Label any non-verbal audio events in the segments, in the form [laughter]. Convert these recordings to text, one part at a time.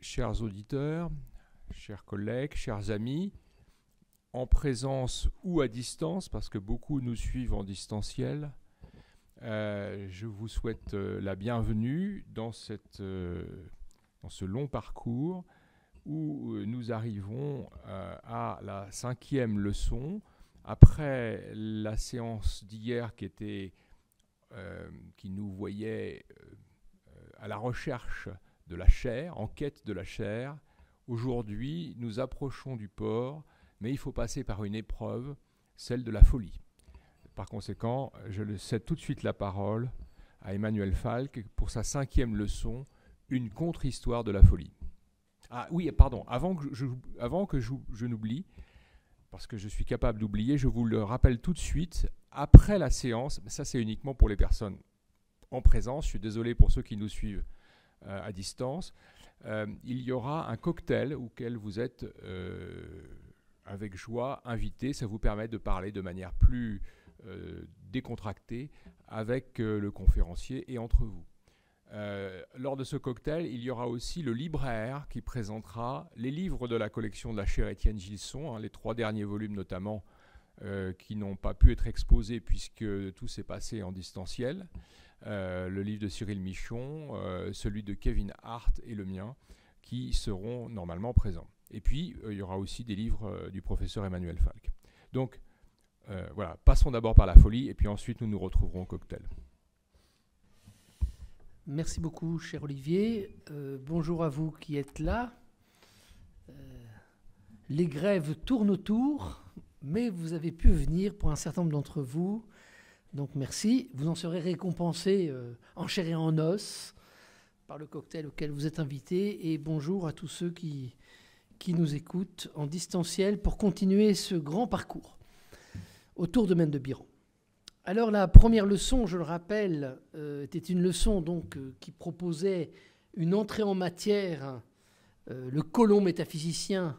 chers auditeurs, chers collègues, chers amis, en présence ou à distance, parce que beaucoup nous suivent en distanciel, euh, je vous souhaite euh, la bienvenue dans, cette, euh, dans, ce long parcours où nous arrivons à la cinquième leçon. Après la séance d'hier qui, était, qui nous voyait à la recherche de la chair, en quête de la chair. Aujourd'hui, nous approchons du port, mais il faut passer par une épreuve, celle de la folie. Par conséquent, je le cède tout de suite la parole à Emmanuel Falk pour sa cinquième leçon, une contre-histoire de la folie. Ah oui, pardon, avant que je, avant que je n'oublie, parce que je suis capable d'oublier, je vous le rappelle tout de suite, après la séance, ça c'est uniquement pour les personnes en présence, je suis désolé pour ceux qui nous suivent euh, à distance, euh, il y aura un cocktail auquel vous êtes euh, avec joie invité. Ça vous permet de parler de manière plus décontractée avec le conférencier et entre vous. lors de ce cocktail, il y aura aussi le libraire qui présentera les livres de la collection de la chère Étienne Gilson, hein, les trois derniers volumes notamment, qui n'ont pas pu être exposés puisque tout s'est passé en distanciel. Euh, le livre de Cyril Michon, euh, celui de Kevin Hart et le mien, qui seront normalement présents. Et puis, euh, il y aura aussi des livres du professeur Emmanuel Falk. Donc, voilà, passons d'abord par la folie, et puis ensuite nous nous retrouverons au cocktail. Merci beaucoup, cher Olivier. bonjour à vous qui êtes là. les grèves tournent autour mais vous avez pu venir pour un certain nombre d'entre vous donc merci, vous en serez récompensé euh, en chair et en os par le cocktail auquel vous êtes invité et bonjour à tous ceux qui, qui nous écoutent en distanciel pour continuer ce grand parcours autour de Mendebiron. de Biron. Alors la première leçon, je le rappelle, euh, était une leçon donc euh, qui proposait une entrée en matière, le colon métaphysicien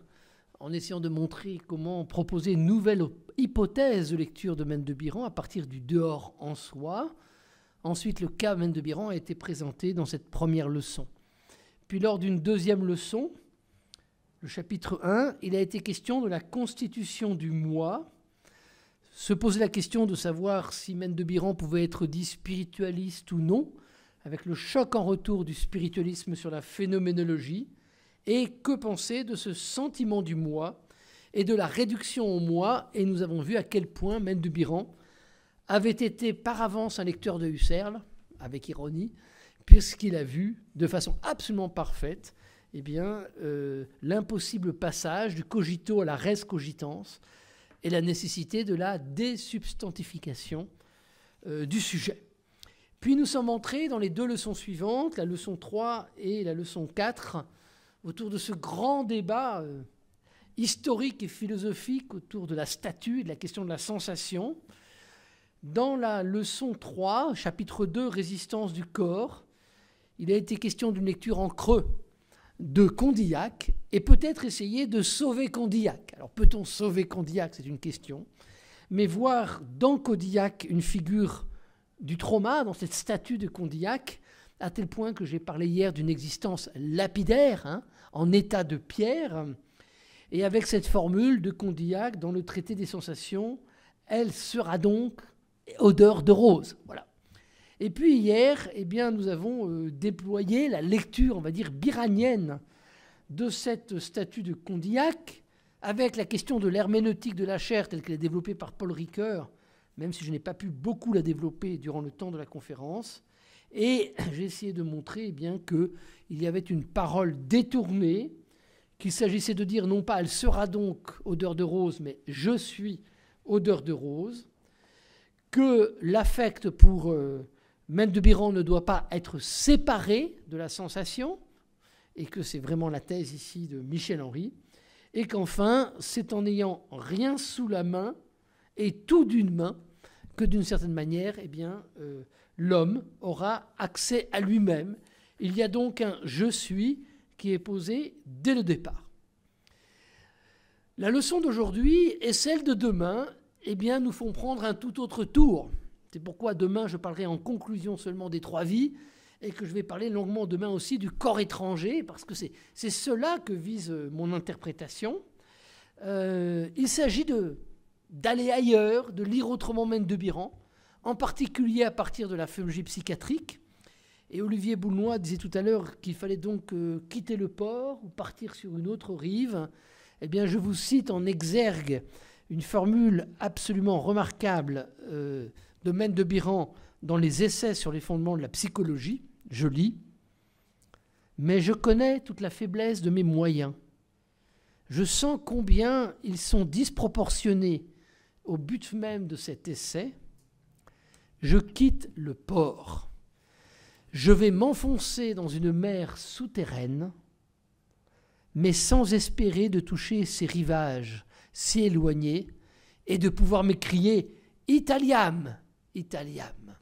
en essayant de montrer comment proposer une nouvelle hypothèse de lecture de Mène de à partir du dehors en soi. Ensuite, le cas Mène de a été présenté dans cette première leçon. Puis lors d'une deuxième leçon, le chapitre 1, il a été question de la constitution du moi. Se poser la question de savoir si Mène de pouvait être dit spiritualiste ou non, avec le choc en retour du spiritualisme sur la phénoménologie, et que penser de ce sentiment du moi et de la réduction au moi Et nous avons vu à quel point même de Biran avait été par avance un lecteur de Husserl, avec ironie, puisqu'il a vu de façon absolument parfaite eh bien, euh, l'impossible passage du cogito à la res cogitans et la nécessité de la désubstantification euh, du sujet. Puis nous sommes entrés dans les deux leçons suivantes, la leçon 3 et la leçon 4, autour de ce grand débat euh, historique et philosophique autour de la statue et de la question de la sensation. Dans la leçon 3, chapitre 2, résistance du corps, il a été question d'une lecture en creux de Condillac et peut-être essayer de sauver Condillac. Alors peut-on sauver Condillac C'est une question. Mais voir dans Condillac une figure du trauma, dans cette statue de Condillac, à tel point que j'ai parlé hier d'une existence lapidaire, hein, en état de pierre, et avec cette formule de Condillac dans le traité des sensations, elle sera donc odeur de rose. Voilà. Et puis hier, eh bien, nous avons euh, déployé la lecture, on va dire, biranienne de cette statue de Condillac, avec la question de l'herméneutique de la chair telle qu'elle est développée par Paul Ricoeur, même si je n'ai pas pu beaucoup la développer durant le temps de la conférence, et j'ai essayé de montrer eh bien que il y avait une parole détournée, qu'il s'agissait de dire non pas elle sera donc odeur de rose, mais je suis odeur de rose, que l'affect pour euh, de Biron ne doit pas être séparé de la sensation, et que c'est vraiment la thèse ici de Michel Henry, et qu'enfin, c'est en n'ayant rien sous la main et tout d'une main que d'une certaine manière, eh bien, euh, l'homme aura accès à lui-même. Il y a donc un je suis qui est posé dès le départ. La leçon d'aujourd'hui et celle de demain eh bien, nous font prendre un tout autre tour. C'est pourquoi demain, je parlerai en conclusion seulement des trois vies et que je vais parler longuement demain aussi du corps étranger, parce que c'est cela que vise euh, mon interprétation. Euh, il s'agit d'aller ailleurs, de lire autrement même de Biran, en particulier à partir de la fumée psychiatrique. Et Olivier Boulnois disait tout à l'heure qu'il fallait donc euh, quitter le port ou partir sur une autre rive. Eh bien, je vous cite en exergue une formule absolument remarquable euh, de Maine de Biran dans les essais sur les fondements de la psychologie. Je lis Mais je connais toute la faiblesse de mes moyens. Je sens combien ils sont disproportionnés au but même de cet essai je quitte le port. Je vais m'enfoncer dans une mer souterraine, mais sans espérer de toucher ces rivages si éloignés et de pouvoir m'écrier Italiam, Italiam,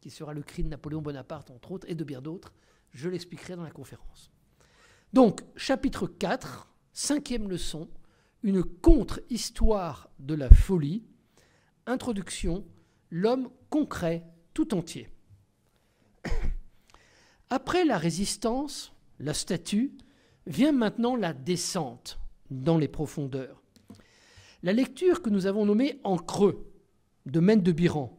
qui sera le cri de Napoléon Bonaparte, entre autres, et de bien d'autres. Je l'expliquerai dans la conférence. Donc, chapitre 4, cinquième leçon, une contre-histoire de la folie, introduction, l'homme concret tout entier. [coughs] Après la résistance, la statue, vient maintenant la descente dans les profondeurs. La lecture que nous avons nommée En creux de Maine de Biran,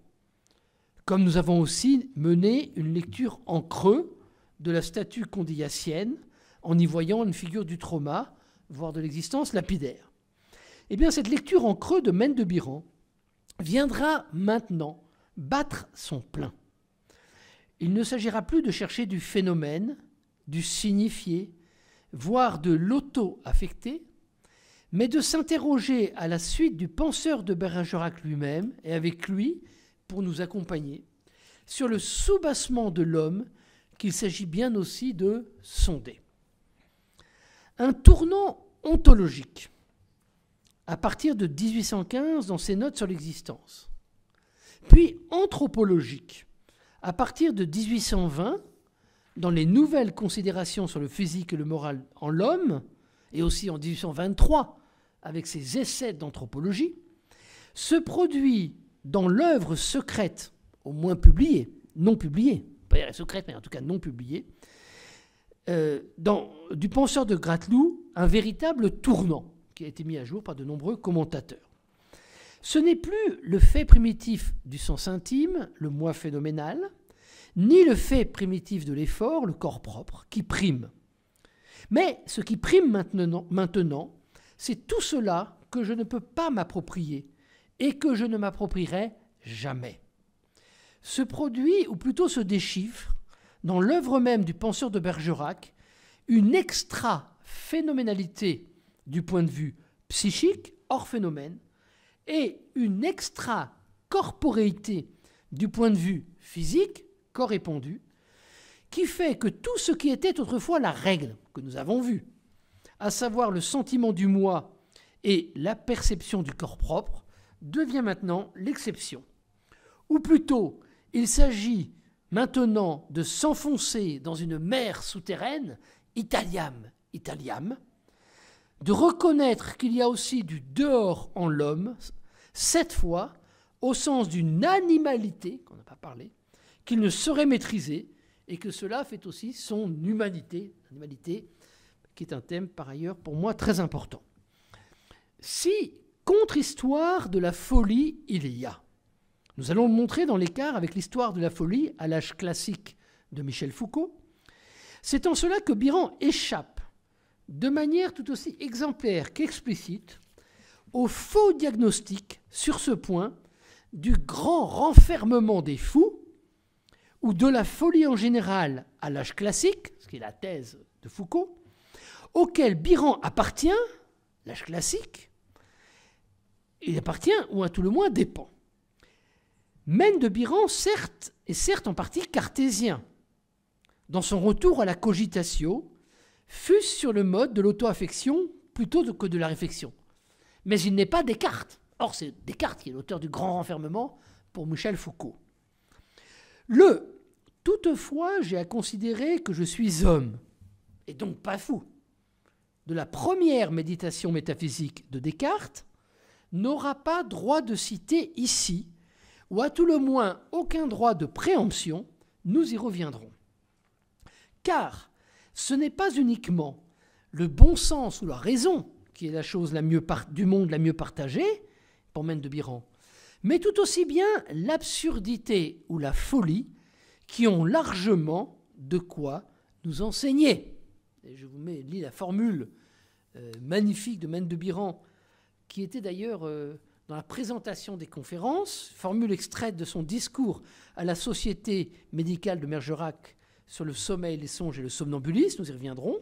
comme nous avons aussi mené une lecture en creux de la statue condillacienne en y voyant une figure du trauma, voire de l'existence lapidaire. Eh bien, cette lecture en creux de Maine de Biran viendra maintenant battre son plein. Il ne s'agira plus de chercher du phénomène, du signifié, voire de l'auto-affecté, mais de s'interroger à la suite du penseur de Bergerac lui-même et avec lui pour nous accompagner sur le soubassement de l'homme qu'il s'agit bien aussi de sonder. Un tournant ontologique à partir de 1815 dans ses notes sur l'existence. Puis anthropologique, à partir de 1820 dans les nouvelles considérations sur le physique et le moral en l'homme, et aussi en 1823 avec ses essais d'anthropologie, se produit dans l'œuvre secrète, au moins publiée, non publiée, pas secrète, mais en tout cas non publiée, euh, dans, du penseur de Grateloup, un véritable tournant qui a été mis à jour par de nombreux commentateurs. Ce n'est plus le fait primitif du sens intime, le moi phénoménal, ni le fait primitif de l'effort, le corps propre, qui prime. Mais ce qui prime maintenant, maintenant c'est tout cela que je ne peux pas m'approprier et que je ne m'approprierai jamais. Se produit, ou plutôt se déchiffre, dans l'œuvre même du penseur de Bergerac, une extra-phénoménalité du point de vue psychique, hors phénomène, et une extra-corporéité du point de vue physique, corps répandu, qui fait que tout ce qui était autrefois la règle que nous avons vue, à savoir le sentiment du moi et la perception du corps propre, devient maintenant l'exception. Ou plutôt, il s'agit maintenant de s'enfoncer dans une mer souterraine, Italiam, Italiam, de reconnaître qu'il y a aussi du dehors en l'homme, cette fois au sens d'une animalité, qu'on n'a pas parlé, qu'il ne saurait maîtriser, et que cela fait aussi son humanité, qui est un thème par ailleurs pour moi très important. Si contre-histoire de la folie il y a, nous allons le montrer dans l'écart avec l'histoire de la folie à l'âge classique de Michel Foucault, c'est en cela que Biran échappe de manière tout aussi exemplaire qu'explicite au faux diagnostic sur ce point du grand renfermement des fous ou de la folie en général à l'âge classique, ce qui est la thèse de Foucault, auquel Biran appartient, l'âge classique, il appartient ou à tout le moins dépend. Mène de Biran, certes, et certes en partie cartésien, dans son retour à la cogitation fût-ce sur le mode de l'auto-affection plutôt que de la réflexion. Mais il n'est pas Descartes. Or, c'est Descartes qui est l'auteur du grand renfermement pour Michel Foucault. Le toutefois, j'ai à considérer que je suis homme, et donc pas fou, de la première méditation métaphysique de Descartes, n'aura pas droit de citer ici, ou à tout le moins aucun droit de préemption, nous y reviendrons. Car ce n'est pas uniquement le bon sens ou la raison qui est la chose la mieux du monde la mieux partagée, pour Mendebiran, mais tout aussi bien l'absurdité ou la folie qui ont largement de quoi nous enseigner. Et je vous mets, lis la formule euh, magnifique de Mendebiran, qui était d'ailleurs euh, dans la présentation des conférences, formule extraite de son discours à la Société médicale de Mergerac, sur le sommeil, les songes et le somnambulisme, nous y reviendrons.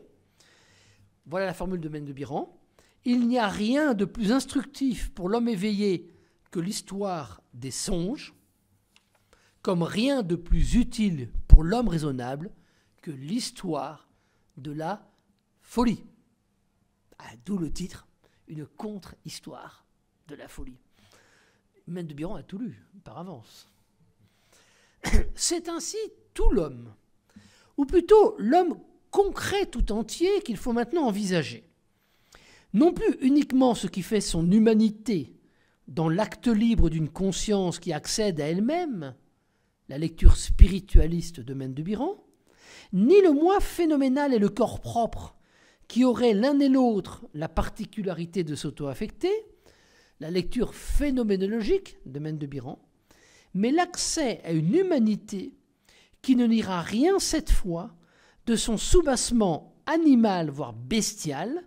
Voilà la formule de Mendebiran. de Il n'y a rien de plus instructif pour l'homme éveillé que l'histoire des songes, comme rien de plus utile pour l'homme raisonnable que l'histoire de la folie. Ah, d'où le titre, une contre-histoire de la folie. Mendebiran de a tout lu, par avance. C'est ainsi tout l'homme ou plutôt l'homme concret tout entier qu'il faut maintenant envisager. Non plus uniquement ce qui fait son humanité dans l'acte libre d'une conscience qui accède à elle-même, la lecture spiritualiste de Mendebiran, de Biran, ni le moi phénoménal et le corps propre, qui auraient l'un et l'autre la particularité de s'auto-affecter, la lecture phénoménologique de Maine de Biran, mais l'accès à une humanité qui ne niera rien cette fois de son soubassement animal, voire bestial,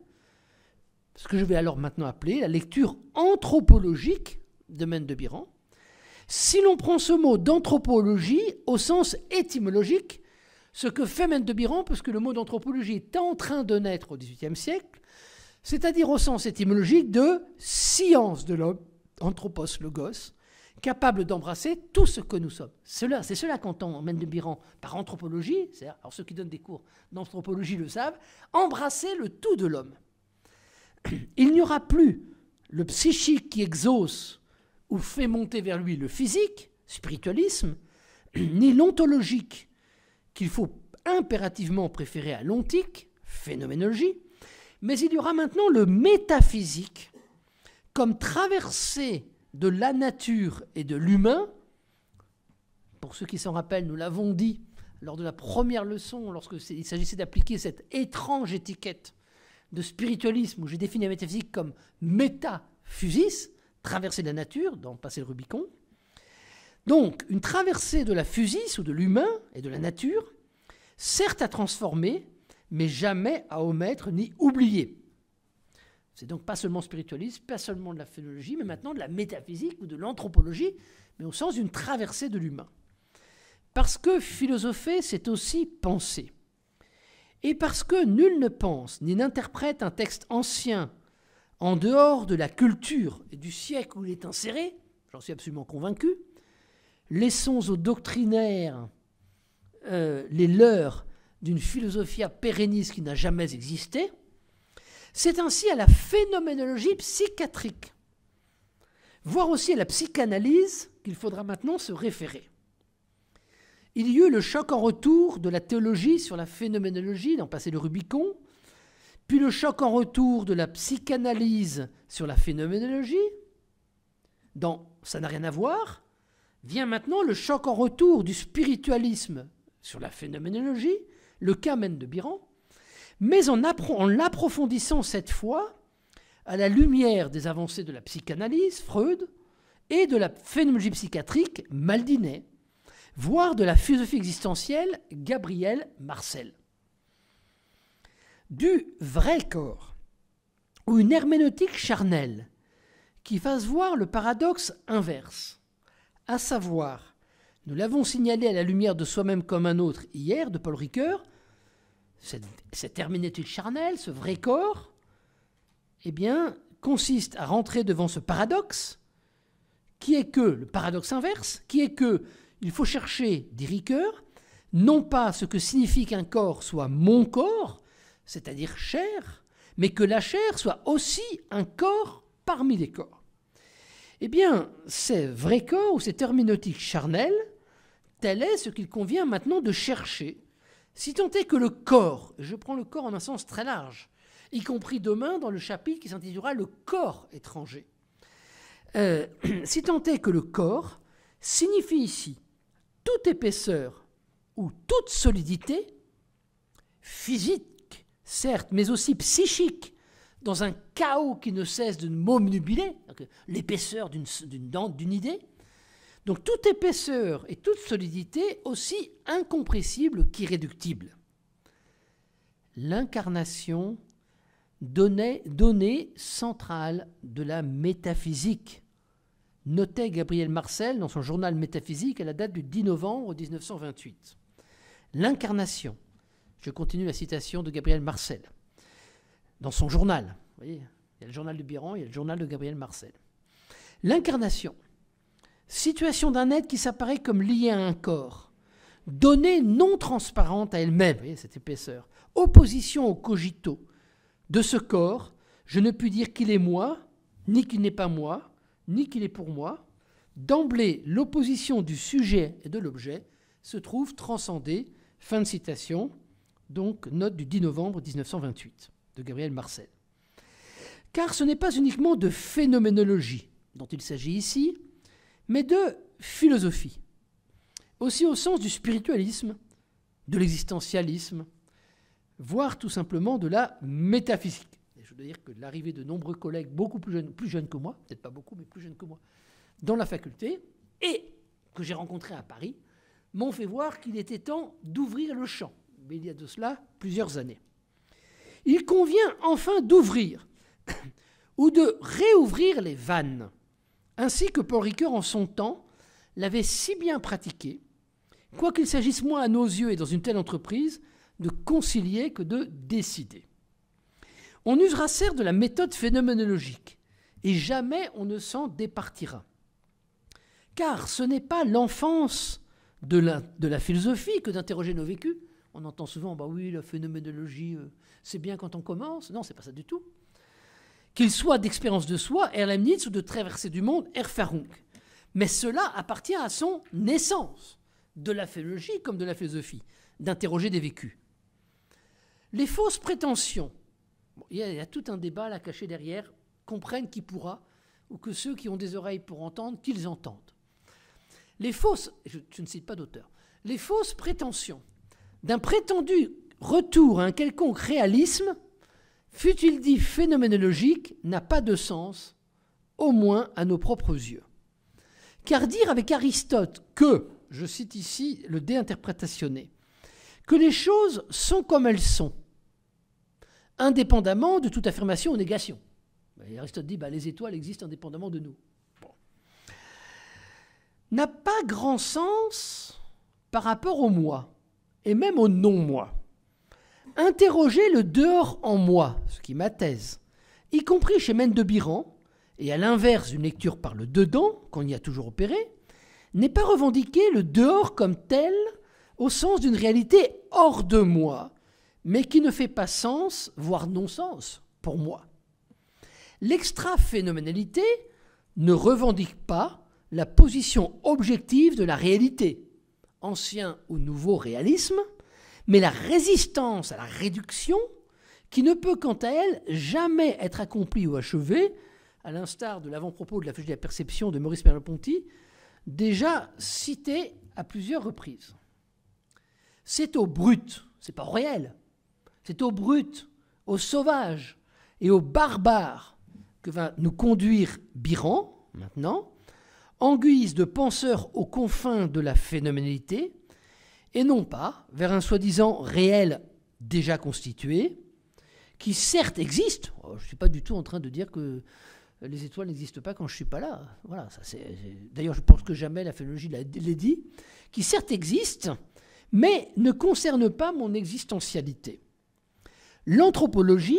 ce que je vais alors maintenant appeler la lecture anthropologique de Mendebiran, si l'on prend ce mot d'anthropologie au sens étymologique, ce que fait Mendebiran, de parce que le mot d'anthropologie est en train de naître au XVIIIe siècle, c'est-à-dire au sens étymologique de science de l'homme, anthropos logos, capable d'embrasser tout ce que nous sommes. Cela, c'est cela qu'entend Mendebiran par anthropologie, alors ceux qui donnent des cours d'anthropologie le savent, embrasser le tout de l'homme. [clears throat] Il n'y aura plus le psychique qui exauce ou fait monter vers lui le physique, spiritualisme, [clears throat] ni l'ontologique qu'il faut impérativement préférer à l'ontique, phénoménologie, mais il y aura maintenant le métaphysique comme traversé de la nature et de l'humain. Pour ceux qui s'en rappellent, nous l'avons dit lors de la première leçon, lorsqu'il s'agissait d'appliquer cette étrange étiquette de spiritualisme, où j'ai défini la métaphysique comme traversée de la nature, dans Passer le Rubicon. Donc, une traversée de la fusis ou de l'humain et de la nature, certes à transformer, mais jamais à omettre ni oublier. C'est donc pas seulement spiritualisme, pas seulement de la phénologie mais maintenant de la métaphysique ou de l'anthropologie, mais au sens d'une traversée de l'humain. Parce que philosopher, c'est aussi penser. Et parce que nul ne pense ni n'interprète un texte ancien en dehors de la culture et du siècle où il est inséré, j'en suis absolument convaincu, laissons aux doctrinaires euh, les leurs d'une philosophia pérenniste qui n'a jamais existé, c'est ainsi à la phénoménologie psychiatrique, voire aussi à la psychanalyse qu'il faudra maintenant se référer. Il y eut le choc en retour de la théologie sur la phénoménologie, d'en passer le Rubicon, puis le choc en retour de la psychanalyse sur la phénoménologie, dans Ça n'a rien à voir, vient maintenant le choc en retour du spiritualisme sur la phénoménologie, le cas mène de Biran, mais en, l'approfondissant cette fois à la lumière des avancées de la psychanalyse, Freud, et de la phénoménologie psychiatrique, Maldinet, voire de la philosophie existentielle, Gabriel Marcel. Du vrai corps, ou une herméneutique charnelle, qui fasse voir le paradoxe inverse, à savoir, nous l'avons signalé à la lumière de soi-même comme un autre hier de Paul Ricoeur, cette, charnelle, ce vrai corps, eh bien, consiste à rentrer devant ce paradoxe, qui est que, le paradoxe inverse, qui est que il faut chercher des riqueurs, non pas ce que signifie qu'un corps soit mon corps, c'est-à-dire chair, mais que la chair soit aussi un corps parmi les corps. Eh bien, ces vrais corps ou ces herméneutique charnelle, tel est ce qu'il convient maintenant de chercher si tant est que le corps, je prends le corps en un sens très large, y compris demain dans le chapitre qui s'intitulera Le corps étranger, euh, [clears throat] si tant est que le corps signifie ici toute épaisseur ou toute solidité, physique, certes, mais aussi psychique, dans un chaos qui ne cesse de m'omnubiler, l'épaisseur d'une d'une idée, donc toute épaisseur et toute solidité aussi incompressible qu'irréductible. L'incarnation donnée, donnée centrale de la métaphysique, notait Gabriel Marcel dans son journal Métaphysique à la date du 10 novembre 1928. L'incarnation, je continue la citation de Gabriel Marcel, dans son journal, vous voyez, il y a le journal de Biron, il y a le journal de Gabriel Marcel. L'incarnation Situation d'un être qui s'apparaît comme lié à un corps. Donnée non transparente à elle-même, cette épaisseur. Opposition au cogito. De ce corps, je ne puis dire qu'il est moi, ni qu'il n'est pas moi, ni qu'il est pour moi. D'emblée, l'opposition du sujet et de l'objet se trouve transcendée. Fin de citation. Donc, note du 10 novembre 1928 de Gabriel Marcel. Car ce n'est pas uniquement de phénoménologie dont il s'agit ici, mais de philosophie, aussi au sens du spiritualisme, de l'existentialisme, voire tout simplement de la métaphysique. je veux dire que l'arrivée de nombreux collègues beaucoup plus jeunes, que moi, peut-être pas beaucoup, mais plus jeunes que moi, dans la faculté, et que j'ai rencontrés à Paris, m'ont fait voir qu'il était temps d'ouvrir le champ, mais il y a de cela plusieurs années. Il convient enfin d'ouvrir [coughs] ou de réouvrir les vannes ainsi que Paul Ricoeur en son temps l'avait si bien pratiqué, quoiqu'il s'agisse moins à nos yeux et dans une telle entreprise de concilier que de décider. On usera certes de la méthode phénoménologique, et jamais on ne s'en départira. Car ce n'est pas l'enfance de la, de la philosophie que d'interroger nos vécus. On entend souvent, bah oui, la phénoménologie, euh, c'est bien quand on commence. Non, c'est pas ça du tout qu'il soit d'expérience de soi, Erlemnitz, ou de traversée du monde, Erfahrung. Mais cela appartient à son naissance, de la philologie comme de la philosophie, d'interroger des vécus. Les fausses prétentions, il y, a tout un débat là caché derrière, comprennent qui pourra, ou que ceux qui ont des oreilles pour entendre, qu'ils entendent. Les fausses, je ne cite pas d'auteur, les fausses prétentions d'un prétendu retour à un quelconque réalisme fut il dit phénoménologique, n'a pas de sens, au moins à nos propres yeux. Car dire avec Aristote que, je cite ici le déinterprétationné, que les choses sont comme elles sont, indépendamment de toute affirmation ou négation. Aristote dit, bah, les étoiles existent indépendamment de nous. N'a pas grand sens par rapport au moi, et même au non-moi interroger le dehors en moi, ce qui m'attaise, y compris chez Mendebiran, et à l'inverse d'une lecture par le dedans, qu'on y a toujours opéré, n'est pas revendiquer le dehors comme tel au sens d'une réalité hors de moi, mais qui ne fait pas sens, voire non-sens, pour moi. L'extra-phénoménalité ne revendique pas la position objective de la réalité, ancien ou nouveau réalisme, mais la résistance à la réduction qui ne peut quant à elle jamais être accomplie ou achevée, à l'instar de l'avant-propos de la fugue de la perception de Maurice Merleau-Ponty, déjà cité à plusieurs reprises. C'est au brut, c'est pas au réel, c'est au brut, au sauvage et au barbare que va nous conduire Biran, maintenant, en guise de penseur aux confins de la phénoménalité, et non pas vers un soi-disant réel déjà constitué, qui certes existe. Oh, je ne suis pas du tout en train de dire que les étoiles n'existent pas quand je ne suis pas là. Voilà, ça c'est, d'ailleurs, je pense que jamais la phénologie l'a, dit, qui certes existe, mais ne concerne pas mon existentialité. L'anthropologie,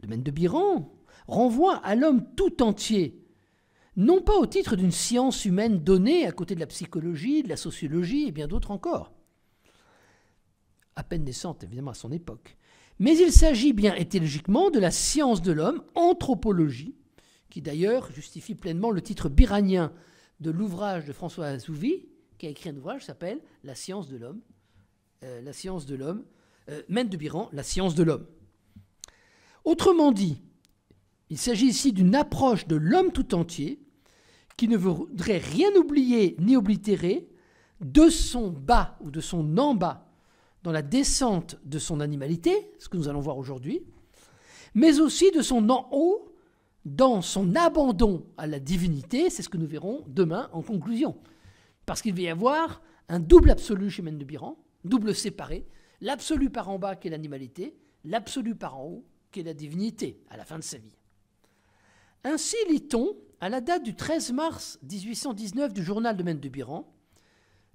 domaine de Biran, renvoie à l'homme tout entier, non pas au titre d'une science humaine donnée à côté de la psychologie, de la sociologie et bien d'autres encore à peine naissante évidemment à son époque. Mais il s'agit bien éthéologiquement de la science de l'homme, anthropologie, qui d'ailleurs justifie pleinement le titre biranien de l'ouvrage de François Azouvi, qui a écrit un ouvrage qui s'appelle La science de l'homme, euh, la science de l'homme, euh, même de Biran, la science de l'homme. Autrement dit, il s'agit ici d'une approche de l'homme tout entier qui ne voudrait rien oublier ni oblitérer de son bas ou de son en bas dans la descente de son animalité, ce que nous allons voir aujourd'hui, mais aussi de son en haut dans son abandon à la divinité, c'est ce que nous verrons demain en conclusion. Parce qu'il va y avoir un double absolu chez Mène de Biran, double séparé, l'absolu par en bas qui est l'animalité, l'absolu par en haut qui est la divinité à la fin de sa vie. Ainsi lit-on, à la date du 13 mars 1819 du journal de Mène de Biran,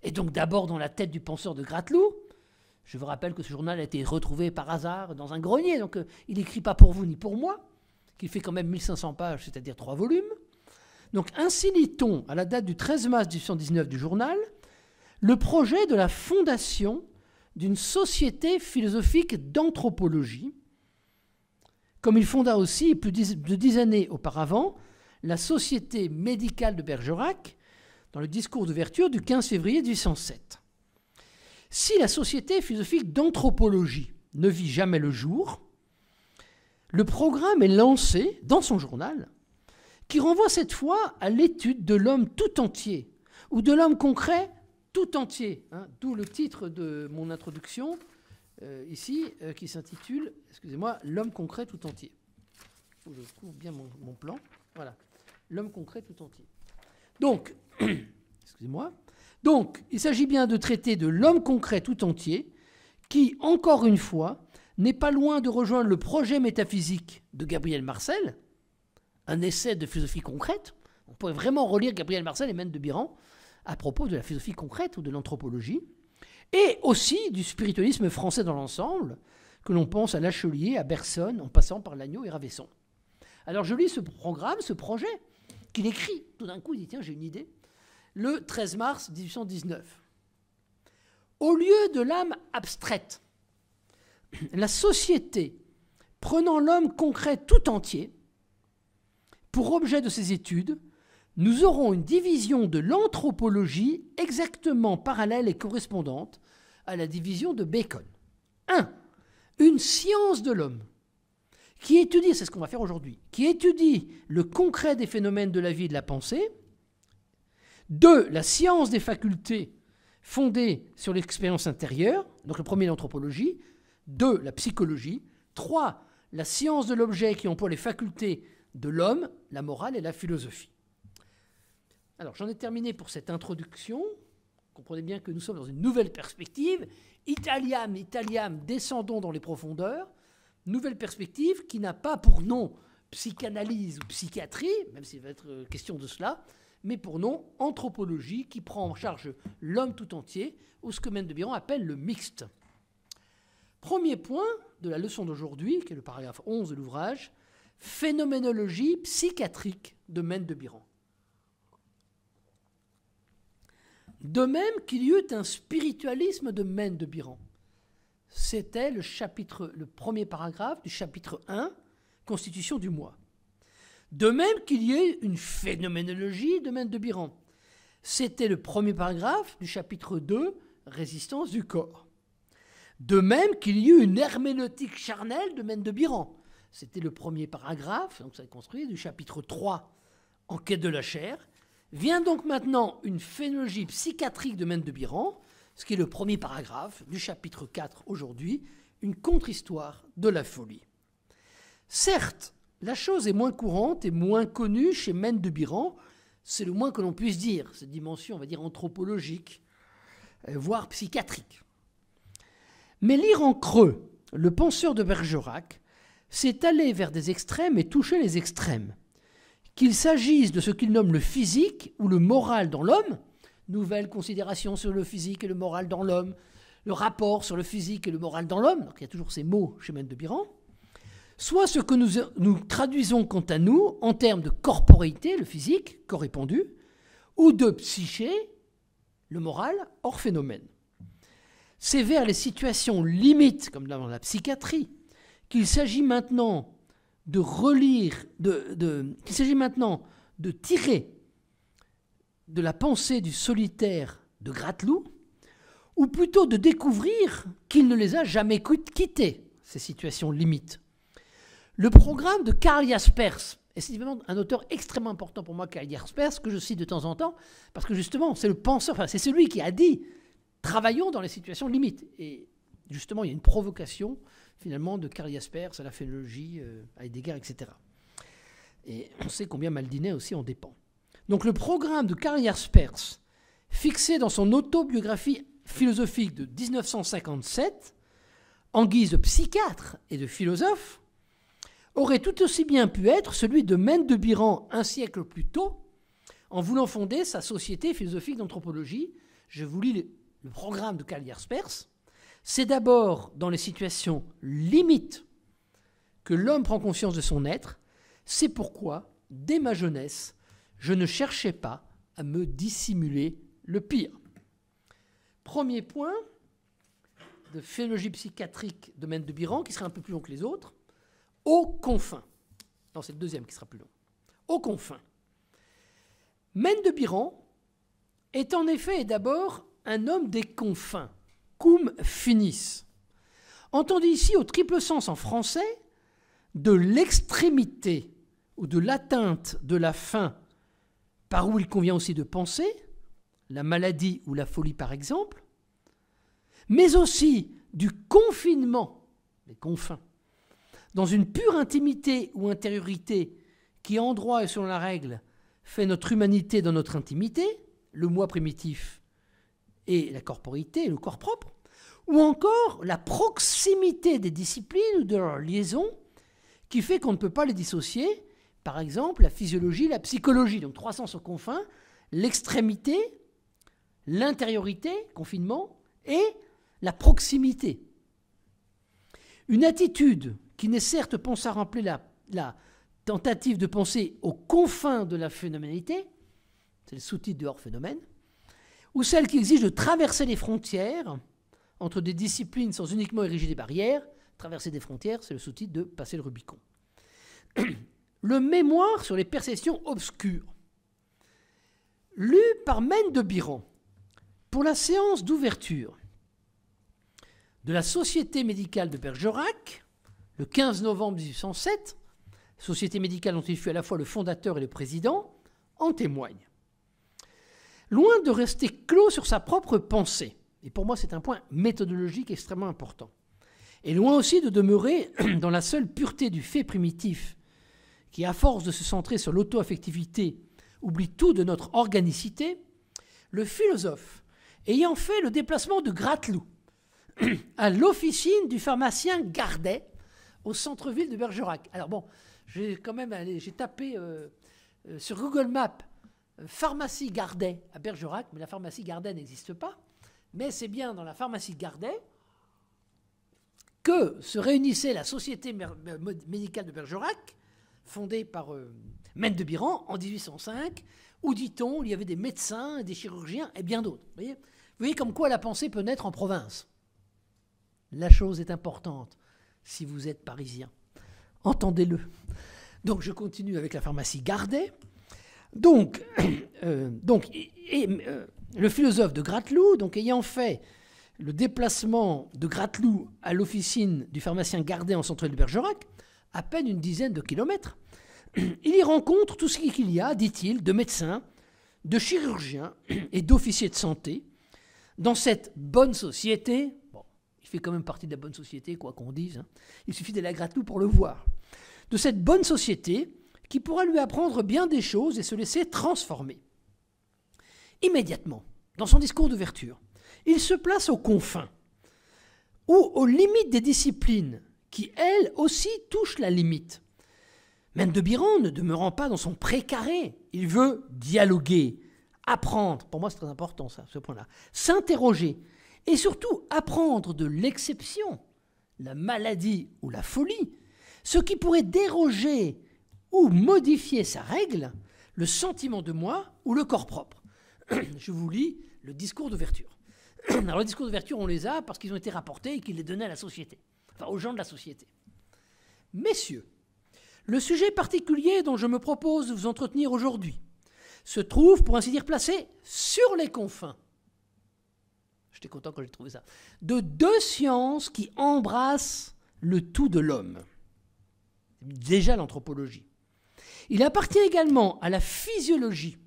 et donc d'abord dans la tête du penseur de Grateloup. Je vous rappelle que ce journal a été retrouvé par hasard dans un grenier, donc euh, il n'écrit pas pour vous ni pour moi, qu'il fait quand même 1500 pages, c'est-à-dire trois volumes. Donc ainsi lit-on, à la date du 13 mars 1819 du journal, le projet de la fondation d'une société philosophique d'anthropologie, comme il fonda aussi, plus de dix années auparavant, la Société médicale de Bergerac, dans le discours d'ouverture du 15 février 1807. Si la société philosophique d'anthropologie ne vit jamais le jour, le programme est lancé dans son journal, qui renvoie cette fois à l'étude de l'homme tout entier, ou de l'homme concret tout entier, hein. d'où le titre de mon introduction euh, ici, euh, qui s'intitule, excusez-moi, L'homme concret tout entier. je trouve bien mon plan. Voilà. L'homme concret tout entier. Donc, [clears throat] excusez-moi, donc, il s'agit bien de traiter de l'homme concret tout entier, qui, encore une fois, n'est pas loin de rejoindre le projet métaphysique de Gabriel Marcel, un essai de philosophie concrète. On pourrait vraiment relire Gabriel Marcel et même de Biran à propos de la philosophie concrète ou de l'anthropologie, et aussi du spiritualisme français dans l'ensemble, que l'on pense à Lachelier, à Bergson, en passant par Lagneau et Ravesson. Alors je lis ce programme, ce projet, qu'il écrit. Tout d'un coup, il dit, tiens, j'ai une idée le 13 mars 1819. Au lieu de l'âme abstraite, la société prenant l'homme concret tout entier, pour objet de ses études, nous aurons une division de l'anthropologie exactement parallèle et correspondante à la division de Bacon. 1. Une science de l'homme qui étudie, c'est ce qu'on va faire aujourd'hui, qui étudie le concret des phénomènes de la vie et de la pensée, deux, la science des facultés fondée sur l'expérience intérieure, donc le premier l'anthropologie. Deux, la psychologie. Trois, la science de l'objet qui emploie les facultés de l'homme, la morale et la philosophie. Alors j'en ai terminé pour cette introduction. Comprenez bien que nous sommes dans une nouvelle perspective. Italiam, Italiam, descendons dans les profondeurs. Nouvelle perspective qui n'a pas pour nom psychanalyse ou psychiatrie, même s'il va être euh, question de cela, mais pour nous, anthropologie, qui prend en charge l'homme tout entier, ou ce que Mène de appelle le mixte. Premier point de la leçon d'aujourd'hui, qui est le paragraphe 11 de l'ouvrage, phénoménologie psychiatrique de Mène de De même qu'il y eut un spiritualisme de Mène de C'était le chapitre, le premier paragraphe du chapitre 1, Constitution du moi ». De même qu'il y ait une phénoménologie de Maine de Biran. C'était le premier paragraphe du chapitre 2, Résistance du corps. De même qu'il y eut une herméneutique charnelle de Maine de Biran. C'était le premier paragraphe, donc ça est construit, du chapitre 3, Enquête de la chair. Vient donc maintenant une phénoménologie psychiatrique de Maine de Biran, ce qui est le premier paragraphe du chapitre 4 aujourd'hui, une contre-histoire de la folie. Certes, la chose est moins courante et moins connue chez Mène de Biran, c'est le moins que l'on puisse dire, cette dimension, on va dire, anthropologique, euh, voire psychiatrique. Mais lire en creux, le penseur de Bergerac, c'est aller vers des extrêmes et toucher les extrêmes. Qu'il s'agisse de ce qu'il nomme le physique ou le moral dans l'homme, nouvelle considération sur le physique et le moral dans l'homme, le rapport sur le physique et le moral dans l'homme, il y a toujours ces mots chez Mène de Biran, soit ce que nous, traduisons quant à nous en termes de corporéité, le physique, corrépondu, ou de psyché, le moral, hors phénomène. C'est vers les situations limites, comme dans la psychiatrie, qu'il s'agit maintenant de relire, qu'il s'agit maintenant de tirer de la pensée du solitaire de Grateloup, ou plutôt de découvrir qu'il ne les a jamais quittées, ces situations limites. Le programme de Karl Jaspers, et c'est un auteur extrêmement important pour moi, Karl Jaspers, que je cite de temps en temps, parce que justement, c'est le penseur, enfin, c'est celui qui a dit travaillons dans les situations limites. Et justement, il y a une provocation, finalement, de Karl Jaspers à la phénologie, euh, à Heidegger, etc. Et on sait combien Maldinet aussi en dépend. Donc, le programme de Karl Jaspers, fixé dans son autobiographie philosophique de 1957, en guise de psychiatre et de philosophe, aurait tout aussi bien pu être celui de Mendebiran de Biran un siècle plus tôt, en voulant fonder sa société philosophique d'anthropologie. Je vous lis le, programme de Karl Pers. C'est d'abord dans les situations limites que l'homme prend conscience de son être. C'est pourquoi, dès ma jeunesse, je ne cherchais pas à me dissimuler le pire. Premier point de phénologie psychiatrique de Mendebiran, de qui serait un peu plus long que les autres aux confins. Non, c'est le deuxième qui sera plus long. Aux confins. Mène de Biran est en effet d'abord un homme des confins, cum finis. Entendu ici au triple sens en français de l'extrémité ou de l'atteinte de la fin, par où il convient aussi de penser, la maladie ou la folie par exemple, mais aussi du confinement, les confins, dans une pure intimité ou intériorité qui, en droit et selon la règle, fait notre humanité dans notre intimité, le moi primitif et la corporité, le corps propre, ou encore la proximité des disciplines ou de leur liaison qui fait qu'on ne peut pas les dissocier, par exemple la physiologie, la psychologie, donc trois sens aux confins, l'extrémité, l'intériorité, confinement, et la proximité. Une attitude qui n'est certes pensée à remplir la, tentative de penser aux confins de la phénoménalité, c'est le sous-titre de hors phénomène, ou celle qui exige de traverser les frontières entre des disciplines sans uniquement ériger des barrières. Traverser des frontières, c'est le sous-titre de passer le Rubicon. le mémoire sur les perceptions obscures, lu par Maine de Biron, pour la séance d'ouverture de la Société médicale de Bergerac, le 15 novembre 1807, société médicale dont il fut à la fois le fondateur et le président, en témoigne. Loin de rester clos sur sa propre pensée, et pour moi c'est un point méthodologique extrêmement important, et loin aussi de demeurer [clears throat] dans la seule pureté du fait primitif, qui à force de se centrer sur l'auto-affectivité oublie tout de notre organicité, le philosophe, ayant fait le déplacement de Grateloup [clears throat] à l'officine du pharmacien Gardet, au centre-ville de Bergerac. Alors bon, j'ai quand même j'ai tapé euh, euh, sur Google Maps euh, pharmacie Gardet à Bergerac, mais la pharmacie Gardet n'existe pas. Mais c'est bien dans la pharmacie Gardet que se réunissait la Société médicale de Bergerac, fondée par Mendebiran de Biran en 1805, où, dit-on, il y avait des médecins, des chirurgiens et bien d'autres. Vous voyez comme quoi la pensée peut naître en province. La chose est importante si vous êtes parisien. Entendez-le. Donc je continue avec la pharmacie Gardet. Donc, [clears throat] euh, donc et, euh, le philosophe de Grateloup, donc ayant fait le déplacement de Grateloup à l'officine du pharmacien Gardet en centre de Bergerac, à peine une dizaine de kilomètres, [clears throat] il y rencontre tout ce qu'il y a, dit-il, de médecins, de chirurgiens [clears throat] et d'officiers de santé dans cette bonne société il fait quand même partie de la bonne société, quoi qu'on dise. Hein. Il suffit d'aller à Gratou pour le voir. De cette bonne société qui pourra lui apprendre bien des choses et se laisser transformer. Immédiatement, dans son discours d'ouverture, il se place aux confins ou aux limites des disciplines qui, elles aussi, touchent la limite. Même de Biran ne demeurant pas dans son précaré, il veut dialoguer, apprendre, pour moi c'est très important ça, ce point-là, s'interroger, et surtout apprendre de l'exception, la maladie ou la folie, ce qui pourrait déroger ou modifier sa règle, le sentiment de moi ou le corps propre. [clears throat] Je vous lis le discours d'ouverture. [clears throat] Alors, le discours d'ouverture, on les a parce qu'ils ont été rapportés et qu'ils les donnaient à la société, enfin aux gens de la société. Messieurs, le sujet particulier dont je me propose de vous entretenir aujourd'hui se trouve, pour ainsi dire, placé sur les confins J'étais content quand j'ai trouvé ça. De deux sciences qui embrassent le tout de l'homme. Déjà l'anthropologie. Il appartient également à la physiologie,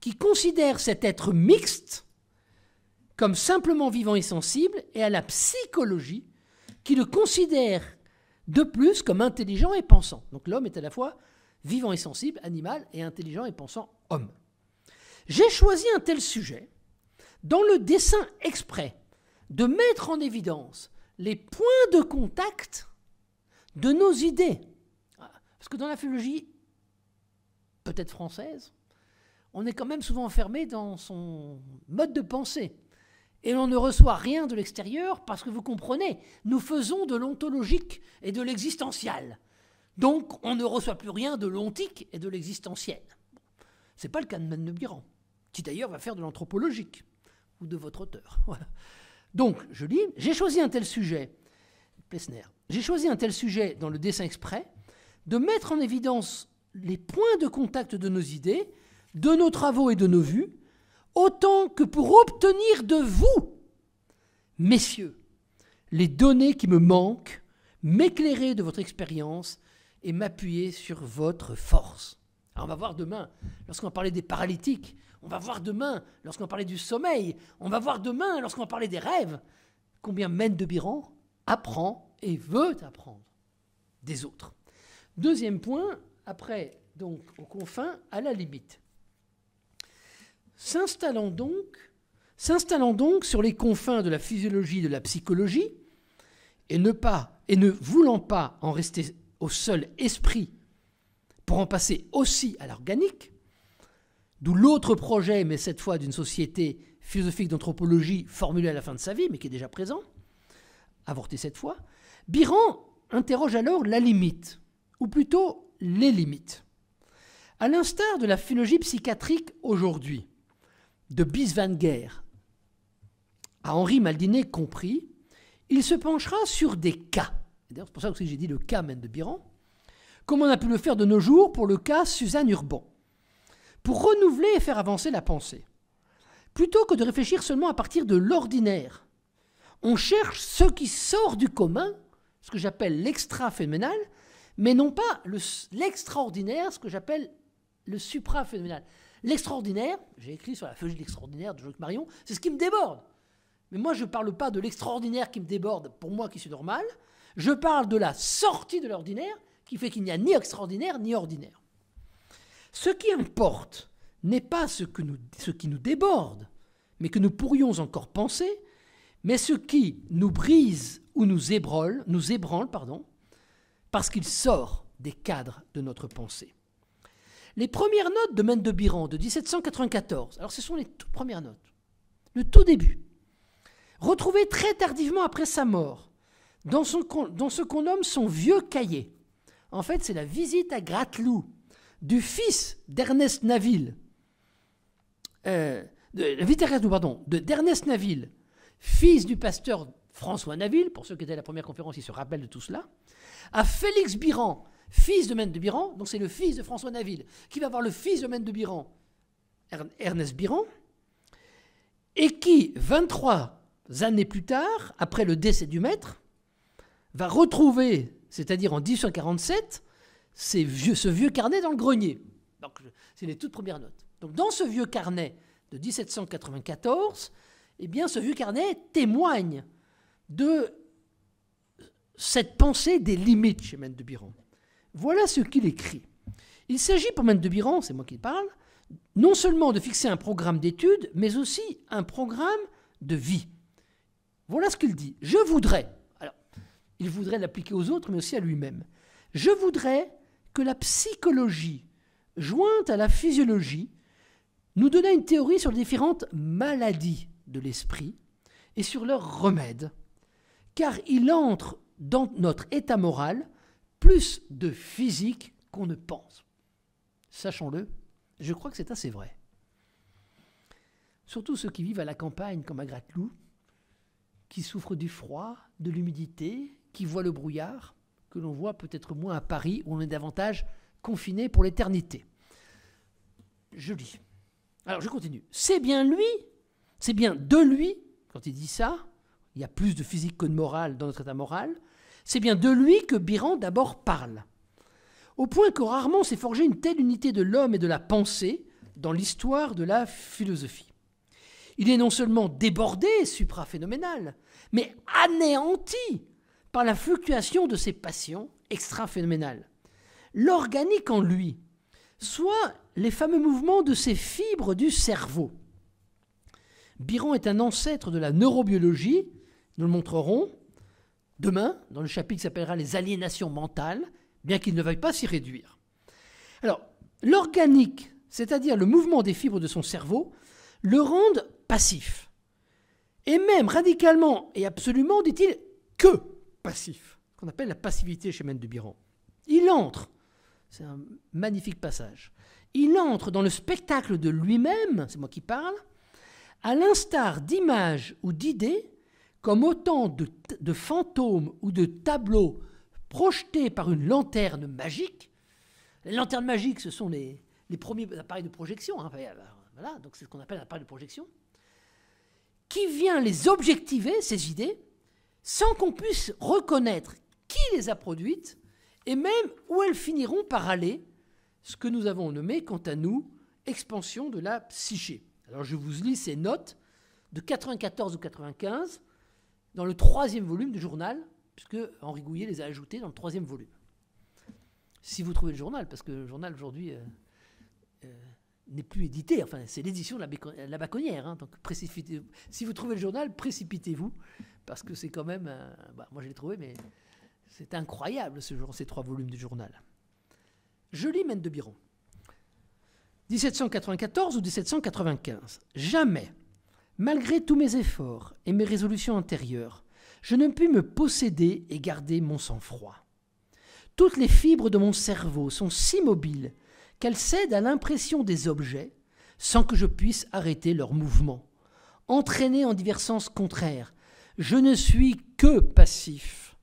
qui considère cet être mixte comme simplement vivant et sensible, et à la psychologie, qui le considère de plus comme intelligent et pensant. Donc l'homme est à la fois vivant et sensible, animal, et intelligent et pensant, homme. J'ai choisi un tel sujet dans le dessin exprès de mettre en évidence les points de contact de nos idées. Parce que dans la philologie, peut-être française, on est quand même souvent enfermé dans son mode de pensée. Et l'on ne reçoit rien de l'extérieur parce que vous comprenez, nous faisons de l'ontologique et de l'existentiel. Donc on ne reçoit plus rien de l'ontique et de l'existentiel. Ce n'est pas le cas de de qui d'ailleurs va faire de l'anthropologique ou de votre auteur. [laughs] Donc, je lis, j'ai choisi un tel sujet, Plessner, j'ai choisi un tel sujet dans le dessin exprès, de mettre en évidence les points de contact de nos idées, de nos travaux et de nos vues, autant que pour obtenir de vous, messieurs, les données qui me manquent, m'éclairer de votre expérience et m'appuyer sur votre force. Alors on va voir demain, lorsqu'on va parler des paralytiques, on va voir demain, lorsqu'on parlait du sommeil, on va voir demain, lorsqu'on parlait des rêves, combien Mendebiran de apprend et veut apprendre des autres. Deuxième point, après, donc, aux confins, à la limite. S'installant donc, s'installant donc sur les confins de la physiologie, de la psychologie, et ne, pas, et ne voulant pas en rester au seul esprit pour en passer aussi à l'organique, D'où l'autre projet, mais cette fois d'une société philosophique d'anthropologie formulée à la fin de sa vie, mais qui est déjà présent, avorté cette fois, Biran interroge alors la limite, ou plutôt les limites. À l'instar de la philologie psychiatrique aujourd'hui, de Bis van à Henri Maldiné compris, il se penchera sur des cas. c'est pour ça que j'ai dit le cas même de Biran, comme on a pu le faire de nos jours pour le cas Suzanne Urban pour renouveler et faire avancer la pensée. Plutôt que de réfléchir seulement à partir de l'ordinaire, on cherche ce qui sort du commun, ce que j'appelle l'extra-phénoménal, mais non pas l'extraordinaire, ce que j'appelle le supra-phénoménal. L'extraordinaire, j'ai écrit sur la feuille de l'extraordinaire de Jacques Marion, c'est ce qui me déborde. Mais moi, je ne parle pas de l'extraordinaire qui me déborde pour moi qui suis normal, je parle de la sortie de l'ordinaire qui fait qu'il n'y a ni extraordinaire ni ordinaire. Ce qui importe n'est pas ce, que ce qui nous déborde, mais que nous pourrions encore penser, mais ce qui nous brise ou nous ébranle, nous ébranle pardon, parce qu'il sort des cadres de notre pensée. Les premières notes de Maine de Biran de 1794, alors ce sont les toutes premières notes, le tout début, retrouvées très tardivement après sa mort, dans, dans ce qu'on nomme son vieux cahier. En fait, c'est la visite à Grateloup du fils d'Ernest Naville, euh, de, nous, pardon, d'Ernest Naville, fils du pasteur François Naville, pour ceux qui étaient à la première conférence, ils se rappellent de tout cela, à Félix Biran, fils de Maine de Biran, donc c'est le fils de François Naville, qui va avoir le fils de Maine de Biran, Ernest Biran, et qui, 23 années plus tard, après le décès du maître, va retrouver, c'est-à-dire en 1847, c'est vieux, ce vieux carnet dans le grenier. Donc, c'est les toutes premières notes. Donc, dans ce vieux carnet de 1794, eh bien, ce vieux carnet témoigne de cette pensée des limites chez Maine de biron Voilà ce qu'il écrit. Il s'agit pour Maine de Biron c'est moi qui parle, non seulement de fixer un programme d'études, mais aussi un programme de vie. Voilà ce qu'il dit. Je voudrais, alors, il voudrait l'appliquer aux autres, mais aussi à lui-même. Je voudrais que la psychologie, jointe à la physiologie, nous donnait une théorie sur les différentes maladies de l'esprit et sur leurs remèdes, car il entre dans notre état moral plus de physique qu'on ne pense. Sachons-le, je crois que c'est assez vrai. Surtout ceux qui vivent à la campagne comme à Grateloup, qui souffrent du froid, de l'humidité, qui voient le brouillard que l'on voit peut-être moins à Paris, où on est davantage confiné pour l'éternité. Je lis. Alors je continue. C'est bien lui, c'est bien de lui, quand il dit ça, il y a plus de physique que de morale dans notre état moral, c'est bien de lui que Biran d'abord parle. Au point que rarement s'est forgée une telle unité de l'homme et de la pensée dans l'histoire de la philosophie. Il est non seulement débordé, supra-phénoménal, mais anéanti par la fluctuation de ses passions extra-phénoménales. L'organique en lui, soit les fameux mouvements de ses fibres du cerveau. Biron est un ancêtre de la neurobiologie, nous le montrerons demain dans le chapitre qui s'appellera Les aliénations mentales, bien qu'il ne veuille pas s'y réduire. Alors, l'organique, c'est-à-dire le mouvement des fibres de son cerveau, le rendent passif. Et même radicalement et absolument, dit-il, que qu'on appelle la passivité chez Mène de Biron. Il entre, c'est un magnifique passage, il entre dans le spectacle de lui-même, c'est moi qui parle, à l'instar d'images ou d'idées, comme autant de, fantômes ou de tableaux projetés par une lanterne magique. Les lanternes magiques, ce sont les, premiers appareils de projection. Hein, voilà, donc c'est ce qu'on appelle un appareil de projection. Qui vient les objectiver, ces idées, sans qu'on puisse reconnaître qui les a produites et même où elles finiront par aller, ce que nous avons nommé, quant à nous, expansion de la psyché. Alors je vous lis ces notes de 94 ou 95 dans le troisième volume du journal, puisque Henri Gouillet les a ajoutées dans le troisième volume. Si vous trouvez le journal, parce que le journal aujourd'hui... Euh, euh, n'est plus édité. Enfin, c'est l'édition de la, Baconnière. Hein. donc, précipitez si vous trouvez le journal, précipitez-vous, parce que c'est quand même. Bah, moi, je l'ai trouvé, mais c'est incroyable ce genre ces trois volumes du journal. Je lis Mène de Biron. 1794 ou 1795. Jamais, malgré tous mes efforts et mes résolutions antérieures, je ne puis me posséder et garder mon sang-froid. Toutes les fibres de mon cerveau sont si mobiles qu'elle cèdent à l'impression des objets sans que je puisse arrêter leur mouvement. Entraînés en divers sens contraires, je ne suis que passif.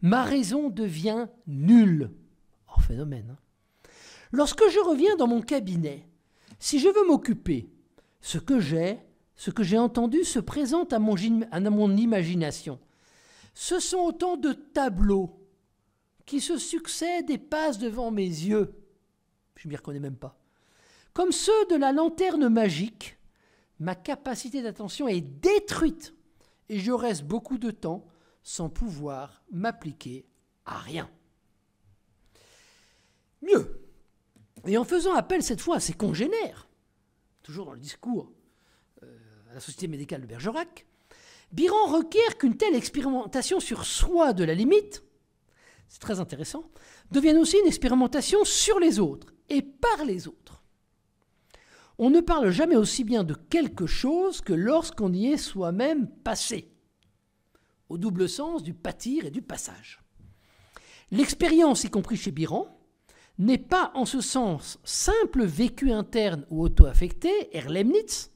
Ma raison devient nulle. Hors phénomène. Hein. Lorsque je reviens dans mon cabinet, si je veux m'occuper, ce que j'ai, ce que j'ai entendu se présente à mon, à mon imagination. Ce sont autant de tableaux qui se succèdent et passent devant mes yeux. Je m'y reconnais même pas. Comme ceux de la lanterne magique, ma capacité d'attention est détruite et je reste beaucoup de temps sans pouvoir m'appliquer à rien. Mieux, et en faisant appel cette fois à ses congénères, toujours dans le discours euh, à la Société médicale de Bergerac, Biran requiert qu'une telle expérimentation sur soi de la limite, c'est très intéressant, devienne aussi une expérimentation sur les autres et par les autres. On ne parle jamais aussi bien de quelque chose que lorsqu'on y est soi-même passé, au double sens du pâtir et du passage. L'expérience, y compris chez Biran, n'est pas en ce sens simple vécu interne ou auto-affecté, Erlemnitz,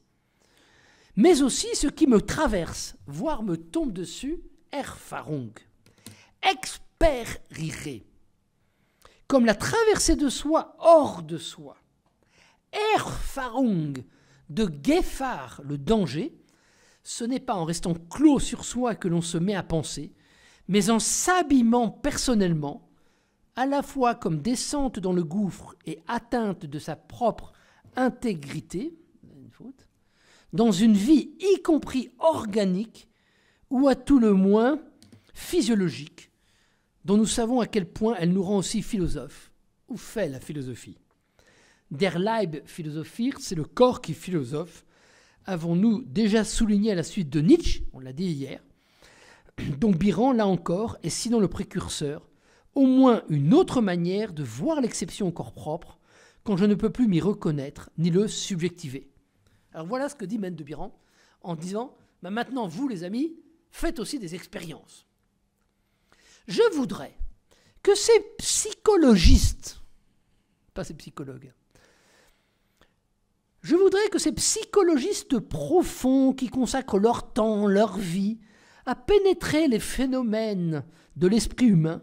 mais aussi ce qui me traverse, voire me tombe dessus, Erfahrung, expériré comme la traversée de soi hors de soi. Erfahrung de Geffar, le danger, ce n'est pas en restant clos sur soi que l'on se met à penser, mais en s'abîmant personnellement, à la fois comme descente dans le gouffre et atteinte de sa propre intégrité, dans une vie y compris organique, ou à tout le moins physiologique, dont nous savons à quel point elle nous rend aussi philosophes. Où fait la philosophie Der Leib philosophir, c'est le corps qui philosophe. Avons-nous déjà souligné à la suite de Nietzsche, on l'a dit hier. [clears throat] dont Biran, là encore, est sinon le précurseur, au moins une autre manière de voir l'exception au corps propre, quand je ne peux plus m'y reconnaître ni le subjectiver. Alors voilà ce que dit Mende de Biran en disant bah, Maintenant, vous les amis, faites aussi des expériences. Je voudrais que ces psychologistes, pas ces psychologues, je voudrais que ces psychologistes profonds qui consacrent leur temps, leur vie, à pénétrer les phénomènes de l'esprit humain,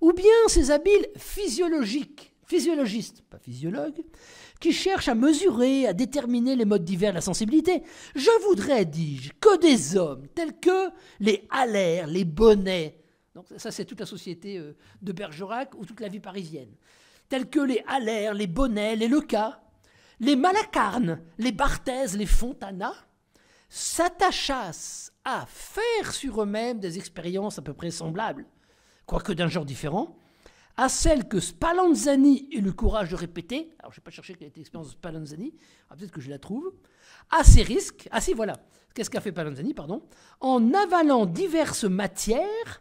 ou bien ces habiles physiologiques, physiologistes, pas physiologues, qui cherchent à mesurer, à déterminer les modes divers de la sensibilité, je voudrais, dis-je, que des hommes tels que les Allers, les bonnets, donc ça, c'est toute la société euh, de Bergerac ou toute la vie parisienne. Tels que les Haller, les Bonnet, les Leca, les Malacarnes, les Barthèses, les Fontana, s'attachassent à faire sur eux-mêmes des expériences à peu près semblables, quoique d'un genre différent, à celles que Spallanzani eut le courage de répéter, alors je ne vais pas chercher quelle était l'expérience de Spallanzani, ah, peut-être que je la trouve, à ses risques, ah si voilà, qu'est-ce qu'a fait Spallanzani, pardon, en avalant diverses matières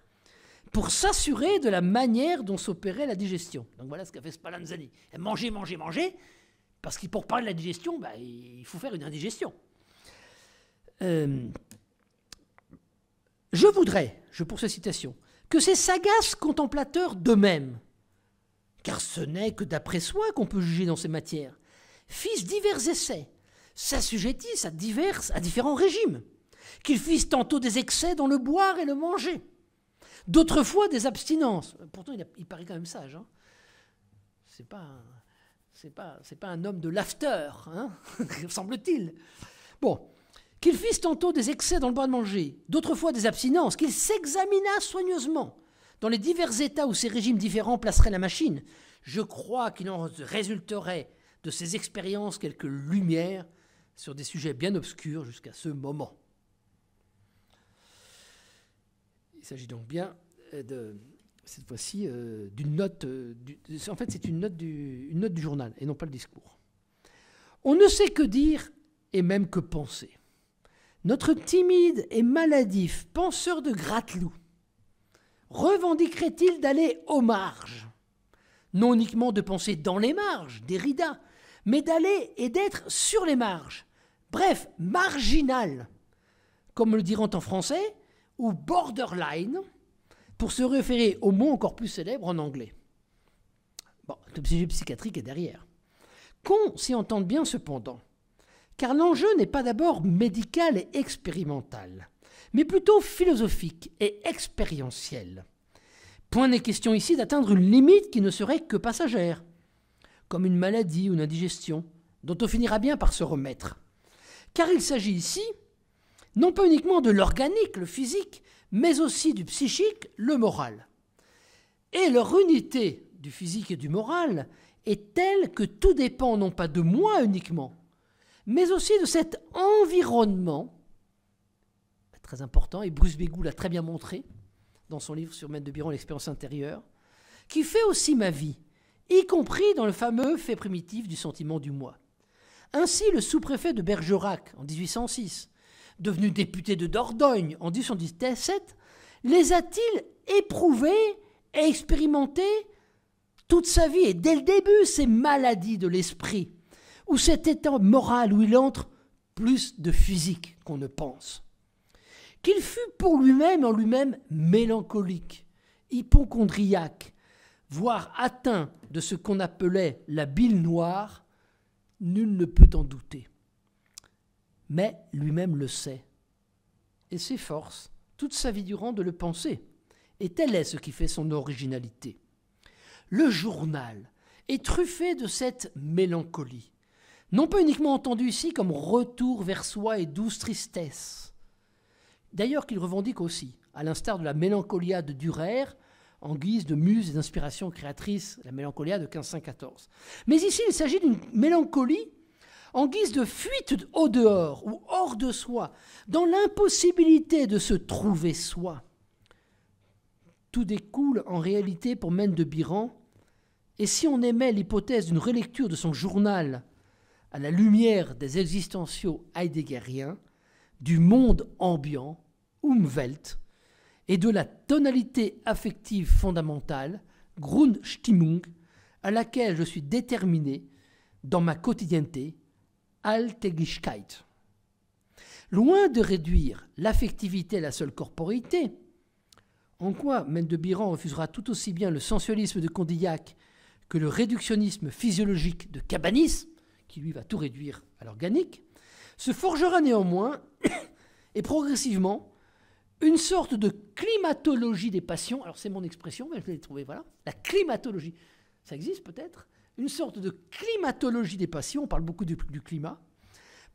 pour s'assurer de la manière dont s'opérait la digestion. Donc voilà ce qu'a fait Spallanzani. Manger, manger, manger, parce que pour parler de la digestion, bah, il faut faire une indigestion. Euh, je voudrais, je pour cette citation, que ces sagaces contemplateurs d'eux-mêmes, car ce n'est que d'après soi qu'on peut juger dans ces matières, fissent divers essais, s'assujettissent à, à différents régimes, qu'ils fissent tantôt des excès dans le boire et le manger, D'autres fois, des abstinences. Pourtant, il, paraît quand même sage. Hein. C'est pas, un homme de l'after, hein, [laughs] semble-t-il. Bon, qu'il fisse tantôt des excès dans le bois de manger, d'autres fois des abstinences, qu'il s'examina soigneusement dans les divers états où ces régimes différents placeraient la machine. Je crois qu'il en résulterait de ces expériences quelques lumières sur des sujets bien obscurs jusqu'à ce moment. Il s'agit donc bien euh, de cette fois-ci euh, d'une note. Euh, en fait, c'est une note du, note journal et non pas le discours. On ne sait que dire et même que penser. Notre timide et maladif penseur de Gratteloup, revendiquerait-il d'aller aux marges Non uniquement de penser dans les marges, des ridas, mais d'aller et d'être sur les marges. Bref, marginal. Comme le diront en français, ou borderline pour se référer au mot encore plus célèbre en anglais. Bon, sujet psychiatrique est derrière. Qu'on s'y entende bien cependant, car l'enjeu n'est pas d'abord médical et expérimental, mais plutôt philosophique et expérientiel. Point n'est question ici d'atteindre une limite qui ne serait que passagère, comme une maladie ou une indigestion, dont on finira bien par se remettre. Car il s'agit ici, non pas uniquement de l'organique, le physique, mais aussi du psychique, le moral. Et leur unité du physique et du moral est telle que tout dépend non pas de moi uniquement, mais aussi de cet environnement, très important, et Bruce Bégou l'a très bien montré dans son livre sur Maître de Biron, l'expérience intérieure, qui fait aussi ma vie, y compris dans le fameux fait primitif du sentiment du moi. Ainsi, le sous-préfet de Bergerac, en 1806, devenu député de Dordogne en 1817, les a-t-il éprouvés et expérimentés toute sa vie et dès le début ces maladies de l'esprit ou cet état moral où il entre plus de physique qu'on ne pense Qu'il fut pour lui-même en lui-même mélancolique, hypochondriaque, voire atteint de ce qu'on appelait la bile noire, nul ne peut en douter mais lui-même le sait et s'efforce toute sa vie durant de le penser. Et tel est ce qui fait son originalité. Le journal est truffé de cette mélancolie, non pas uniquement entendue ici comme retour vers soi et douce tristesse, d'ailleurs qu'il revendique aussi, à l'instar de la mélancolia de Durer, en guise de muse et d'inspiration créatrice, la mélancolia de 1514. Mais ici, il s'agit d'une mélancolie en guise de fuite au dehors ou hors de soi, dans l'impossibilité de se trouver soi. Tout découle en réalité pour Mendebiran, de Biran, et si on émet l'hypothèse d'une relecture de son journal à la lumière des existentiaux heideggeriens, du monde ambiant, Umwelt, et de la tonalité affective fondamentale, Grundstimmung, à laquelle je suis déterminé dans ma quotidienneté Loin de réduire l'affectivité à la seule corporité, en quoi même de refusera tout aussi bien le sensualisme de Condillac que le réductionnisme physiologique de Cabanis, qui lui va tout réduire à l'organique, se forgera néanmoins, [coughs] et progressivement, une sorte de climatologie des passions. Alors c'est mon expression, mais je l'ai trouvée, voilà. La climatologie, ça existe peut-être une sorte de climatologie des passions, on parle beaucoup du, climat,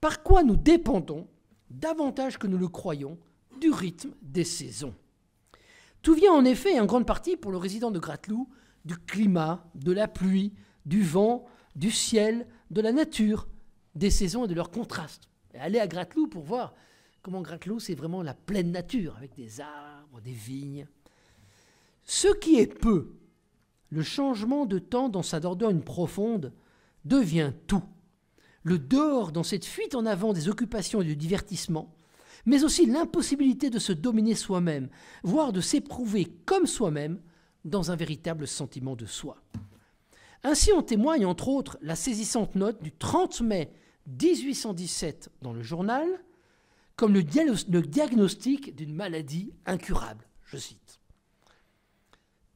par quoi nous dépendons, davantage que nous le croyons, du rythme des saisons. Tout vient en effet, en grande partie, pour le résident de Grateloup, du climat, de la pluie, du vent, du ciel, de la nature, des saisons et de leurs contrastes. allez à Grateloup pour voir comment Grateloup c'est vraiment la pleine nature, avec des arbres, des vignes. Ce qui est peu le changement de temps dans sa Dordogne profonde devient tout. Le dehors dans cette fuite en avant des occupations et du divertissement, mais aussi l'impossibilité de se dominer soi-même, voire de s'éprouver comme soi-même dans un véritable sentiment de soi. Ainsi en témoigne entre autres la saisissante note du 30 mai 1817 dans le journal, comme le, le diagnostic d'une maladie incurable. Je cite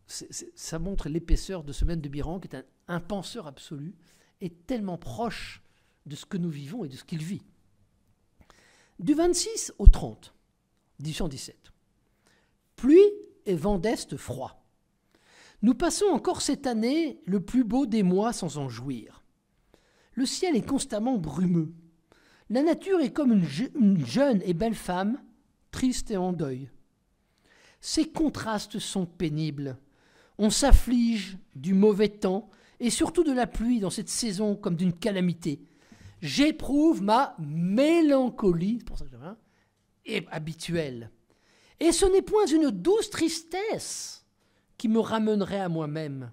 ça montre l'épaisseur de Semaine de Biran, qui est un, penseur absolu, et tellement proche de ce que nous vivons et de ce qu'il vit. Du 26 au 30, 1817, pluie et vent d'est froid. Nous passons encore cette année le plus beau des mois sans en jouir. Le ciel est constamment brumeux. La nature est comme une jeune et belle femme, triste et en deuil. Ces contrastes sont pénibles. On s'afflige du mauvais temps et surtout de la pluie dans cette saison comme d'une calamité. J'éprouve ma mélancolie, pour ça que hein, habituelle. Et ce n'est point une douce tristesse qui me ramènerait à moi-même.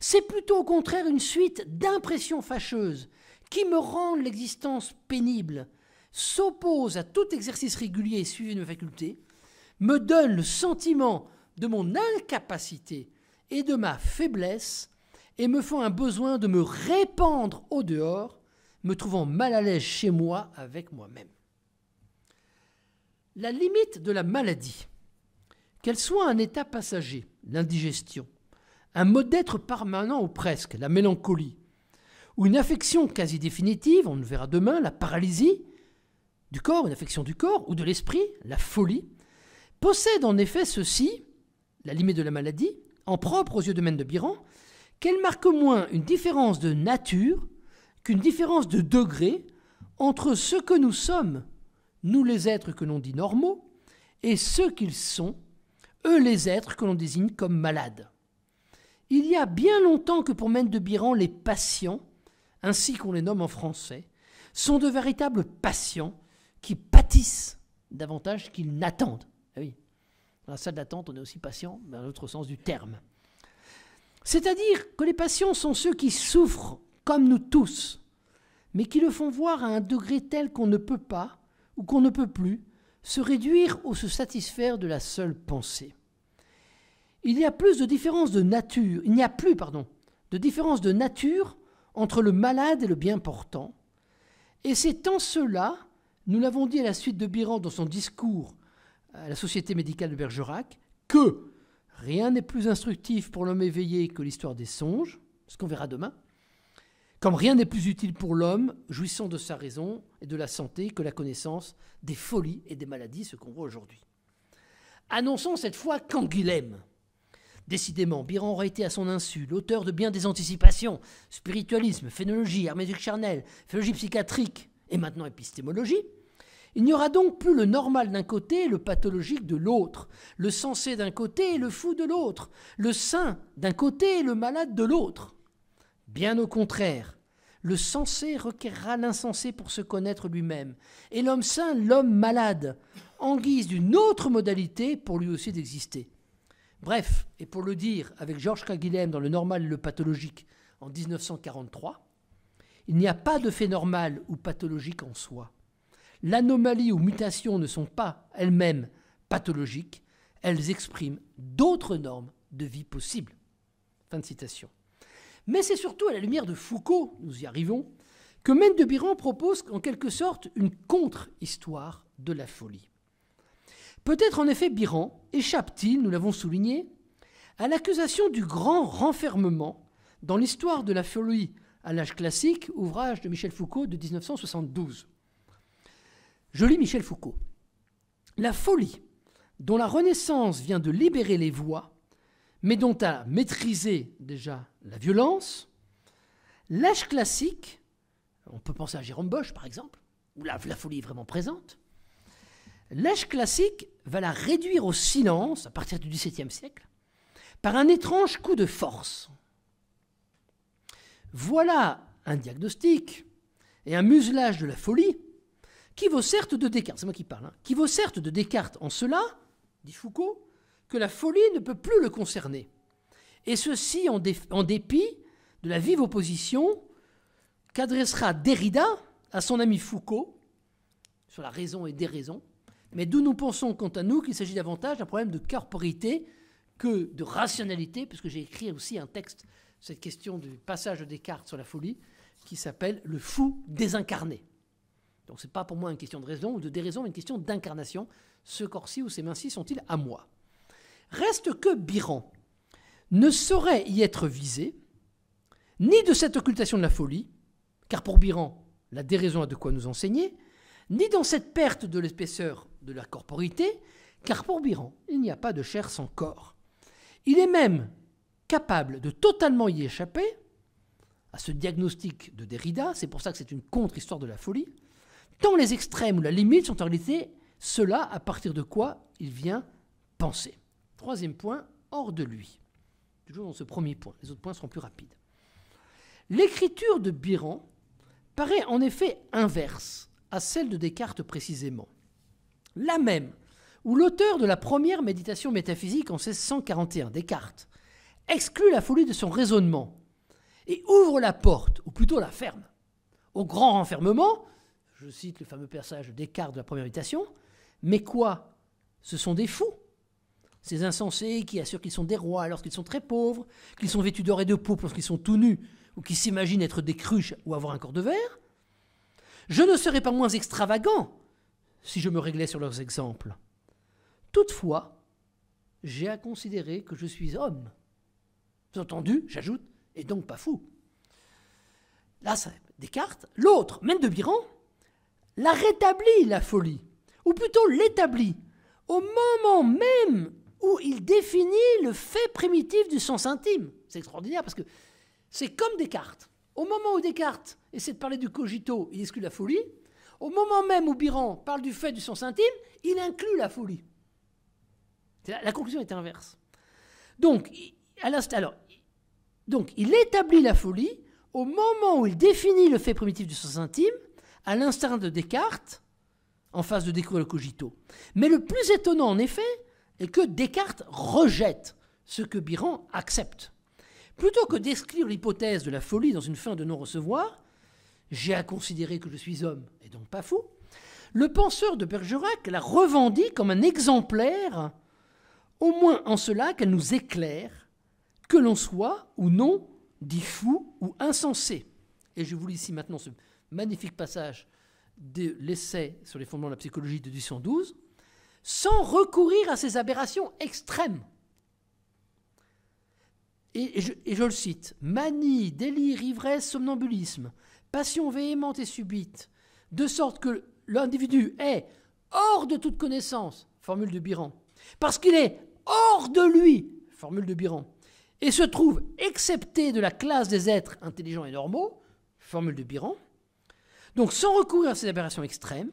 C'est plutôt au contraire une suite d'impressions fâcheuses qui me rendent l'existence pénible, s'opposent à tout exercice régulier et suivi de mes facultés, me donnent le sentiment de mon incapacité et de ma faiblesse et me font un besoin de me répandre au dehors, me trouvant mal à l'aise chez moi avec moi-même. La limite de la maladie, qu'elle soit un état passager, l'indigestion, un mode d'être permanent ou presque, la mélancolie, ou une affection quasi définitive, on le verra demain, la paralysie du corps, une affection du corps ou de l'esprit, la folie, possède en effet ceci, la limite de la maladie, en propre aux yeux de Mendebiran, de qu'elle marque moins une différence de nature qu'une différence de degré entre ce que nous sommes, nous les êtres que l'on dit normaux, et ceux qu'ils sont, eux les êtres que l'on désigne comme malades. Il y a bien longtemps que pour Mendebiran, de les patients, ainsi qu'on les nomme en français, sont de véritables patients qui pâtissent davantage qu'ils n'attendent. Dans la salle d'attente, on est aussi patient, mais dans l'autre sens du terme. C'est-à-dire que les patients sont ceux qui souffrent, comme nous tous, mais qui le font voir à un degré tel qu'on ne peut pas, ou qu'on ne peut plus, se réduire ou se satisfaire de la seule pensée. Il y a plus de différence de nature, il n'y a plus, pardon, de différence de nature entre le malade et le bien portant. Et c'est en cela, nous l'avons dit à la suite de Biran dans son discours à la Société médicale de Bergerac que rien n'est plus instructif pour l'homme éveillé que l'histoire des songes, ce qu'on verra demain, comme rien n'est plus utile pour l'homme jouissant de sa raison et de la santé que la connaissance des folies et des maladies, ce qu'on voit aujourd'hui. Annonçons cette fois qu'Anguilhem, Décidément, Biran aurait été à son insu l'auteur de bien des anticipations, spiritualisme, phénologie, hermétique charnel, phénologie psychiatrique et maintenant épistémologie, il n'y aura donc plus le normal d'un côté et le pathologique de l'autre, le sensé d'un côté et le fou de l'autre, le saint d'un côté et le malade de l'autre. Bien au contraire, le sensé requerra l'insensé pour se connaître lui-même, et l'homme sain l'homme malade, en guise d'une autre modalité pour lui aussi d'exister. Bref, et pour le dire avec Georges Canguilhem dans Le normal et le pathologique en 1943, il n'y a pas de fait normal ou pathologique en soi l'anomalie ou mutation ne sont pas elles-mêmes pathologiques, elles expriment d'autres normes de vie possibles. Fin de citation. Mais c'est surtout à la lumière de Foucault, nous y arrivons, que Mène de Biran propose en quelque sorte une contre-histoire de la folie. Peut-être en effet Biran échappe-t-il, nous l'avons souligné, à l'accusation du grand renfermement dans l'histoire de la folie à l'âge classique, ouvrage de Michel Foucault de 1972. Je lis Michel Foucault. La folie, dont la Renaissance vient de libérer les voies, mais dont a maîtrisé déjà la violence, l'âge classique, on peut penser à Jérôme Bosch par exemple, où la, la folie est vraiment présente, l'âge classique va la réduire au silence à partir du XVIIe siècle par un étrange coup de force. Voilà un diagnostic et un muselage de la folie qui vaut certes de Descartes, c'est moi qui parle, hein, qui vaut certes de Descartes en cela, dit Foucault, que la folie ne peut plus le concerner. Et ceci en, dépit de la vive opposition qu'adressera Derrida à son ami Foucault sur la raison et déraison, mais d'où nous pensons quant à nous qu'il s'agit davantage d'un problème de corporité que de rationalité, puisque j'ai écrit aussi un texte, cette question du passage de Descartes sur la folie, qui s'appelle Le fou désincarné. Donc ce n'est pas pour moi une question de raison ou de déraison, mais une question d'incarnation. Ce corps-ci ou ces mains-ci sont-ils à moi Reste que Biran ne saurait y être visé, ni de cette occultation de la folie, car pour Biran, la déraison a de quoi nous enseigner, ni dans cette perte de l'épaisseur de la corporité, car pour Biran, il n'y a pas de chair sans corps. Il est même capable de totalement y échapper, à ce diagnostic de Derrida, c'est pour ça que c'est une contre-histoire de la folie, Tant les extrêmes ou la limite sont en réalité cela à partir de quoi il vient penser. Troisième point, hors de lui. Toujours dans ce premier point, les autres points seront plus rapides. L'écriture de Biran paraît en effet inverse à celle de Descartes précisément. La même où l'auteur de la première méditation métaphysique en 1641, Descartes, exclut la folie de son raisonnement et ouvre la porte, ou plutôt la ferme, au grand renfermement je cite le fameux personnage de Descartes de la première invitation, mais quoi Ce sont des fous. Ces insensés qui assurent qu'ils sont des rois lorsqu'ils sont très pauvres, qu'ils sont vêtus d'or et de parce lorsqu'ils sont tout nus, ou qui s'imaginent être des cruches ou avoir un corps de verre. Je ne serais pas moins extravagant si je me réglais sur leurs exemples. Toutefois, j'ai à considérer que je suis homme. entendu, j'ajoute, et donc pas fou. Là, c'est Descartes. L'autre, même de la rétablit, la folie, ou plutôt l'établit, au moment même où il définit le fait primitif du sens intime. C'est extraordinaire parce que c'est comme Descartes. Au moment où Descartes essaie de parler du cogito, il exclut la folie. Au moment même où Biran parle du fait du sens intime, il inclut la folie. La, conclusion est inverse. Donc, donc, il établit la folie au moment où il définit le fait primitif du sens intime, à l'instar de Descartes, en face de le Cogito. Mais le plus étonnant, en effet, est que Descartes rejette ce que Biron accepte. Plutôt que d'exclure l'hypothèse de la folie dans une fin de non-recevoir, j'ai à considérer que je suis homme et donc pas fou, le penseur de Bergerac la revendique comme un exemplaire, au moins en cela qu'elle nous éclaire, que l'on soit ou non dit fou ou insensé. Et je vous lis ici maintenant ce, magnifique passage de l'essai sur les fondements de la psychologie de 1812, sans recourir à ces aberrations extrêmes. Et, je, je le cite, manie, délire, ivresse, somnambulisme, passion véhémente et subite, de sorte que l'individu est hors de toute connaissance, formule de Biran, parce qu'il est hors de lui, formule de Biran, et se trouve excepté de la classe des êtres intelligents et normaux, formule de Biran, donc sans recourir à ces aberrations extrêmes,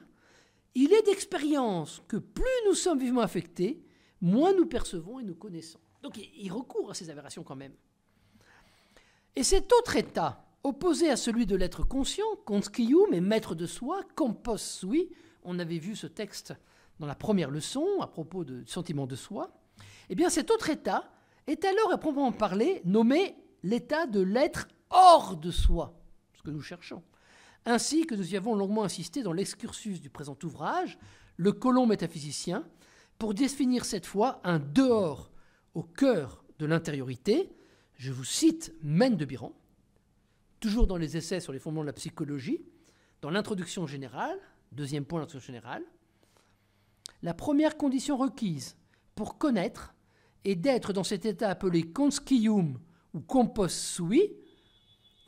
il est d'expérience que plus nous sommes vivement affectés, moins nous percevons et nous connaissons. Donc il recourt à ces aberrations quand même. Et cet autre état, opposé à celui de l'être conscient, conscium mais maître de soi, compos sui, on avait vu ce texte dans la première leçon à propos du sentiment de soi, eh bien cet autre état est alors à proprement parler nommé l'état de l'être hors de soi, ce que nous cherchons ainsi que nous y avons longuement insisté dans l'excursus du présent ouvrage, Le colon métaphysicien, pour définir cette fois un dehors au cœur de l'intériorité. Je vous cite Mène de Biron, toujours dans les essais sur les fondements de la psychologie, dans l'introduction générale, deuxième point de l'introduction générale. La première condition requise pour connaître est d'être dans cet état appelé conscium ou compos sui,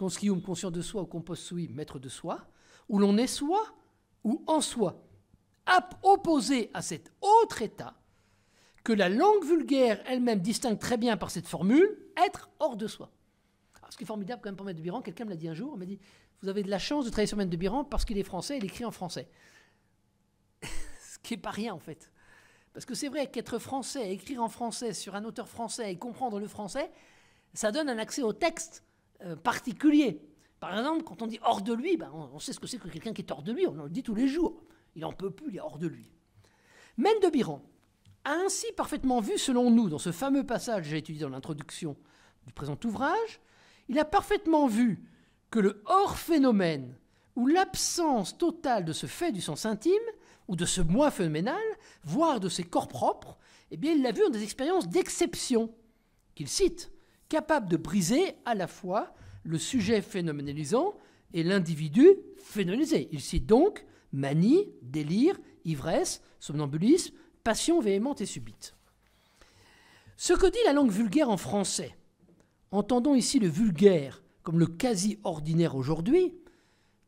conscium, conscient de soi, ou compost sui, maître de soi, où l'on est soi ou en soi, opposé à cet autre état que la langue vulgaire elle-même distingue très bien par cette formule, être hors de soi. Ah, ce qui est formidable quand même pour Maître de Biran, quelqu'un me l'a dit un jour, il m'a dit, vous avez de la chance de travailler sur Maître de Biran parce qu'il est français, il écrit en français. [laughs] ce qui n'est pas rien en fait. Parce que c'est vrai qu'être français, écrire en français sur un auteur français et comprendre le français, ça donne un accès au texte euh, particulier. Par exemple, quand on dit hors de lui, ben, on, sait ce que c'est que quelqu'un qui est hors de lui, on le dit tous les jours. Il n'en peut plus, il est hors de lui. Même de biron a ainsi parfaitement vu, selon nous, dans ce fameux passage que j'ai étudié dans l'introduction du présent ouvrage, il a parfaitement vu que le hors-phénomène ou l'absence totale de ce fait du sens intime, ou de ce moi phénoménal, voire de ses corps propres, eh bien, il l'a vu dans des expériences d'exception, qu'il cite capable de briser à la fois le sujet phénoménalisant et l'individu phénoménalisé. Il cite donc manie, délire, ivresse, somnambulisme, passion véhémente et subite. Ce que dit la langue vulgaire en français, entendons ici le vulgaire comme le quasi ordinaire aujourd'hui,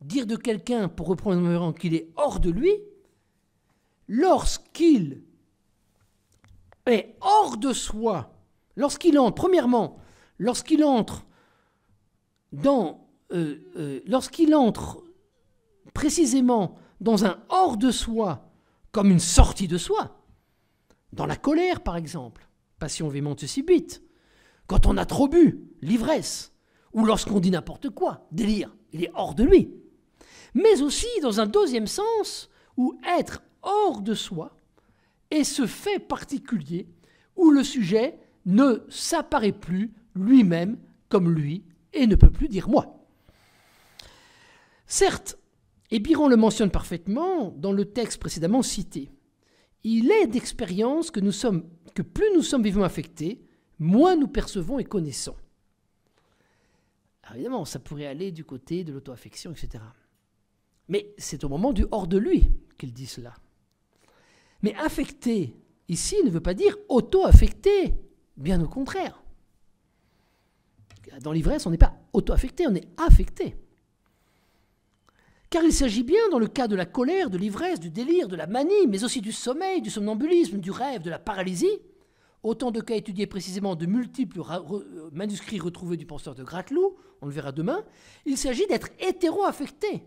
dire de quelqu'un, pour reprendre qu'il est hors de lui, lorsqu'il est hors de soi, lorsqu'il entre, premièrement, lorsqu'il entre dans, euh, euh, lorsqu'il entre précisément dans un hors de soi, comme une sortie de soi, dans la colère par exemple, passion vémente subite, quand on a trop bu, l'ivresse, ou lorsqu'on dit n'importe quoi, délire, il est hors de lui. Mais aussi dans un deuxième sens, où être hors de soi est ce fait particulier où le sujet ne s'apparaît plus lui-même comme lui et ne peut plus dire moi. Certes, et Biron le mentionne parfaitement dans le texte précédemment cité, il est d'expérience que, nous sommes, que plus nous sommes vivement affectés, moins nous percevons et connaissons. Alors évidemment, ça pourrait aller du côté de l'auto-affection, etc. Mais c'est au moment du hors de lui qu'il dit cela. Mais affecté, ici, ne veut pas dire auto-affecté, bien au contraire. Bah, dans l'ivresse, on n'est pas auto-affecté, on est affecté. Car il s'agit bien, dans le cas de la colère, de l'ivresse, du délire, de la manie, mais aussi du sommeil, du somnambulisme, du rêve, de la paralysie, autant de cas étudiés précisément de multiples euh, manuscrits retrouvés du penseur de Gratelou, on le verra demain, il s'agit d'être hétéro-affecté,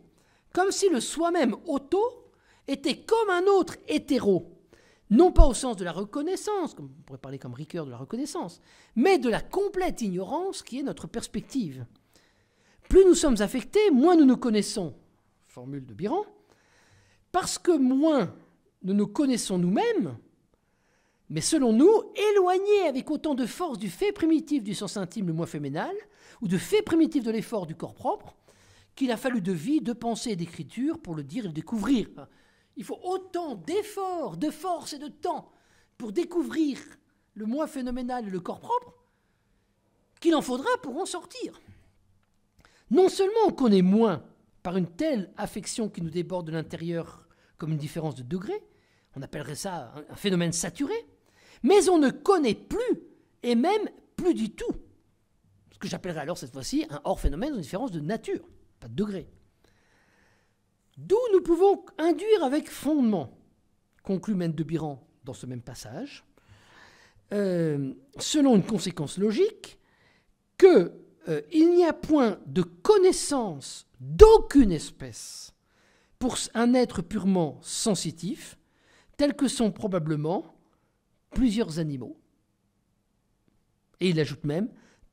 comme si le soi-même auto était comme un autre hétéro, non pas au sens de la reconnaissance, comme on pourrait parler comme Ricoeur de la reconnaissance, mais de la complète ignorance qui est notre perspective. Plus nous sommes affectés, moins nous nous connaissons, formule de Biran, parce que moins nous nous connaissons nous-mêmes, mais selon nous, éloignés avec autant de force du fait primitif du sens intime le moins féminin, ou de fait primitif de l'effort du corps propre, qu'il a fallu de vie, de pensée et d'écriture pour le dire et le découvrir. Il faut autant d'efforts, de force et de temps pour découvrir le moi phénoménal et le corps propre qu'il en faudra pour en sortir. Non seulement on connaît moins par une telle affection qui nous déborde de l'intérieur comme une différence de degré, on appellerait ça un phénomène saturé, mais on ne connaît plus et même plus du tout. Ce que j'appellerais alors cette fois-ci un hors-phénomène, une différence de nature, pas de degré. D'où nous pouvons induire avec fondement, conclut Mendebiran de dans ce même passage, euh, selon une conséquence logique, qu'il euh, n'y a point de connaissance d'aucune espèce pour un être purement sensitif, tel que sont probablement plusieurs animaux. Et il ajoute même,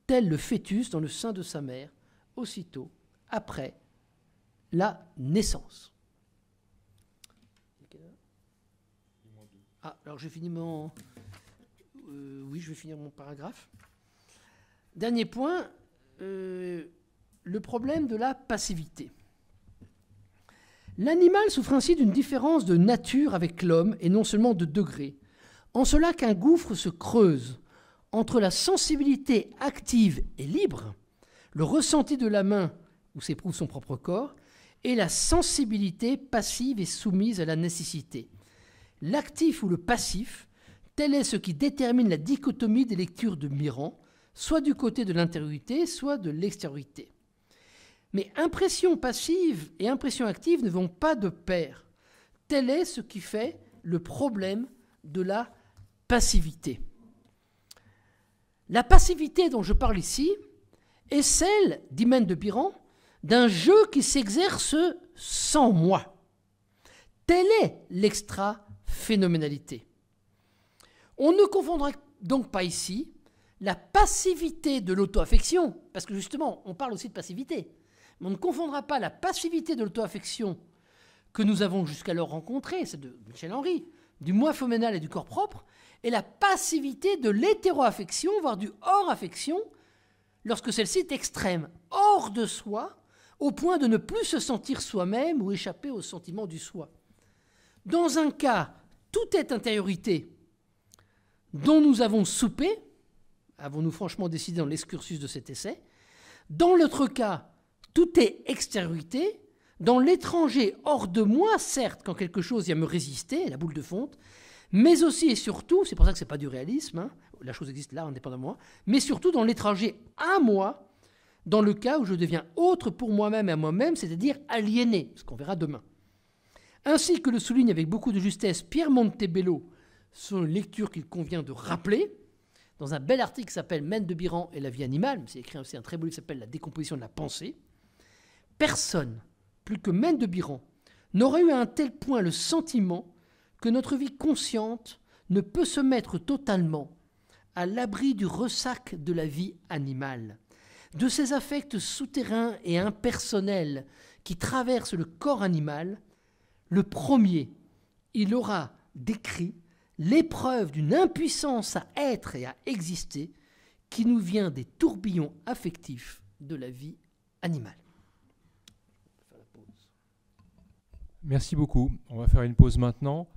tel le fœtus dans le sein de sa mère, aussitôt après la naissance. Ah, alors j'ai mon... Euh, oui, je vais finir mon paragraphe. Dernier point, euh, le problème de la passivité. L'animal souffre ainsi d'une différence de nature avec l'homme et non seulement de degré, en cela qu'un gouffre se creuse entre la sensibilité active et libre, le ressenti de la main où s'éprouve son propre corps, et la sensibilité passive est soumise à la nécessité. L'actif ou le passif, tel est ce qui détermine la dichotomie des lectures de Miran, soit du côté de l'intériorité, soit de l'extériorité. Mais impression passive et impression active ne vont pas de pair. Tel est ce qui fait le problème de la passivité. La passivité dont je parle ici est celle d'imène de Biran, d'un jeu qui s'exerce sans moi. Telle est l'extra-phénoménalité. On ne confondra donc pas ici la passivité de l'auto-affection, parce que justement, on parle aussi de passivité, mais on ne confondra pas la passivité de l'auto-affection que nous avons jusqu'alors rencontrée, celle de Michel Henry, du moi phénoménal et du corps propre, et la passivité de l'hétéro-affection, voire du hors-affection, lorsque celle-ci est extrême, hors de soi, au point de ne plus se sentir soi-même ou échapper au sentiment du soi. Dans un cas, tout est intériorité dont nous avons soupé, avons-nous franchement décidé dans l'excursus de cet essai. Dans l'autre cas, tout est extériorité. Dans l'étranger, hors de moi, certes, quand quelque chose vient me résister, la boule de fonte, mais aussi et surtout, c'est pour ça que ce n'est pas du réalisme, hein, la chose existe là, indépendamment, mais surtout dans l'étranger à moi, dans le cas où je deviens autre pour moi-même et à moi-même, c'est-à-dire aliéné, ce qu'on verra demain. Ainsi que le souligne avec beaucoup de justesse Pierre Montebello, sur une lecture qu'il convient de rappeler, dans un bel article qui s'appelle Mène de Biran et la vie animale, c'est écrit aussi un très beau livre qui s'appelle La décomposition de la pensée, personne, plus que Mène de Biran, n'aurait eu à un tel point le sentiment que notre vie consciente ne peut se mettre totalement à l'abri du ressac de la vie animale. De ces affects souterrains et impersonnels qui traversent le corps animal, le premier, il aura décrit l'épreuve d'une impuissance à être et à exister qui nous vient des tourbillons affectifs de la vie animale. Merci beaucoup. On va faire une pause maintenant.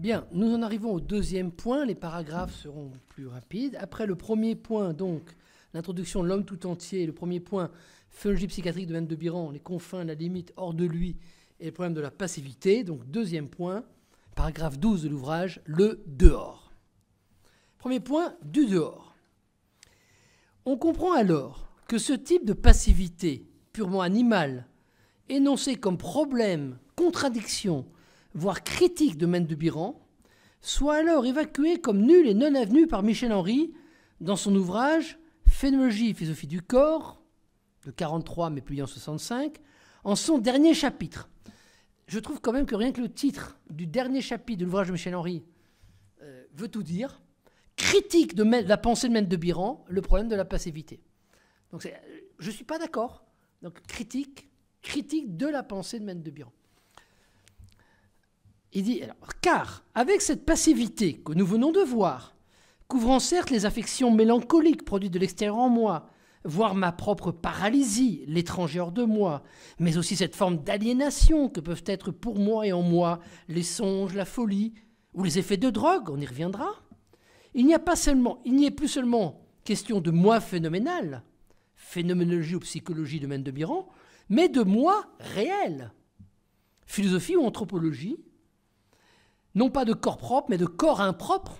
Bien, nous en arrivons au deuxième point. Les paragraphes seront plus rapides. Après le premier point, donc, l'introduction de l'homme tout entier, le premier point, phénologie psychiatrique de Van de Biran, les confins, la limite, hors de lui, et le problème de la passivité. Donc, deuxième point, paragraphe 12 de l'ouvrage, le dehors. Premier point, du dehors. On comprend alors que ce type de passivité purement animale, énoncé comme problème, contradiction, voire critique de Maine de Biran, soit alors évacué comme nul et non avenu par Michel Henry dans son ouvrage Phénologie et philosophie du corps, de 43 mais publié en 65, en son dernier chapitre. Je trouve quand même que rien que le titre du dernier chapitre de l'ouvrage de Michel Henry euh, veut tout dire. Critique de la pensée de Maine de Biran, le problème de la passivité. Donc je ne suis pas d'accord. Donc critique, critique de la pensée de Maine de Biran. Il dit car avec cette passivité que nous venons de voir, couvrant certes les affections mélancoliques produites de l'extérieur en moi, voire ma propre paralysie, l'étranger hors de moi, mais aussi cette forme d'aliénation que peuvent être pour moi et en moi les songes, la folie ou les effets de drogue, on y reviendra. Il n'y a pas seulement, il n'y est plus seulement question de moi phénoménal, phénoménologie ou psychologie de Maine de mais de moi réel. Philosophie ou anthropologie, non pas de corps propre, mais de corps impropre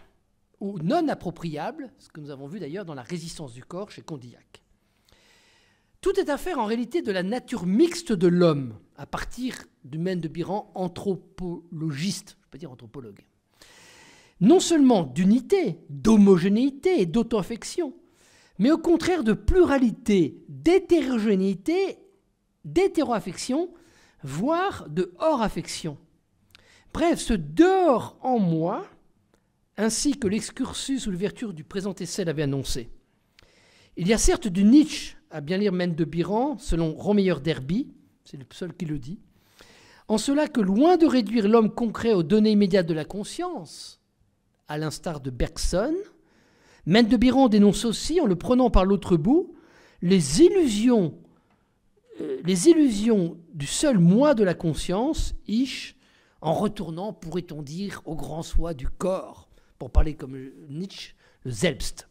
ou non appropriable, ce que nous avons vu d'ailleurs dans la résistance du corps chez Condillac. Tout est affaire en réalité de la nature mixte de l'homme, à partir du Maine de Biran, anthropologiste, je peux dire anthropologue. Non seulement d'unité, d'homogénéité et d'auto-affection, mais au contraire de pluralité, d'hétérogénéité, d'hétéro-affection, voire de hors-affection. Bref, ce dehors en moi, ainsi que l'excursus ou l'ouverture du présent essai l'avait annoncé. Il y a certes du Nietzsche à bien lire Mène de Biran, selon Romeyer Derby, c'est le seul qui le dit, en cela que loin de réduire l'homme concret aux données immédiates de la conscience, à l'instar de Bergson, Mène de Biran dénonce aussi, en le prenant par l'autre bout, les illusions, euh, les illusions du seul moi de la conscience, Ich, en retournant, pourrait-on dire, au grand soi du corps, pour parler comme Nietzsche, le Selbst.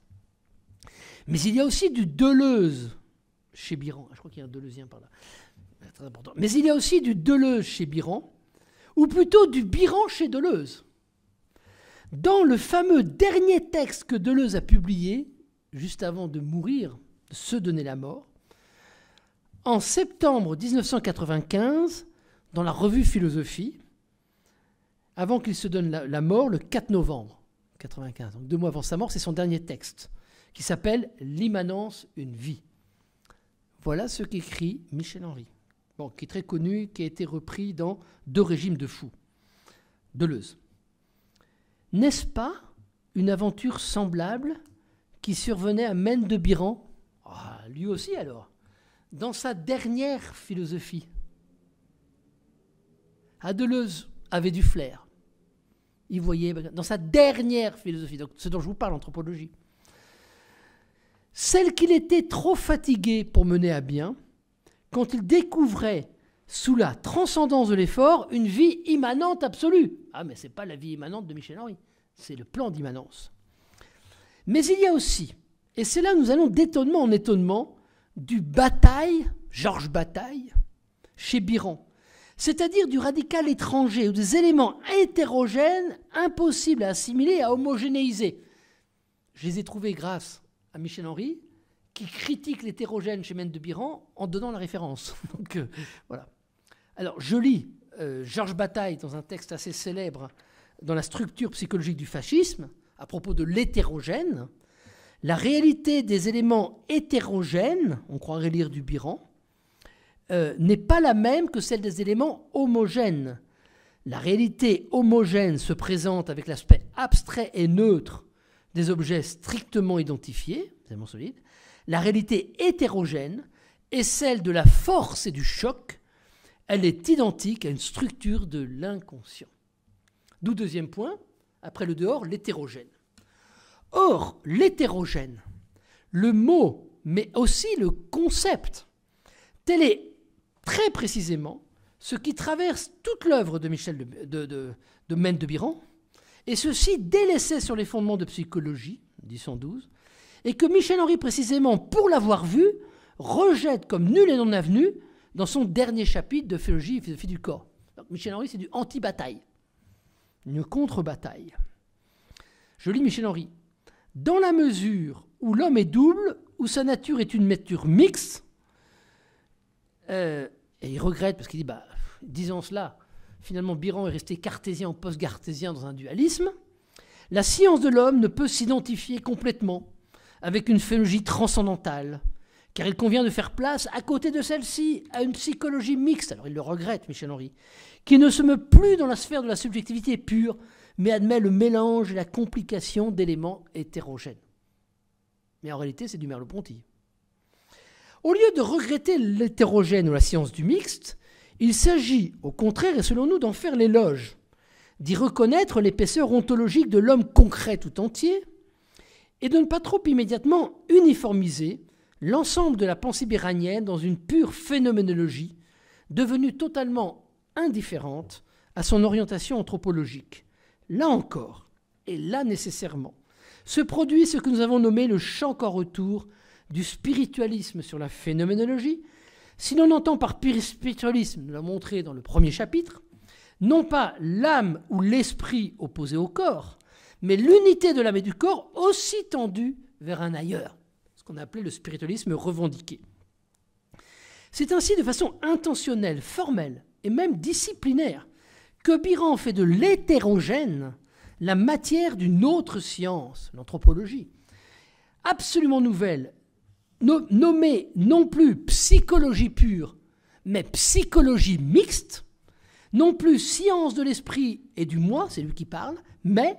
Mais il y a aussi du Deleuze chez Biran. Ah, je crois qu'il y a un Deleuzien par là. Très important. Mais il y a aussi du Deleuze chez Biran, ou plutôt du Biran chez Deleuze. Dans le fameux dernier texte que Deleuze a publié, juste avant de mourir, de se donner la mort, en septembre 1995, dans la revue Philosophie, avant qu'il se donne la, mort le 4 novembre 95. Donc deux mois avant sa mort, c'est son dernier texte qui s'appelle L'immanence, une vie. Voilà ce qu'écrit Michel Henry, bon, qui est très connu, qui a été repris dans Deux régimes de fous, Deleuze. N'est-ce pas une aventure semblable qui survenait à Maine de Biran ah, Lui aussi alors, dans sa dernière philosophie. À Deleuze avait du flair il voyait dans sa dernière philosophie, ce dont je vous parle, anthropologie, celle qu'il était trop fatigué pour mener à bien, quand il découvrait sous la transcendance de l'effort une vie immanente absolue. Ah mais ce n'est pas la vie immanente de Michel Henry, c'est le plan d'immanence. Mais il y a aussi, et c'est là nous allons d'étonnement en étonnement, du Bataille, Georges Bataille, chez Biran c'est-à-dire du radical étranger ou des éléments hétérogènes impossibles à assimiler, à homogénéiser. Je les ai trouvés grâce à Michel Henry, qui critique l'hétérogène chez Mène de Biran en donnant la référence. [laughs] Donc euh, voilà. Alors je lis euh, Georges Bataille dans un texte assez célèbre dans la structure psychologique du fascisme à propos de l'hétérogène. La réalité des éléments hétérogènes, on croirait lire du Biran, euh, n'est pas la même que celle des éléments homogènes. La réalité homogène se présente avec l'aspect abstrait et neutre des objets strictement identifiés, éléments solides. La réalité hétérogène est celle de la force et du choc. Elle est identique à une structure de l'inconscient. D'où deuxième point, après le dehors, l'hétérogène. Or, l'hétérogène, le mot, mais aussi le concept, tel est très précisément ce qui traverse toute l'œuvre de Michel de, de, de, Biran, et ceci délaissé sur les fondements de psychologie, 1012, et que Michel Henry, précisément pour l'avoir vu, rejette comme nul et non avenu dans son dernier chapitre de Philologie et Philosophie du corps. Michel Henry, c'est du anti-bataille, une contre-bataille. Je lis Michel Henry. Dans la mesure où l'homme est double, où sa nature est une nature mixte, euh, et il regrette parce qu'il dit bah, disons cela, finalement Biran est resté cartésien ou post-cartésien dans un dualisme. La science de l'homme ne peut s'identifier complètement avec une phénologie transcendantale, car il convient de faire place, à côté de celle-ci, à une psychologie mixte, alors il le regrette, Michel Henry, qui ne se meut plus dans la sphère de la subjectivité pure, mais admet le mélange et la complication d'éléments hétérogènes. Mais en réalité, c'est du Merleau-Ponty. Au lieu de regretter l'hétérogène ou la science du mixte, il s'agit, au contraire, et selon nous, d'en faire l'éloge, d'y reconnaître l'épaisseur ontologique de l'homme concret tout entier, et de ne pas trop immédiatement uniformiser l'ensemble de la pensée iranienne dans une pure phénoménologie, devenue totalement indifférente à son orientation anthropologique. Là encore, et là nécessairement, se produit ce que nous avons nommé le champ en retour du spiritualisme sur la phénoménologie, si l'on entend par spiritualisme, nous l'a montré dans le premier chapitre, non pas l'âme ou l'esprit opposé au corps, mais l'unité de l'âme et du corps aussi tendue vers un ailleurs, ce qu'on appelait le spiritualisme revendiqué. C'est ainsi de façon intentionnelle, formelle et même disciplinaire que Biran fait de l'hétérogène la matière d'une autre science, l'anthropologie, absolument nouvelle nommer non plus psychologie pure, mais psychologie mixte, non plus science de l'esprit et du moi, c'est lui qui parle, mais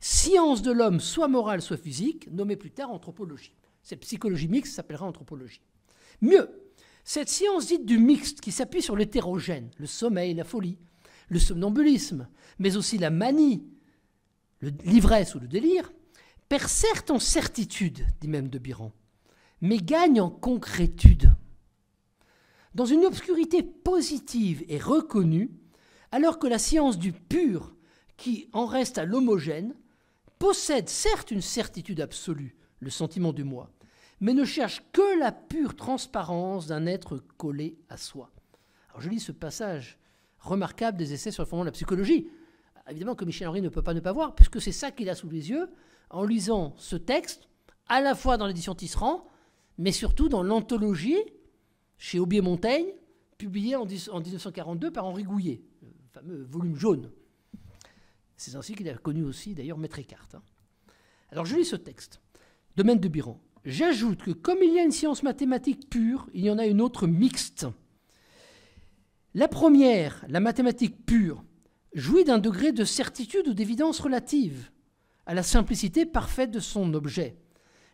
science de l'homme, soit morale, soit physique, nommée plus tard anthropologie. Cette psychologie mixte s'appellera anthropologie. Mieux, cette science dite du mixte qui s'appuie sur l'hétérogène, le sommeil, la folie, le somnambulisme, mais aussi la manie, l'ivresse ou le délire, perd certes en certitude, dit même de Biran, mais gagne en concrétude. Dans une obscurité positive et reconnue, alors que la science du pur, qui en reste à l'homogène, possède certes une certitude absolue, le sentiment du moi, mais ne cherche que la pure transparence d'un être collé à soi. Alors je lis ce passage remarquable des essais sur le fondement de la psychologie, évidemment que Michel Henry ne peut pas ne pas voir, puisque c'est ça qu'il a sous les yeux en lisant ce texte, à la fois dans l'édition Tisserand, mais surtout dans l'anthologie chez Aubier-Montaigne, publiée en, 1942 par Henri Gouillet, le fameux volume jaune. C'est ainsi qu'il a connu aussi d'ailleurs Maître Ecarte. Hein. Alors je lis ce texte, Domaine de Biron. J'ajoute que comme il y a une science mathématique pure, il y en a une autre mixte. La première, la mathématique pure, jouit d'un degré de certitude ou d'évidence relative à la simplicité parfaite de son objet.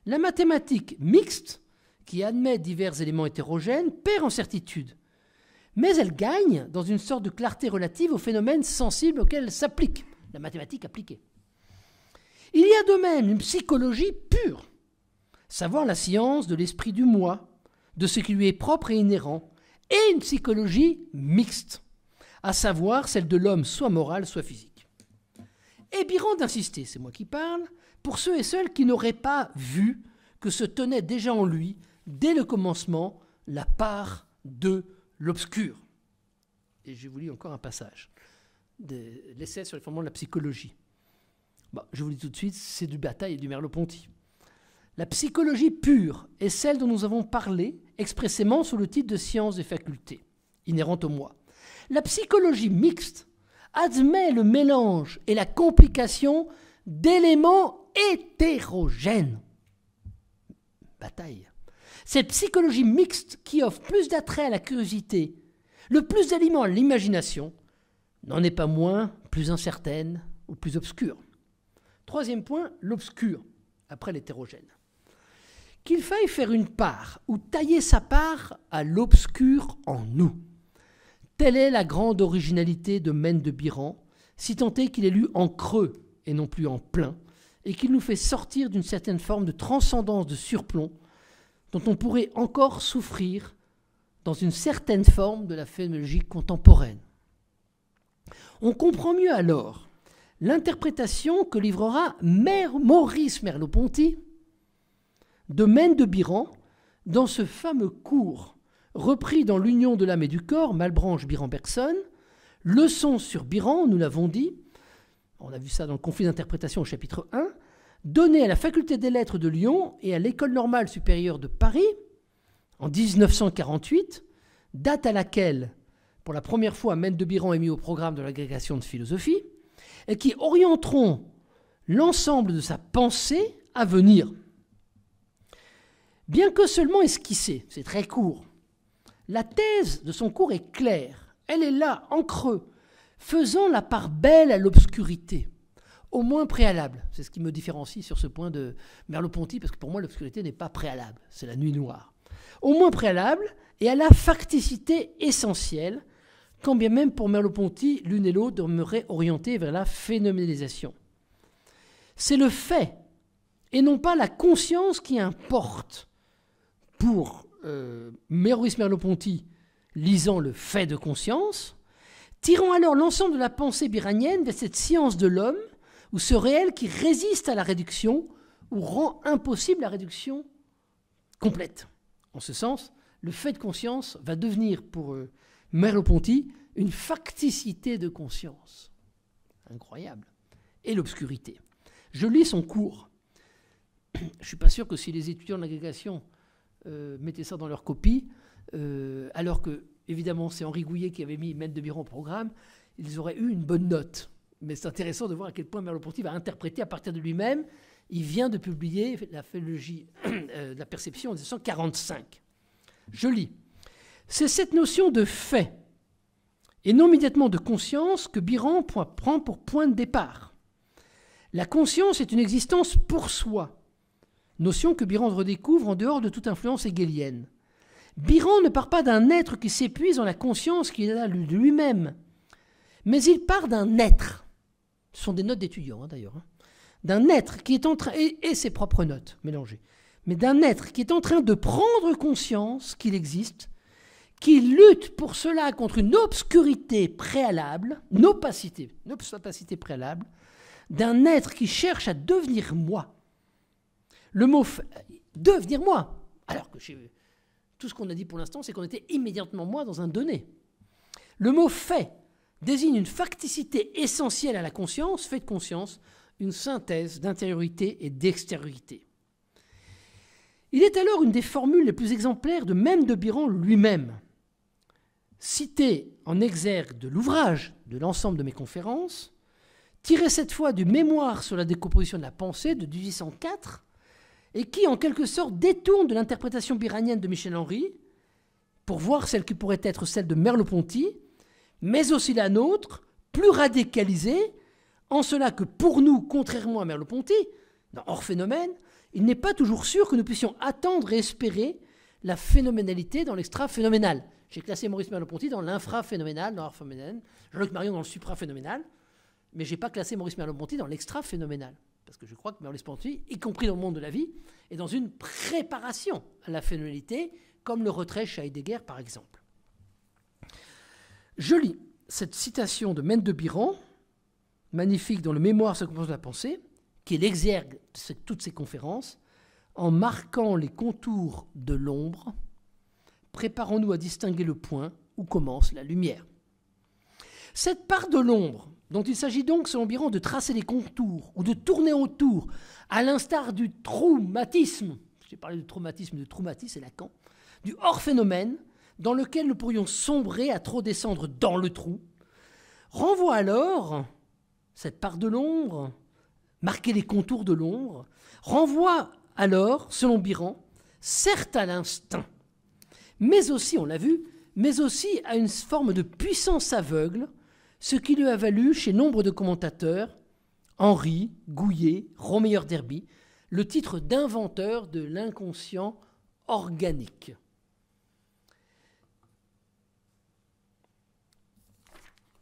La mathématique mixte qui admet divers éléments hétérogènes perd en certitude, mais elle gagne dans une sorte de clarté relative aux phénomènes sensibles auxquels s'applique la mathématique appliquée. Il y a de même une psychologie pure, savoir la science de l'esprit du moi, de ce qui lui est propre et inhérent, et une psychologie mixte, à savoir celle de l'homme soit moral, soit physique. Et Biran d'insister, c'est moi qui parle, pour ceux et celles qui n'auraient pas vu que se tenait déjà en lui dès le commencement la part de l'obscur. Et je vous lis encore un passage de l'essai sur les fondements de la psychologie. je vous dis tout de suite, c'est du Bataille et du Merleau-Ponty. La psychologie pure est celle dont nous avons parlé expressément sous le titre de science des facultés, inhérente au moi. La psychologie mixte admet le mélange et la complication d'éléments hétérogènes. Bataille. Cette psychologie mixte qui offre plus d'attrait à la curiosité, le plus d'aliment à l'imagination, n'en est pas moins plus incertaine ou plus obscure. Troisième point, l'obscur, après l'hétérogène. Qu'il faille faire une part ou tailler sa part à l'obscur en nous. Telle est la grande originalité de Mène de Biran, si tant est qu'il est lu en creux et non plus en plein, et qu'il nous fait sortir d'une certaine forme de transcendance de surplomb dont on pourrait encore souffrir dans une certaine forme de la phénoménologie contemporaine. On comprend mieux alors l'interprétation que livrera Mère Maurice Merleau-Ponty de Maine de Biran dans ce fameux cours repris dans l'Union de l'âme et du corps, Malbranche-Biran-Personne, leçon sur Biran, nous l'avons dit, on a vu ça dans le conflit d'interprétation au chapitre 1, donnée à la faculté des lettres de Lyon et à l'école normale supérieure de Paris en 1948, date à laquelle, pour la première fois, Mène de Biran est mis au programme de l'agrégation de philosophie, et qui orienteront l'ensemble de sa pensée à venir. Bien que seulement esquissée, c'est très court, la thèse de son cours est claire, elle est là, en creux, faisant la part belle à l'obscurité au moins préalable. C'est ce qui me différencie sur ce point de Merleau-Ponty, parce que pour moi, l'obscurité n'est pas préalable, c'est la nuit noire. Au moins préalable et à la facticité essentielle, quand bien même pour Merleau-Ponty, l'une et l'autre demeuraient orientées vers la phénoménalisation. C'est le fait, et non pas la conscience qui importe pour euh, Maurice Merleau-Ponty, lisant le fait de conscience, tirant alors l'ensemble de la pensée biranienne vers cette science de l'homme ou ce réel qui résiste à la réduction ou rend impossible la réduction complète. En ce sens, le fait de conscience va devenir pour euh, Merleau-Ponty une facticité de conscience. Incroyable. Et l'obscurité. Je lis son cours. [clears throat] Je ne suis pas sûr que si les étudiants de l'agrégation euh, mettaient ça dans leur copie, euh, alors que, évidemment, c'est Henri Gouillet qui avait mis Maître de Biron au programme, ils auraient eu une bonne note. Mais c'est intéressant de voir à quel point Merleau-Ponty va interpréter à partir de lui-même. Il vient de publier la phénologie de [clears throat] euh, la perception en 1945. Je lis. C'est cette notion de fait et non immédiatement de conscience que Biran prend pour point de départ. La conscience est une existence pour soi, notion que Biran redécouvre en dehors de toute influence hegelienne. Biran ne part pas d'un être qui s'épuise dans la conscience qu'il a de lui-même, mais il part d'un être ce sont des notes d'étudiants hein, d'ailleurs, hein. d'un être qui est en train, et, ses propres notes mélangées, mais d'un être qui est en train de prendre conscience qu'il existe, qui lutte pour cela contre une obscurité préalable, une opacité, une préalable, d'un être qui cherche à devenir moi. Le mot devenir moi, alors que tout ce qu'on a dit pour l'instant, c'est qu'on était immédiatement moi dans un donné. Le mot fait, désigne une facticité essentielle à la conscience, fait de conscience, une synthèse d'intériorité et d'extériorité. Il est alors une des formules les plus exemplaires de même de Biran lui-même. Cité en exergue de l'ouvrage de l'ensemble de mes conférences, tiré cette fois du Mémoire sur la décomposition de la pensée de 1804, et qui en quelque sorte détourne de l'interprétation biranienne de Michel Henry, pour voir celle qui pourrait être celle de Merleau-Ponty, mais aussi la nôtre, plus radicalisée, en cela que pour nous, contrairement à Merleau-Ponty, dans Hors Phénomène, il n'est pas toujours sûr que nous puissions attendre et espérer la phénoménalité dans l'extra-phénoménal. J'ai classé Maurice Merleau-Ponty dans l'infra-phénoménal, dans Hors Phénomène, Jean-Luc Marion dans le supra-phénoménal, mais je n'ai pas classé Maurice Merleau-Ponty dans l'extra-phénoménal. Parce que je crois que Merleau-Ponty, y compris dans le monde de la vie, est dans une préparation à la phénoménalité, comme le retrait chez Heidegger, par exemple. Je lis cette citation de Maine de magnifique dans le Mémoire sur compose de la pensée, qui est l'exergue de toutes ces conférences, en marquant les contours de l'ombre, préparons-nous à distinguer le point où commence la lumière. Cette part de l'ombre, dont il s'agit donc, selon Biran, de tracer les contours ou de tourner autour, à l'instar du traumatisme, j'ai parlé de traumatisme, de traumatisme, c'est Lacan, du hors-phénomène, dans lequel nous pourrions sombrer à trop descendre dans le trou, renvoie alors cette part de l'ombre, marquer les contours de l'ombre, renvoie alors, selon Biran, certes à l'instinct, mais aussi, on l'a vu, mais aussi à une forme de puissance aveugle, ce qui lui a valu, chez nombre de commentateurs, Henri, Gouillet, Romeur Derby, le titre d'inventeur de l'inconscient organique.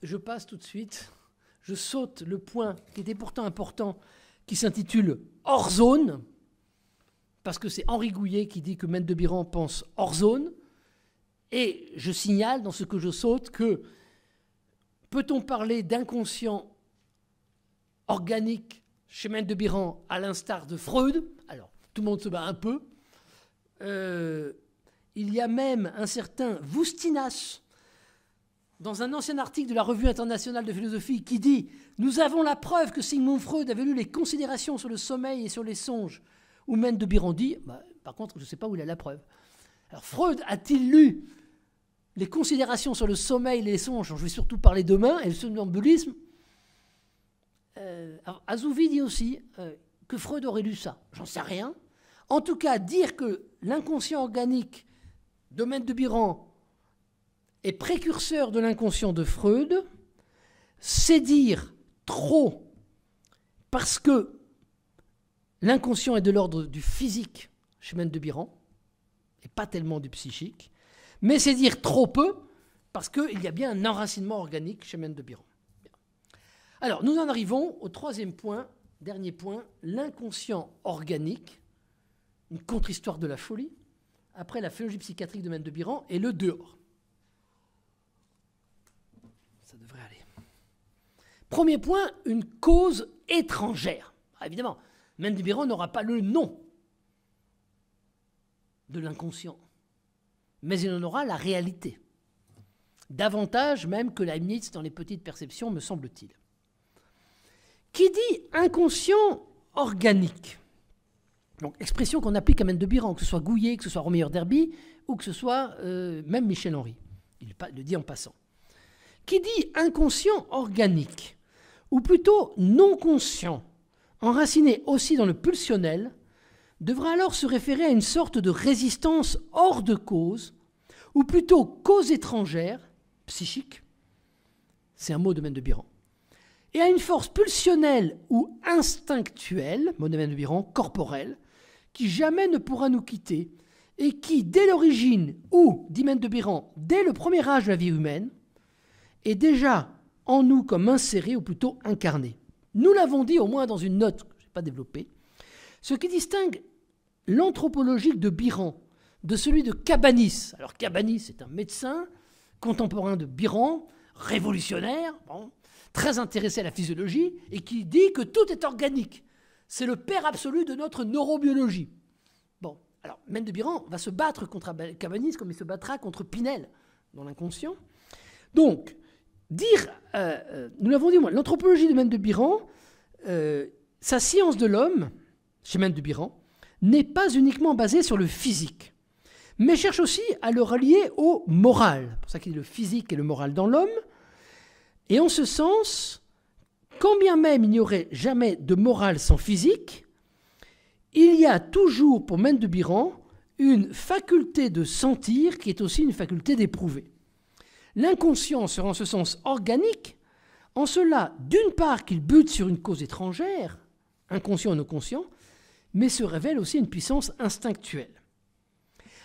je passe tout de suite, je saute le point qui était pourtant important, qui s'intitule Hors zone, parce que c'est Henri Gouillet qui dit que Maître de Biran pense hors zone, et je signale dans ce que je saute que peut-on parler d'inconscient organique chez Maître de Biran à l'instar de Freud Alors, tout le monde se bat un peu. Euh, il y a même un certain Voustinas, dans un ancien article de la Revue internationale de philosophie qui dit Nous avons la preuve que Sigmund Freud avait lu les considérations sur le sommeil et sur les songes, ou même de Birandi, bah, par contre, je ne sais pas où il a la preuve. Alors, Freud a-t-il lu les considérations sur le sommeil et les songes Je vais surtout parler demain, et le somnambulisme. Euh, Azouvi dit aussi euh, que Freud aurait lu ça. J'en sais rien. En tout cas, dire que l'inconscient organique, domaine de Birand et précurseur de l'inconscient de Freud, c'est dire trop, parce que l'inconscient est de l'ordre du physique chez Mendebiran, de et pas tellement du psychique, mais c'est dire trop peu, parce qu'il y a bien un enracinement organique chez Mendebiran. de Alors, nous en arrivons au troisième point, dernier point, l'inconscient organique, une contre-histoire de la folie, après la phénologie psychiatrique de Mendebiran et le dehors. Premier point, une cause étrangère. Ah, évidemment, Mendebiron n'aura pas le nom de l'inconscient, mais il en aura la réalité. Davantage même que Leibniz dans les petites perceptions, me semble-t-il. Qui dit inconscient organique donc, expression qu'on applique à Mendebiran, que ce soit Gouillet, que ce soit Roméo Derby, ou que ce soit euh, même Michel Henry. Il le dit en passant. Qui dit inconscient organique ou plutôt non conscient, enraciné aussi dans le pulsionnel, devra alors se référer à une sorte de résistance hors de cause, ou plutôt cause étrangère, psychique, c'est un mot de domaine de Biran, et à une force pulsionnelle ou instinctuelle, mot de domaine de Biran, corporelle, qui jamais ne pourra nous quitter, et qui, dès l'origine, ou, dit Mendebiran, de Biran, dès le premier âge de la vie humaine, est déjà en nous comme inséré ou plutôt incarné. Nous l'avons dit au moins dans une note que je n'ai pas développée. Ce qui distingue l'anthropologique de Biran de celui de Cabanis. Alors Cabanis est un médecin contemporain de Biran, révolutionnaire, très intéressé à la physiologie, et qui dit que tout est organique. C'est le père absolu de notre neurobiologie. Bon, alors même de Biran va se battre contre Cabanis comme il se battra contre Pinel dans l'inconscient. Donc, dire, euh, euh, nous l'avons dit, l'anthropologie de Mendebiran, de Biran, euh, sa science de l'homme, chez Mendebiran, n'est pas uniquement basée sur le physique, mais cherche aussi à le rallier au moral. pour ça qu'il dit le physique et le moral dans l'homme. Et en ce sens, quand bien même il n'y aurait jamais de morale sans physique, il y a toujours pour Mendebiran de Biran une faculté de sentir qui est aussi une faculté d'éprouver. L'inconscient sera en ce sens organique, en cela, d'une part, qu'il bute sur une cause étrangère, inconscient et non conscient, mais se révèle aussi une puissance instinctuelle.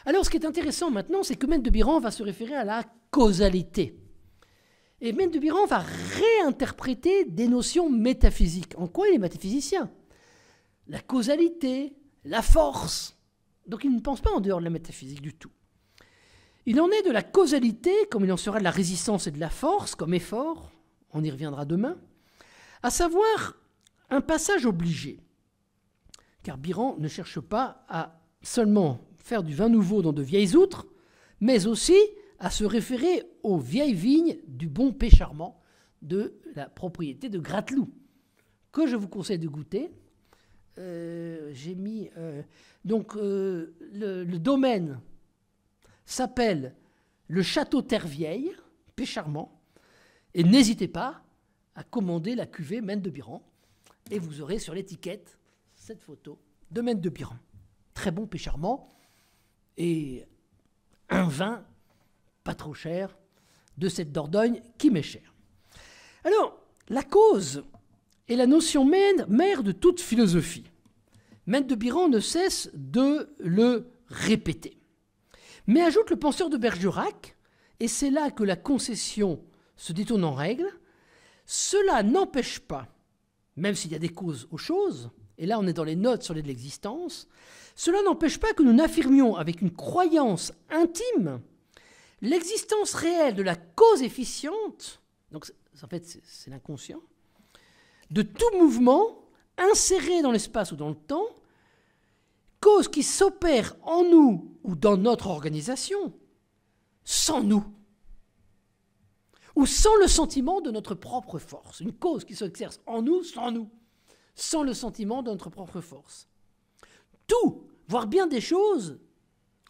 Alors, ce qui est intéressant maintenant, c'est que Maître de Biran va se référer à la causalité. Et Maître de Biran va réinterpréter des notions métaphysiques. En quoi il est métaphysicien La causalité, la force. Donc, il ne pense pas en dehors de la métaphysique du tout. Il en est de la causalité, comme il en sera de la résistance et de la force, comme effort, on y reviendra demain, à savoir un passage obligé. Car Biran ne cherche pas à seulement faire du vin nouveau dans de vieilles outres, mais aussi à se référer aux vieilles vignes du bon pécharmant de la propriété de Grateloup que je vous conseille de goûter. Euh, j'ai mis euh, donc euh, le domaine s'appelle le Château Tervieille, vieille Pécharmant. Et n'hésitez pas à commander la cuvée Maine de Biran. Et vous aurez sur l'étiquette cette photo de Maine de Biran. Très bon Pécharmant. Et un vin pas trop cher de cette Dordogne qui m'est chère. Alors, la cause est la notion mère de toute philosophie. Maine de Biran ne cesse de le répéter. Mais ajoute le penseur de Bergerac, et c'est là que la concession se détourne en règle, cela n'empêche pas, même s'il y a des causes aux choses, et là on est dans les notes sur de l'existence, cela n'empêche pas que nous n'affirmions avec une croyance intime l'existence réelle de la cause efficiente, donc en fait c'est l'inconscient, de tout mouvement inséré dans l'espace ou dans le temps, cause qui s'opère en nous ou dans notre organisation, sans nous, ou sans le sentiment de notre propre force, une cause qui s'exerce en nous, sans nous, sans le sentiment de notre propre force. Tout, voire bien des choses,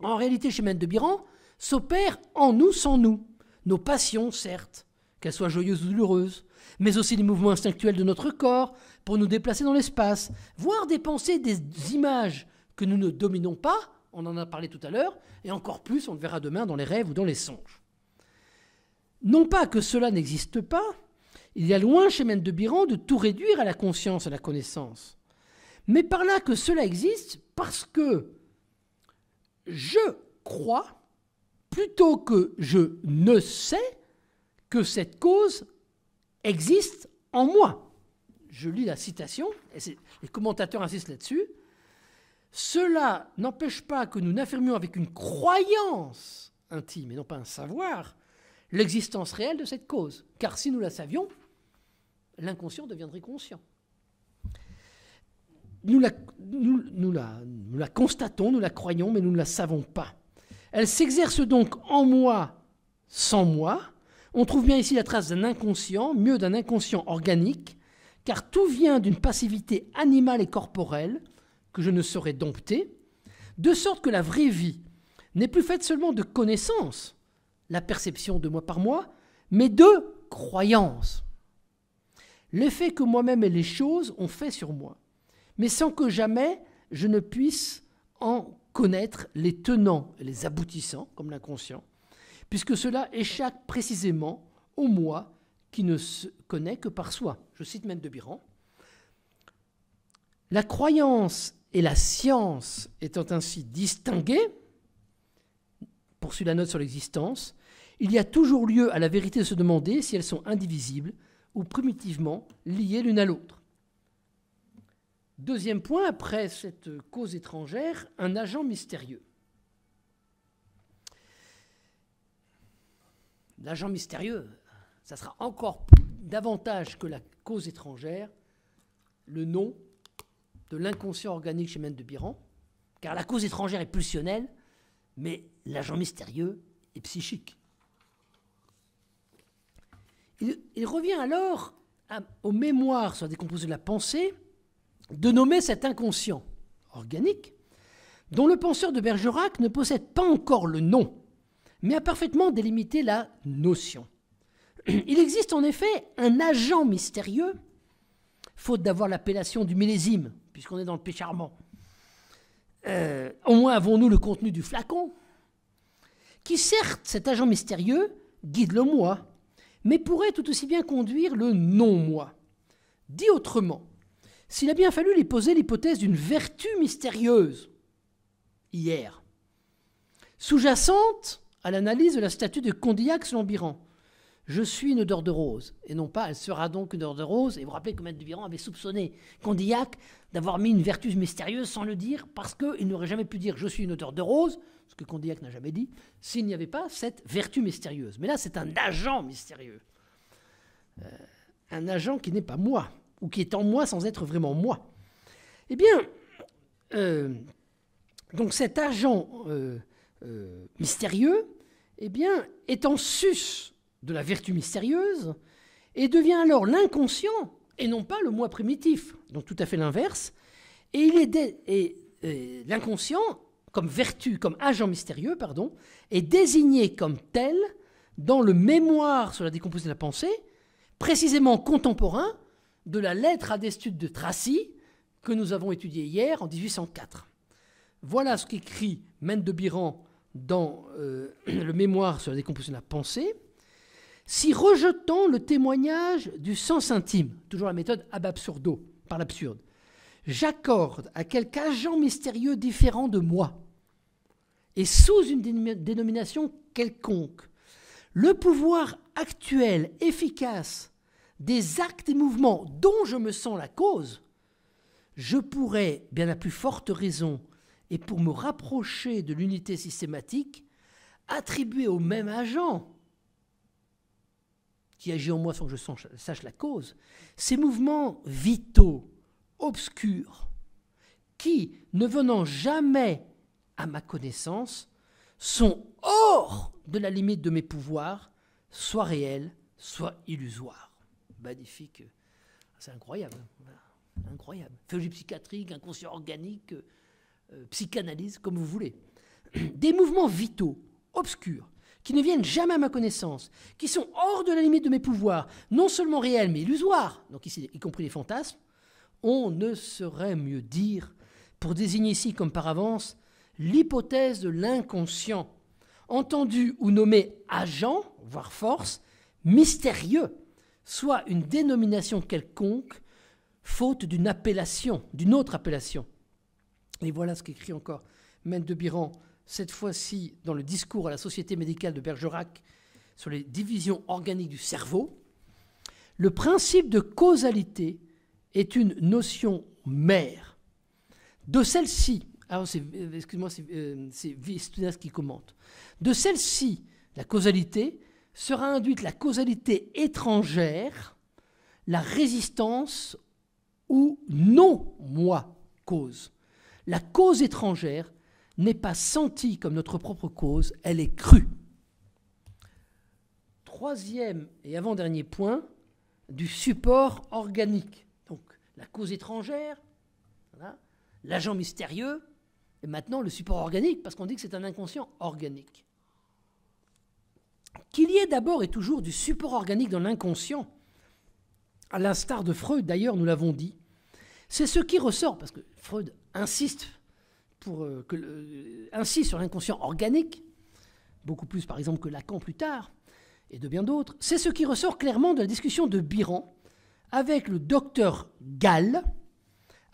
en réalité chez Maine de Biran, s'opère en nous, sans nous. Nos passions, certes, qu'elles soient joyeuses ou douloureuses, mais aussi les mouvements instinctuels de notre corps pour nous déplacer dans l'espace, voire des pensées, des images que nous ne dominons pas, on en a parlé tout à l'heure, et encore plus, on le verra demain dans les rêves ou dans les songes. Non pas que cela n'existe pas, il y a loin chez Mendebiran de de tout réduire à la conscience, à la connaissance, mais par là que cela existe parce que je crois, plutôt que je ne sais, que cette cause existe en moi. Je lis la citation, et les commentateurs insistent là-dessus, cela n'empêche pas que nous n'affirmions avec une croyance intime et non pas un savoir l'existence réelle de cette cause, car si nous la savions, l'inconscient deviendrait conscient. Nous la, constatons, nous la croyons, mais nous ne la savons pas. Elle s'exerce donc en moi, sans moi. On trouve bien ici la trace d'un inconscient, mieux d'un inconscient organique, car tout vient d'une passivité animale et corporelle, que je ne saurais dompter, de sorte que la vraie vie n'est plus faite seulement de connaissances, la perception de moi par moi, mais de croyances. L'effet que moi-même et les choses ont fait sur moi, mais sans que jamais je ne puisse en connaître les tenants et les aboutissants, comme l'inconscient, puisque cela échappe précisément au moi qui ne se connaît que par soi. Je cite même de Biran. La croyance et la science étant ainsi distinguée, poursuit la note sur l'existence, il y a toujours lieu à la vérité de se demander si elles sont indivisibles ou primitivement liées l'une à l'autre. Deuxième point, après cette cause étrangère, un agent mystérieux. L'agent mystérieux, ça sera encore davantage que la cause étrangère, le nom de l'inconscient organique chez de Biran, car la cause étrangère est pulsionnelle, mais l'agent mystérieux est psychique. Il, revient alors aux mémoires sur la de la pensée de nommer cet inconscient organique, dont le penseur de Bergerac ne possède pas encore le nom, mais a parfaitement délimité la notion. [clears throat] Il existe en effet un agent mystérieux, faute d'avoir l'appellation du millésime puisqu'on est dans le pécharment. Euh, au moins avons-nous le contenu du flacon, qui certes, cet agent mystérieux, guide le moi, mais pourrait tout aussi bien conduire le non-moi. Dit autrement, s'il a bien fallu lui poser l'hypothèse d'une vertu mystérieuse, hier, sous-jacente à l'analyse de la statue de Condillac selon je suis une odeur de rose. Et non pas Elle sera donc une odeur de rose. Et vous vous rappelez que Maître de avait soupçonné Condillac d'avoir mis une vertu mystérieuse sans le dire, parce qu'il n'aurait jamais pu dire Je suis une odeur de rose, ce que Condillac n'a jamais dit, s'il n'y avait pas cette vertu mystérieuse. Mais là, c'est un agent mystérieux. Euh, un agent qui n'est pas moi, ou qui est en moi sans être vraiment moi. Eh bien, euh, donc cet agent euh, mystérieux, eh bien, est en sus de la vertu mystérieuse, et devient alors l'inconscient, et non pas le moi primitif, donc tout à fait l'inverse, et il est et, l'inconscient, comme vertu, comme agent mystérieux, pardon, est désigné comme tel dans le mémoire sur la décomposition de la pensée, précisément contemporain de la lettre à d'étude de Tracy que nous avons étudiée hier en 1804. Voilà ce qu'écrit Mendebiran de Biran dans euh, [clears throat] le mémoire sur la décomposition de la pensée. Si rejetant le témoignage du sens intime, toujours la méthode ab absurdo, par l'absurde, j'accorde à quelque agent mystérieux différent de moi, et sous une dénomination quelconque, le pouvoir actuel, efficace, des actes et mouvements dont je me sens la cause, je pourrais, bien la plus forte raison, et pour me rapprocher de l'unité systématique, attribuer au même agent qui agit en moi sans que je sache la cause, ces mouvements vitaux, obscurs, qui, ne venant jamais à ma connaissance, sont hors de la limite de mes pouvoirs, soit réels, soit illusoires. Magnifique, c'est incroyable, incroyable. Folie psychiatrique, inconscient organique, euh, psychanalyse, comme vous voulez. [clears throat] Des mouvements vitaux, obscurs, qui ne viennent jamais à ma connaissance, qui sont hors de la limite de mes pouvoirs, non seulement réels mais illusoires, donc ici, y compris les fantasmes, on ne saurait mieux dire, pour désigner ici comme par avance, l'hypothèse de l'inconscient, entendu ou nommé agent, voire force, mystérieux, soit une dénomination quelconque, faute d'une appellation, d'une autre appellation. Et voilà ce qu'écrit encore Maître de Biran cette fois-ci dans le discours à la Société médicale de Bergerac sur les divisions organiques du cerveau, le principe de causalité est une notion mère. De celle-ci, ah, euh, excuse-moi, c'est euh, qui commente, de celle-ci, la causalité, sera induite la causalité étrangère, la résistance ou non-moi cause. La cause étrangère n'est pas sentie comme notre propre cause, elle est crue. Troisième et avant-dernier point, du support organique. Donc la cause étrangère, l'agent mystérieux, et maintenant le support organique, parce qu'on dit que c'est un inconscient organique. Qu'il y ait d'abord et toujours du support organique dans l'inconscient, à l'instar de Freud d'ailleurs, nous l'avons dit, c'est ce qui ressort, parce que Freud insiste pour, euh, que, euh, ainsi sur l'inconscient organique, beaucoup plus par exemple que Lacan plus tard, et de bien d'autres, c'est ce qui ressort clairement de la discussion de Biran avec le docteur Gall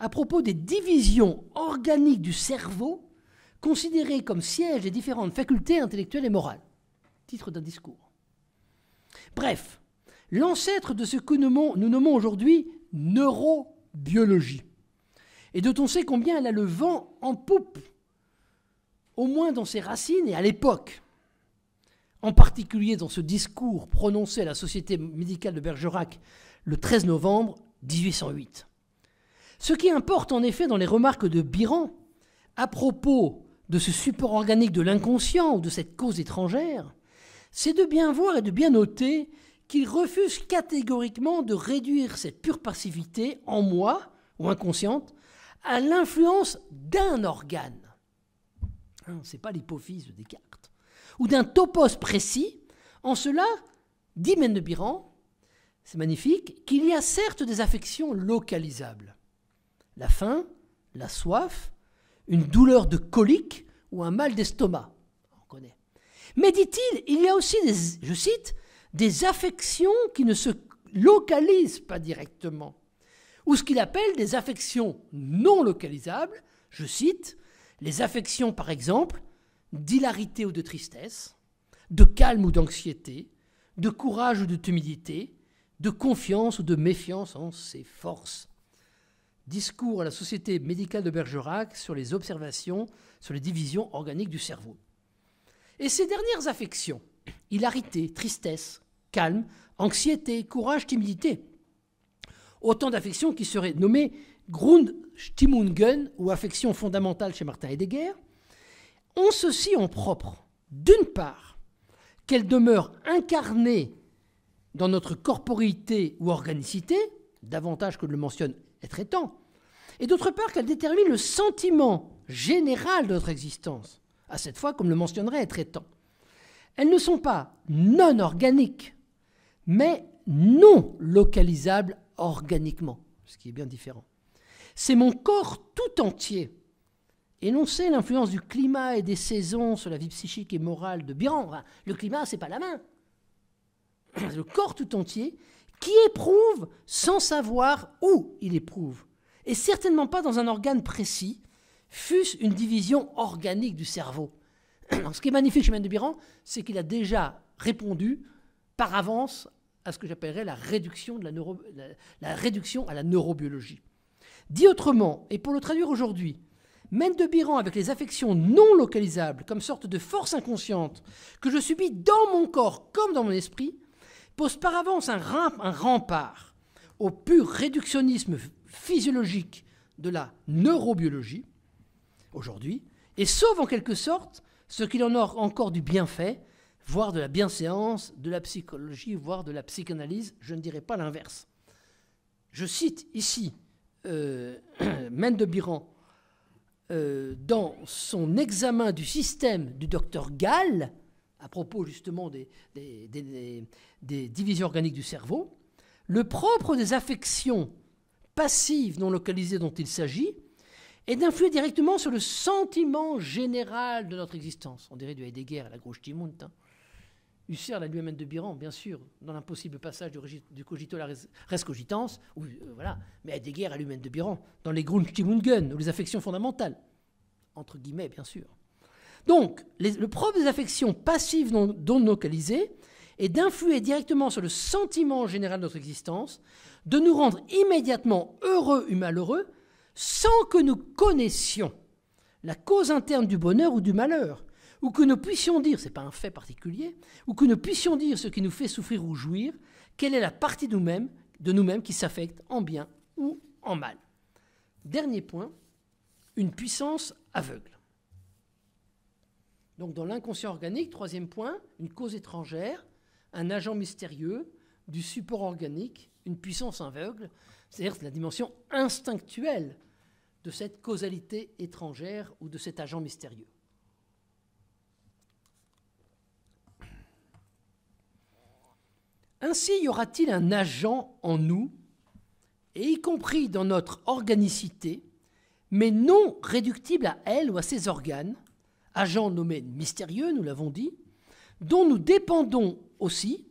à propos des divisions organiques du cerveau considérées comme siège des différentes facultés intellectuelles et morales. Titre d'un discours. Bref, l'ancêtre de ce que nous nommons, aujourd'hui neurobiologie et dont on sait combien elle a le vent en poupe, au moins dans ses racines et à l'époque. En particulier dans ce discours prononcé à la Société médicale de Bergerac le 13 novembre 1808. Ce qui importe en effet dans les remarques de Biran à propos de ce support organique de l'inconscient ou de cette cause étrangère, c'est de bien voir et de bien noter qu'il refuse catégoriquement de réduire cette pure passivité en moi ou inconsciente à l'influence d'un organe, hein, ce n'est pas l'hypophyse de Descartes, ou d'un topos précis, en cela, dit Mène de Biran, c'est magnifique, qu'il y a certes des affections localisables. La faim, la soif, une douleur de colique ou un mal d'estomac. On connaît. Mais dit-il, il y a aussi je cite, des affections qui ne se localisent pas directement, ou ce qu'il appelle des affections non localisables, je cite, les affections par exemple d'hilarité ou de tristesse, de calme ou d'anxiété, de courage ou de timidité, de confiance ou de méfiance en ses forces. Discours à la Société médicale de Bergerac sur les observations sur les divisions organiques du cerveau. Et ces dernières affections, hilarité, tristesse, calme, anxiété, courage, timidité, autant d'affections qui seraient nommées Grundstimmungen ou affections fondamentales chez Martin Heidegger, ont ceci en propre, d'une part, qu'elles demeurent incarnées dans notre corporité ou organicité, davantage que le mentionne être étant, et d'autre part qu'elles déterminent le sentiment général de notre existence, à cette fois comme le mentionnerait être étant. Elles ne sont pas non organiques, mais non localisables organiquement, ce qui est bien différent. C'est mon corps tout entier. c'est l'influence du climat et des saisons sur la vie psychique et morale de Biran. le climat, c'est pas la main. C'est le corps tout entier qui éprouve sans savoir où il éprouve. Et certainement pas dans un organe précis, fût-ce une division organique du cerveau. ce qui est magnifique chez de Biran, c'est qu'il a déjà répondu par avance à ce que j'appellerais la réduction, la, réduction à la neurobiologie. Dit autrement, et pour le traduire aujourd'hui, Mendebiran avec les affections non localisables comme sorte de force inconsciente que je subis dans mon corps comme dans mon esprit pose par avance un, un rempart au pur réductionnisme physiologique de la neurobiologie aujourd'hui et sauve en quelque sorte ce qu'il en a encore du bienfait voire de la bienséance, de la psychologie, voire de la psychanalyse, je ne dirais pas l'inverse. Je cite ici euh, [clears throat] Mendebiran euh, dans son examen du système du docteur Gall, à propos justement des, divisions organiques du cerveau, le propre des affections passives non localisées dont il s'agit est d'influer directement sur le sentiment général de notre existence. On dirait du Heidegger à la gauche du Husserl la lui de Biran, bien sûr, dans l'impossible passage du, cogito à la res, cogitans, euh, voilà, mais Heidegger guerres à de Biran, dans les Grundstimmungen, ou les affections fondamentales, entre guillemets, bien sûr. Donc, le propre des affections passives non, non localisées est d'influer directement sur le sentiment général de notre existence, de nous rendre immédiatement heureux ou malheureux, sans que nous connaissions la cause interne du bonheur ou du malheur, ou que nous puissions dire, ce n'est pas un fait particulier, ou que nous puissions dire ce qui nous fait souffrir ou jouir, quelle est la partie de nous-mêmes de nous-mêmes qui s'affecte en bien ou en mal. Dernier point, une puissance aveugle. Donc dans l'inconscient organique, troisième point, une cause étrangère, un agent mystérieux, du support organique, une puissance aveugle, c'est-à-dire la dimension instinctuelle de cette causalité étrangère ou de cet agent mystérieux. Ainsi, y aura-t-il un agent en nous, et y compris dans notre organicité, mais non réductible à elle ou à ses organes, agent nommé mystérieux, nous l'avons dit, dont nous dépendons aussi,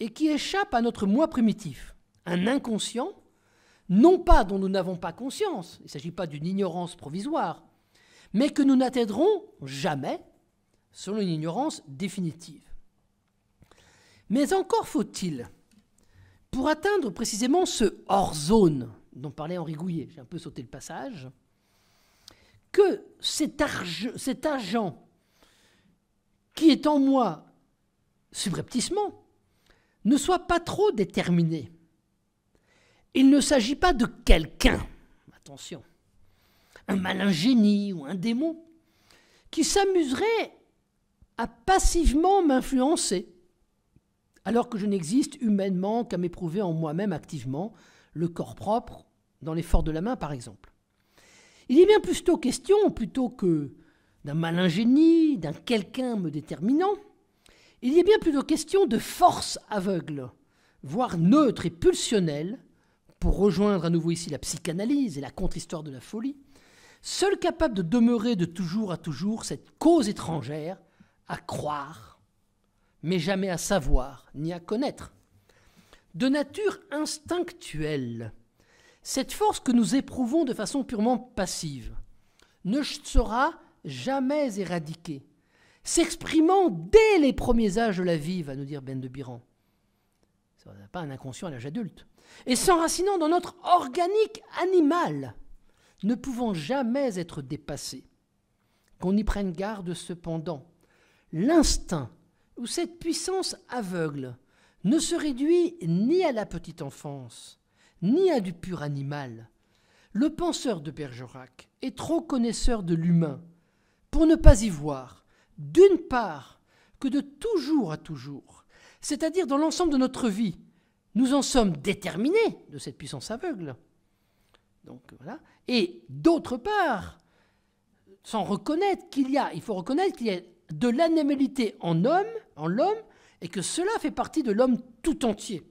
et qui échappe à notre moi primitif, un inconscient, non pas dont nous n'avons pas conscience, il ne s'agit pas d'une ignorance provisoire, mais que nous n'atteindrons jamais selon une ignorance définitive. Mais encore faut-il, pour atteindre précisément ce hors-zone dont parlait Henri Gouillet, j'ai un peu sauté le passage, que cet, argent agent qui est en moi subrepticement ne soit pas trop déterminé. Il ne s'agit pas de quelqu'un, attention, un malin génie ou un démon, qui s'amuserait à passivement m'influencer alors que je n'existe humainement qu'à m'éprouver en moi-même activement, le corps propre, dans l'effort de la main par exemple. Il est bien plutôt question, plutôt que d'un malin génie, d'un quelqu'un me déterminant, il y est bien plutôt question de force aveugle, voire neutre et pulsionnelle, pour rejoindre à nouveau ici la psychanalyse et la contre-histoire de la folie, seule capable de demeurer de toujours à toujours cette cause étrangère à croire mais jamais à savoir ni à connaître. De nature instinctuelle, cette force que nous éprouvons de façon purement passive ne sera jamais éradiquée, s'exprimant dès les premiers âges de la vie, va nous dire Ben de Biran. Ça n'a pas un inconscient à l'âge adulte. Et s'enracinant dans notre organique animal, ne pouvant jamais être dépassé. Qu'on y prenne garde cependant. L'instinct où cette puissance aveugle ne se réduit ni à la petite enfance, ni à du pur animal. Le penseur de Bergerac est trop connaisseur de l'humain pour ne pas y voir, d'une part, que de toujours à toujours, c'est-à-dire dans l'ensemble de notre vie, nous en sommes déterminés de cette puissance aveugle. Donc voilà. Et d'autre part, sans reconnaître qu'il y a, il faut reconnaître qu'il y a de l'animalité en homme, en l'homme, et que cela fait partie de l'homme tout entier.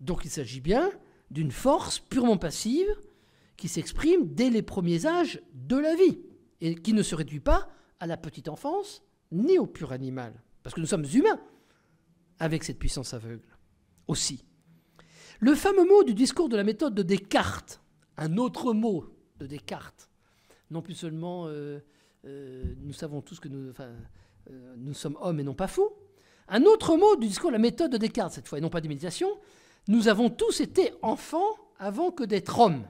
Donc il s'agit bien d'une force purement passive qui s'exprime dès les premiers âges de la vie et qui ne se réduit pas à la petite enfance ni au pur animal, parce que nous sommes humains avec cette puissance aveugle aussi. Le fameux mot du discours de la méthode de Descartes, un autre mot de Descartes, non plus seulement euh, euh, nous savons tous que nous, euh, nous sommes hommes et non pas fous. Un autre mot du discours, la méthode de Descartes, cette fois, et non pas des nous avons tous été enfants avant que d'être hommes,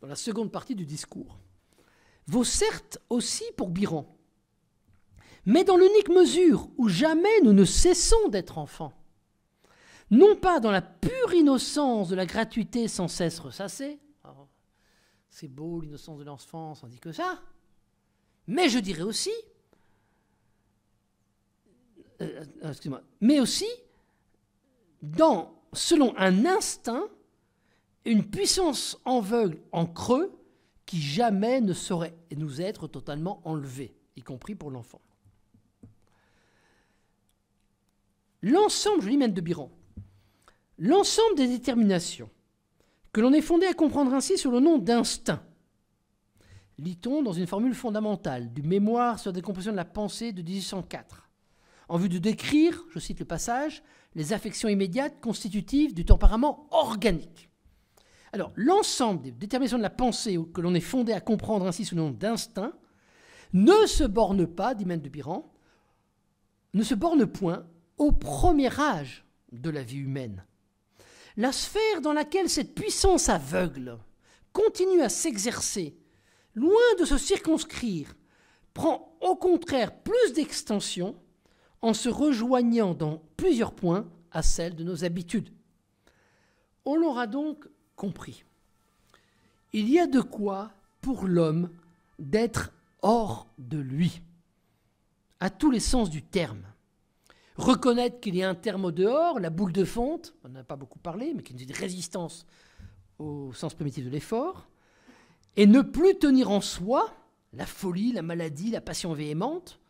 dans la seconde partie du discours, vaut certes aussi pour Biron. mais dans l'unique mesure où jamais nous ne cessons d'être enfants, non pas dans la pure innocence de la gratuité sans cesse ressassée, oh, c'est beau l'innocence de l'enfance, on dit que ça, mais je dirais aussi, euh, euh, mais aussi, dans, selon un instinct, une puissance aveugle en creux qui jamais ne saurait nous être totalement enlevée, y compris pour l'enfant. L'ensemble, je lis même de Biran, l'ensemble des déterminations que l'on est fondé à comprendre ainsi sous le nom d'instinct lit-on dans une formule fondamentale du Mémoire sur la décomposition de la pensée de 1804, en vue de décrire, je cite le passage, les affections immédiates constitutives du tempérament organique. Alors, l'ensemble des déterminations de la pensée que l'on est fondé à comprendre ainsi sous le nom d'instinct ne se borne pas, dit Maine de Biran, ne se borne point au premier âge de la vie humaine. La sphère dans laquelle cette puissance aveugle continue à s'exercer loin de se circonscrire, prend au contraire plus d'extension en se rejoignant dans plusieurs points à celle de nos habitudes. On l'aura donc compris. Il y a de quoi, pour l'homme, d'être hors de lui, à tous les sens du terme. Reconnaître qu'il y a un terme au dehors, la boule de fonte, on n'en a pas beaucoup parlé, mais qui est une résistance au sens primitif de l'effort, et ne plus tenir en soi la folie, la maladie, la passion véhémente,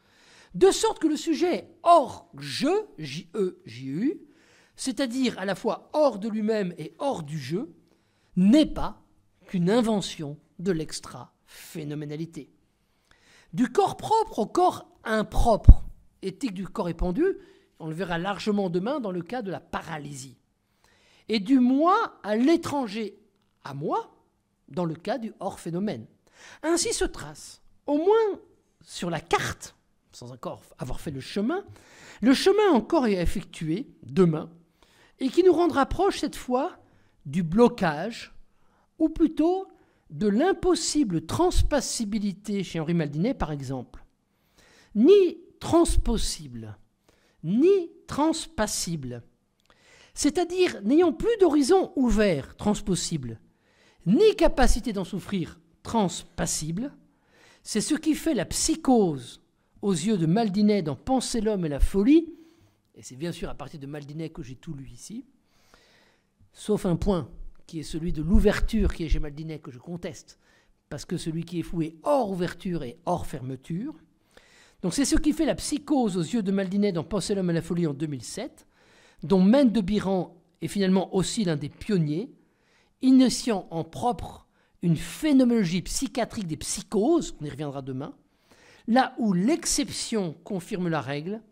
de sorte que le sujet hors jeu, j e j c'est-à-dire à la fois hors de lui-même et hors du jeu, n'est pas qu'une invention de l'extra-phénoménalité. Du corps propre au corps impropre, éthique du corps épandu, on le verra largement demain dans le cas de la paralysie. Et du moi à l'étranger à moi, dans le cas du hors-phénomène. Ainsi se trace, au moins sur la carte, sans encore avoir fait le chemin, le chemin encore à effectuer demain, et qui nous rendra proche cette fois du blocage, ou plutôt de l'impossible transpassibilité chez Henri Maldinet, par exemple. Ni transpossible, ni transpassible, c'est-à-dire n'ayant plus d'horizon ouvert, transpossible, ni capacité d'en souffrir transpassible. C'est ce qui fait la psychose aux yeux de Maldinet dans Penser l'homme et la folie, et c'est bien sûr à partir de Maldinet que j'ai tout lu ici, sauf un point qui est celui de l'ouverture qui est chez Maldinet que je conteste, parce que celui qui est fou est hors ouverture et hors fermeture. Donc c'est ce qui fait la psychose aux yeux de Maldinet dans Penser l'homme et la folie en 2007, dont Maine de Biran est finalement aussi l'un des pionniers, initiant en propre une phénoménologie psychiatrique des psychoses, on y reviendra demain, là où l'exception confirme la règle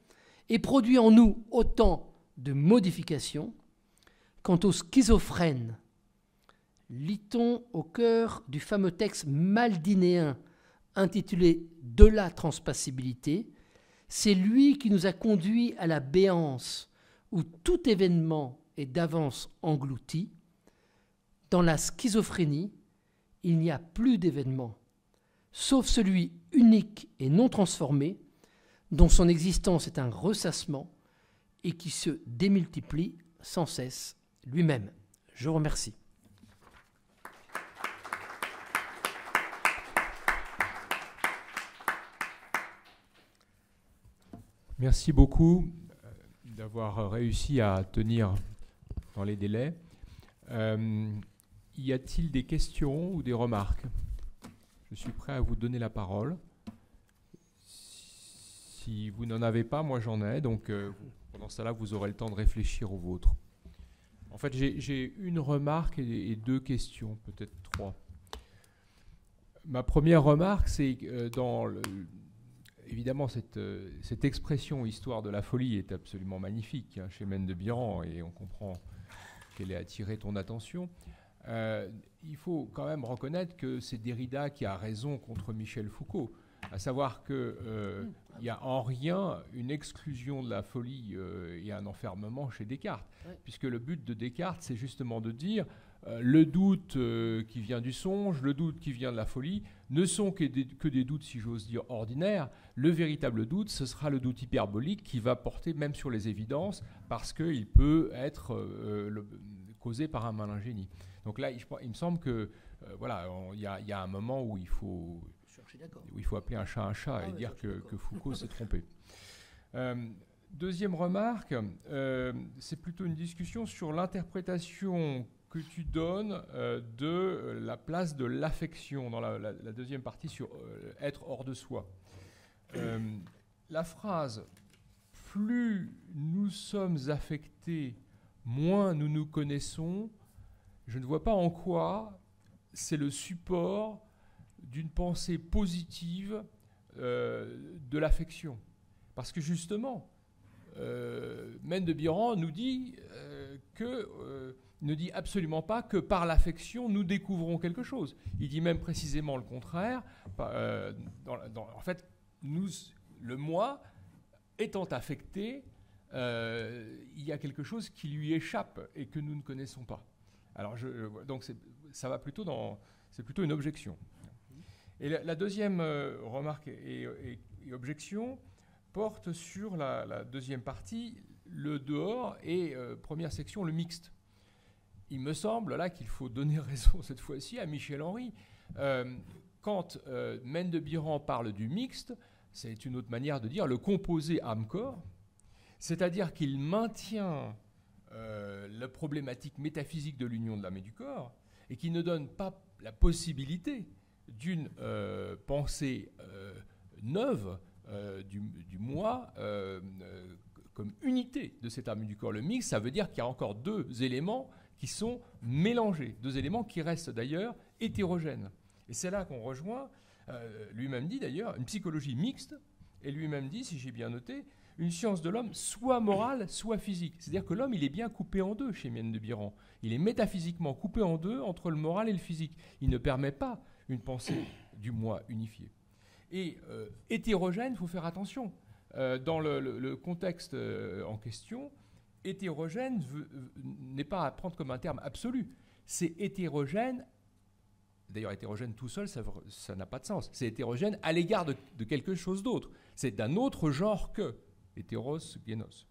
et produit en nous autant de modifications. Quant au schizophrène, lit-on au cœur du fameux texte maldinéen intitulé De la transpassibilité, c'est lui qui nous a conduits à la béance, où tout événement est d'avance englouti, dans la schizophrénie, il n'y a plus d'événement, sauf celui unique et non transformé, dont son existence est un ressassement et qui se démultiplie sans cesse lui-même. Je vous remercie. Merci beaucoup euh, d'avoir réussi à tenir dans les délais. Euh, y a-t-il des questions ou des remarques Je suis prêt à vous donner la parole. Si vous n'en avez pas, moi j'en ai, donc euh, pendant cela, vous aurez le temps de réfléchir aux vôtres. En fait, j'ai une remarque et, deux questions, peut-être trois. Ma première remarque, c'est que euh, dans évidemment euh, cette, expression histoire de la folie est absolument magnifique hein, chez Mène de Biran et on comprend qu'elle ait attiré ton attention. Euh, il faut quand même reconnaître que c'est Derrida qui a raison contre Michel Foucault, à savoir qu'il euh, mm. n'y a en rien une exclusion de la folie euh, et un enfermement chez Descartes, puisque le but de Descartes, c'est justement de dire le doute qui vient du songe, le doute qui vient de la folie, ne sont que des, doutes, si j'ose dire, ordinaires. Le véritable doute, ce sera le doute hyperbolique qui va porter même sur les évidences, parce qu'il peut être causé par un malingénie. Donc là, il, me semble que euh, voilà, il y, a un moment où il faut, où il faut appeler un chat un chat ah et dire que, Foucault s'est trompé. [laughs] Euh, deuxième remarque, euh, c'est plutôt une discussion sur l'interprétation que tu donnes de la place de l'affection dans la, deuxième partie sur être hors de soi. la phrase plus nous sommes affectés, moins nous nous connaissons, je ne vois pas en quoi c'est le support d'une pensée positive euh, de l'affection. Parce que justement, euh, de Biran nous dit euh, que euh, ne dit absolument pas que par l'affection nous découvrons quelque chose. Il dit même précisément le contraire. en fait, nous, le moi étant affecté, il y a quelque chose qui lui échappe et que nous ne connaissons pas. Alors, je, donc ça va plutôt dans, c'est plutôt une objection. Et la, deuxième euh, remarque et, objection porte sur la, deuxième partie, le dehors et euh, première section, le mixte. Il me semble là qu'il faut donner [laughs] raison cette fois-ci à Michel Henry. Euh, quand Mendebiran de Biran parle du mixte, c'est une autre manière de dire le composé âme-corps, c'est-à-dire qu'il maintient euh, la problématique métaphysique de l'union de l'âme et du corps, et qui ne donne pas la possibilité d'une euh, pensée euh, neuve du, du, moi comme unité de cette âme et du corps. Le mix, ça veut dire qu'il y a encore deux éléments qui sont mélangés, deux éléments qui restent d'ailleurs hétérogènes. Et c'est là qu'on rejoint, lui-même dit d'ailleurs, une psychologie mixte, et lui-même dit, si j'ai bien noté, une science de l'homme soit morale, soit physique. C'est-à-dire que l'homme, il est bien coupé en deux chez Mienne de Biran. Il est métaphysiquement coupé en deux entre le moral et le physique. Il ne permet pas une pensée du moi unifiée. Et euh, hétérogène, il faut faire attention. Euh, dans le, contexte euh, en question, hétérogène n'est pas à prendre comme un terme absolu. C'est hétérogène D'ailleurs, hétérogène tout seul, ça n'a pas de sens. C'est hétérogène à l'égard de, quelque chose d'autre. C'est d'un autre genre que hétéros, Génos.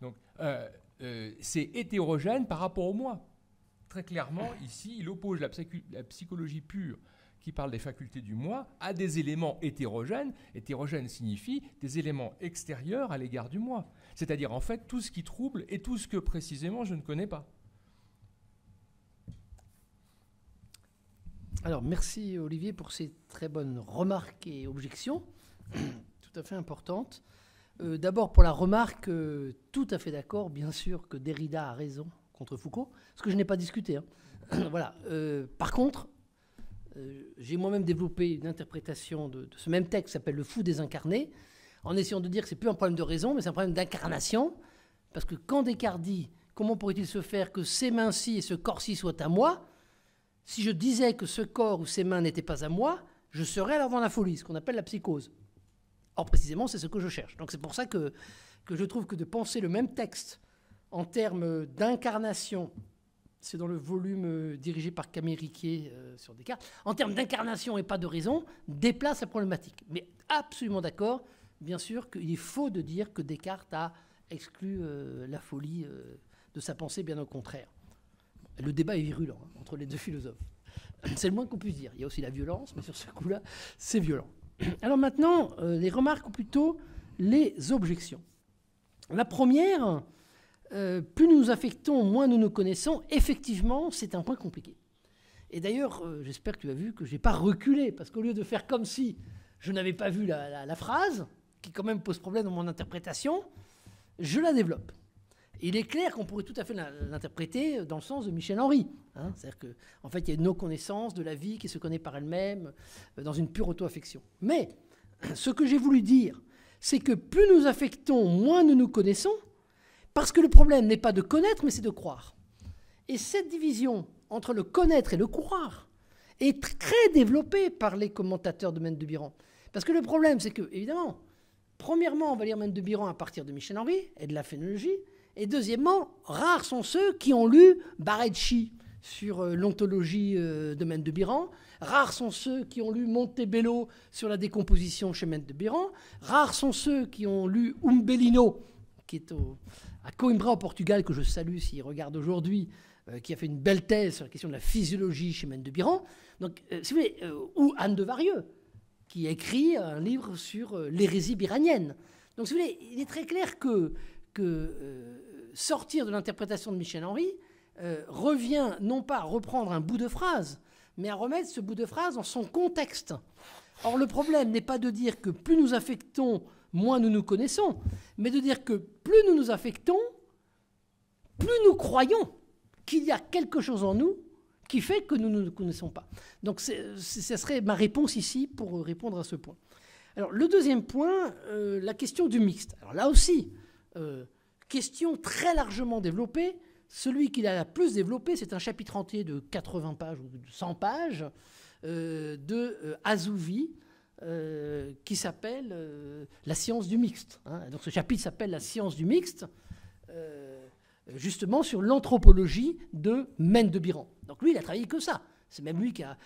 Donc, euh, euh, c'est hétérogène par rapport au moi. Très clairement, ici, il oppose la, la, psychologie pure qui parle des facultés du moi à des éléments hétérogènes. Hétérogène signifie des éléments extérieurs à l'égard du moi. C'est-à-dire, en fait, tout ce qui trouble et tout ce que précisément je ne connais pas. Alors, merci Olivier pour ces très bonnes remarques et objections, [clears throat] tout à fait importantes. Euh, d'abord pour la remarque, euh, tout à fait d'accord, bien sûr que Derrida a raison contre Foucault, ce que je n'ai pas discuté. Hein. [clears throat] voilà. Euh, par contre, j'ai moi-même développé une interprétation de, ce même texte qui s'appelle Le fou désincarné, en essayant de dire que n'est plus un problème de raison, mais c'est un problème d'incarnation, parce que quand Descartes dit comment pourrait-il se faire que ces mains-ci et ce corps-ci soient à moi, si je disais que ce corps ou ces mains n'étaient pas à moi, je serais alors dans la folie, ce qu'on appelle la psychose. Or, précisément, c'est ce que je cherche. Donc, c'est pour ça que, je trouve que de penser le même texte en termes d'incarnation, c'est dans le volume euh, dirigé par Camé Riquier euh, sur Descartes, en termes d'incarnation et pas de raison, déplace la problématique. Mais absolument d'accord, bien sûr, qu'il est faux de dire que Descartes a exclu euh, la folie de sa pensée, bien au contraire. Le débat est virulent hein, entre les deux philosophes. C'est le moins qu'on puisse dire. Il y a aussi la violence, mais sur ce coup-là, c'est violent. [clears throat] Alors maintenant, euh, les remarques ou plutôt les objections. La première, euh, plus nous nous affectons, moins nous nous connaissons. Effectivement, c'est un point compliqué. Et d'ailleurs, euh, j'espère que tu as vu que je n'ai pas reculé, parce qu'au lieu de faire comme si je n'avais pas vu la, phrase, qui quand même pose problème dans mon interprétation, je la développe. Il est clair qu'on pourrait tout à fait l'interpréter dans le sens de Michel Henry. Hein. C'est-à-dire qu'en en fait, il y a nos connaissances de la vie qui se connaît par elle-même euh, dans une pure auto-affection. Mais [clears throat] ce que j'ai voulu dire, c'est que plus nous affectons, moins nous nous connaissons, parce que le problème n'est pas de connaître, mais c'est de croire. Et cette division entre le connaître et le croire est très développée par les commentateurs de Mendebiron. de Parce que le problème, c'est que, évidemment, premièrement, on va lire Mendebiron de à partir de Michel Henry et de la phénologie, et deuxièmement, rares sont ceux qui ont lu Barecci sur euh, l'ontologie euh, de Mendebiran. de Biran. Rares sont ceux qui ont lu Montebello sur la décomposition chez Mendebiran. de Biran. Rares sont ceux qui ont lu Umbellino, qui est à Coimbra, au Portugal, que je salue s'il regarde aujourd'hui, euh, qui a fait une belle thèse sur la question de la physiologie chez Mendebiran. de Biran. Donc, ou Anne de Varieux, qui a écrit un livre sur l'hérésie biranienne. Donc, si vous voulez, il est très clair que sortir de l'interprétation de Michel Henry euh, revient non pas à reprendre un bout de phrase, mais à remettre ce bout de phrase dans son contexte. Or, le problème n'est pas de dire que plus nous affectons, moins nous nous connaissons, mais de dire que plus nous nous affectons, plus nous croyons qu'il y a quelque chose en nous qui fait que nous ne nous connaissons pas. Donc, ce serait ma réponse ici pour répondre à ce point. Alors, le deuxième point, euh, la question du mixte. Alors là aussi, euh, question très largement développée. Celui a l'a plus développé, c'est un chapitre entier de 80 pages ou de 100 pages euh, de euh, Azouvi, euh, qui s'appelle La science du mixte. Hein. Donc ce chapitre s'appelle La science du mixte, justement sur l'anthropologie de Mendebiran. de Biran. Donc lui, il a travaillé que ça. C'est même lui qui a,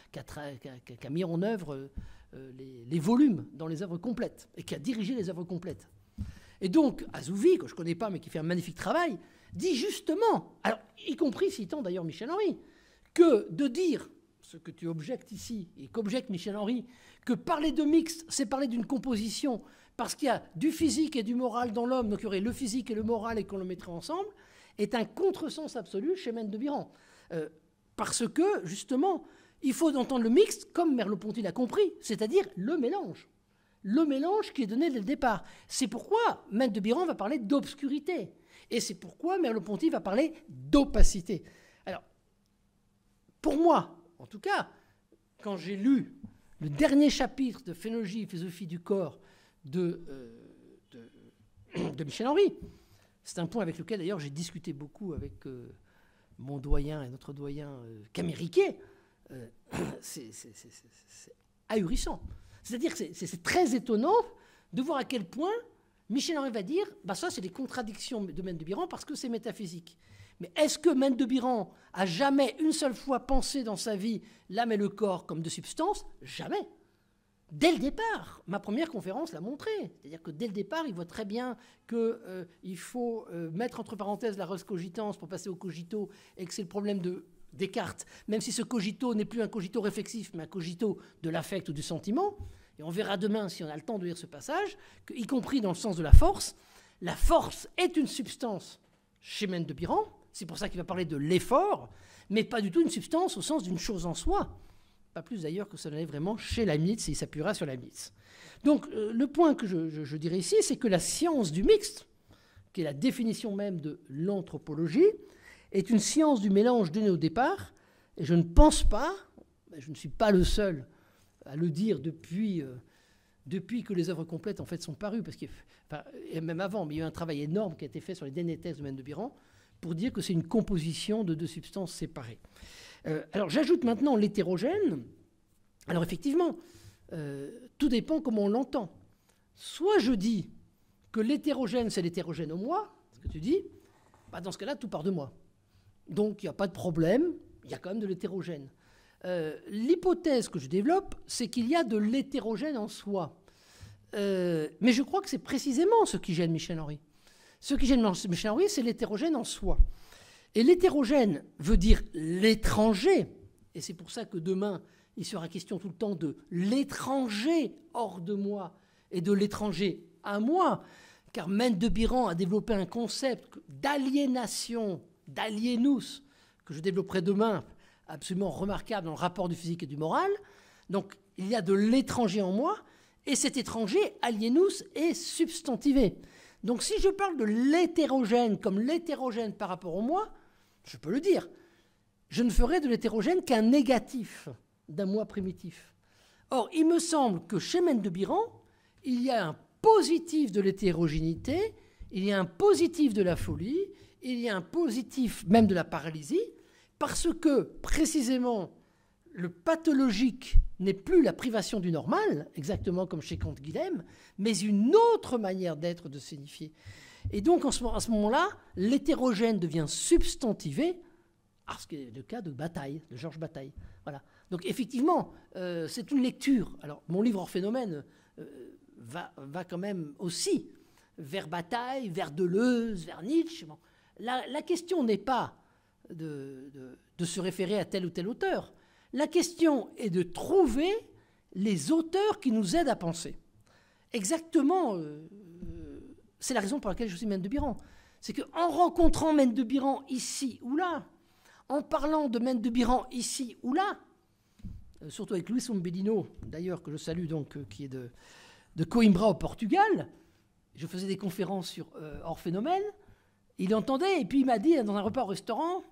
mis en œuvre les volumes dans les œuvres complètes et qui a dirigé les œuvres complètes. Et donc, Azouvi, que je ne connais pas, mais qui fait un magnifique travail, dit justement, alors, y compris citant d'ailleurs Michel Henry, que de dire ce que tu objectes ici, et qu'objecte Michel Henry, que parler de mixte, c'est parler d'une composition, parce qu'il y a du physique et du moral dans l'homme, donc il y aurait le physique et le moral et qu'on le mettrait ensemble, est un contresens absolu chez Mène de Biran. Euh, parce que, justement, il faut entendre le mixte comme Merleau-Ponty l'a compris, c'est-à-dire le mélange le mélange qui est donné dès le départ. C'est pourquoi Maître de Biran va parler d'obscurité. Et c'est pourquoi Merleau-Ponty va parler d'opacité. Alors, pour moi, en tout cas, quand j'ai lu le dernier chapitre de Phénologie et philosophie du corps de, euh, [coughs] de, Michel Henry, c'est un point avec lequel d'ailleurs j'ai discuté beaucoup avec euh, mon doyen et notre doyen euh, Camériquet. Euh, [coughs] c'est ahurissant. C'est-à-dire que c'est très étonnant de voir à quel point michel Henry va dire bah ça, c'est des contradictions de Maine de Biran parce que c'est métaphysique. Mais est-ce que Maine de Biran a jamais une seule fois pensé dans sa vie l'âme et le corps comme deux substances Jamais. Dès le départ, ma première conférence l'a montré. C'est-à-dire que dès le départ, il voit très bien qu'il euh, faut euh, mettre entre parenthèses la res cogitans pour passer au cogito et que c'est le problème de Descartes, même si ce cogito n'est plus un cogito réflexif, mais un cogito de l'affect ou du sentiment, et on verra demain, si on a le temps de lire ce passage, que, y compris dans le sens de la force, la force est une substance chez Mène de Piran, c'est pour ça qu'il va parler de l'effort, mais pas du tout une substance au sens d'une chose en soi. Pas plus d'ailleurs que ça l'est vraiment chez la mythe, et il s'appuiera sur la mythe. Donc euh, le point que je dirais ici, c'est que la science du mixte, qui est la définition même de l'anthropologie, est une science du mélange donné au départ, et je ne pense pas, je ne suis pas le seul à le dire depuis, euh, depuis que les œuvres complètes en fait sont parues, parce que, et même avant, mais il y a eu un travail énorme qui a été fait sur les derniers thèses de Mme de Biran pour dire que c'est une composition de deux substances séparées. Euh, alors j'ajoute maintenant l'hétérogène. Alors effectivement, euh, tout dépend comment on l'entend. Soit je dis que l'hétérogène, c'est l'hétérogène au moi, ce que tu dis, bah, dans ce cas-là, tout part de moi. Donc il n'y a pas de problème, il y a quand même de l'hétérogène. Euh, l'hypothèse que je développe, c'est qu'il y a de l'hétérogène en soi. Euh, mais je crois que c'est précisément ce qui gêne Michel Henry. Ce qui gêne Michel Henry, c'est l'hétérogène en soi. Et l'hétérogène veut dire l'étranger, et c'est pour ça que demain, il sera question tout le temps de l'étranger hors de moi et de l'étranger à moi, car Mendebiran de a développé un concept d'aliénation d'Alienus, que je développerai demain, absolument remarquable dans le rapport du physique et du moral. Donc il y a de l'étranger en moi, et cet étranger, alienus, est substantivé. Donc si je parle de l'hétérogène comme l'hétérogène par rapport au moi, je peux le dire, je ne ferai de l'hétérogène qu'un négatif d'un moi primitif. Or, il me semble que chez Mendebiran, de il y a un positif de l'hétérogénéité, il y a un positif de la folie, il y a un positif même de la paralysie, parce que précisément le pathologique n'est plus la privation du normal, exactement comme chez Comte Guilhem, mais une autre manière d'être, de signifier. Et donc, en ce, à ce moment-là, l'hétérogène devient substantivé, parce ah, ce le cas de Bataille, de Georges Bataille. Voilà. Donc, effectivement, euh, c'est une lecture. Alors, mon livre Hors Phénomène euh, va, va, quand même aussi vers Bataille, vers Deleuze, vers Nietzsche. La, question n'est pas de, se référer à tel ou tel auteur. La question est de trouver les auteurs qui nous aident à penser. Exactement, euh, euh, c'est la raison pour laquelle je suis Mendebiran. de Biran. C'est qu'en rencontrant Mendebiran de Biran ici ou là, en parlant de Mendebiran de Biran ici ou là, euh, surtout avec Luis Umbelino, d'ailleurs, que je salue, donc, qui est de, de, Coimbra au Portugal, je faisais des conférences sur hors phénomène, il entendait, et puis il m'a dit, dans un repas au restaurant,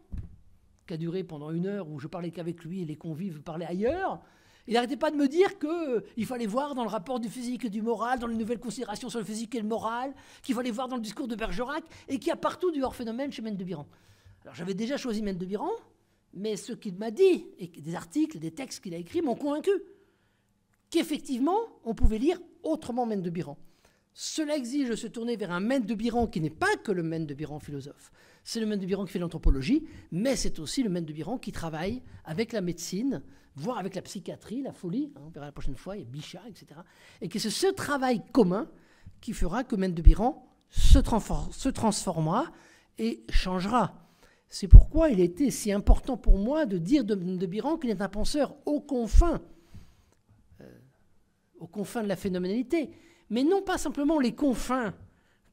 qui a duré pendant une heure, où je parlais qu'avec lui et les convives parlaient ailleurs, il n'arrêtait pas de me dire qu'il euh, fallait voir dans le rapport du physique et du moral, dans les nouvelles considérations sur le physique et le moral, qu'il fallait voir dans le discours de Bergerac, et qu'il y a partout du hors-phénomène chez Mène de Biran. Alors j'avais déjà choisi Mène de Biran, mais ce qu'il m'a dit, et des articles, des textes qu'il a écrits, m'ont convaincu qu'effectivement, on pouvait lire autrement Mène de Biran. Cela exige de se tourner vers un maître de Biran qui n'est pas que le maître de Biran philosophe. C'est le maître de Biran qui fait l'anthropologie, mais c'est aussi le maître de Biran qui travaille avec la médecine, voire avec la psychiatrie, la folie, hein, on verra la prochaine fois, il y a Bichat, etc. Et que c'est ce travail commun qui fera que maître de Biran se, transformera et changera. C'est pourquoi il était si important pour moi de dire de, de Biran qu'il est un penseur aux confins, euh, aux confins de la phénoménalité mais non pas simplement les confins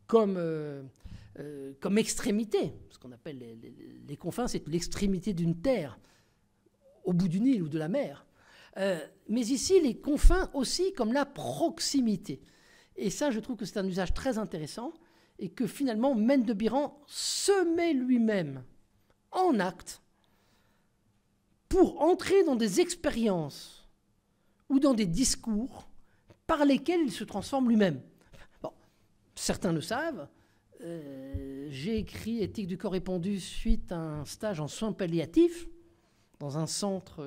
comme, euh, euh, comme extrémité. Ce qu'on appelle les, confins, c'est l'extrémité d'une terre, au bout d'une île ou de la mer. Euh, mais ici, les confins aussi comme la proximité. Et ça, je trouve que c'est un usage très intéressant et que finalement, Mendebiran de Biran se met lui-même en acte pour entrer dans des expériences ou dans des discours par lesquels il se transforme lui-même. Bon, certains le savent. Euh, j'ai écrit Éthique du corps répandu suite à un stage en soins palliatifs dans un centre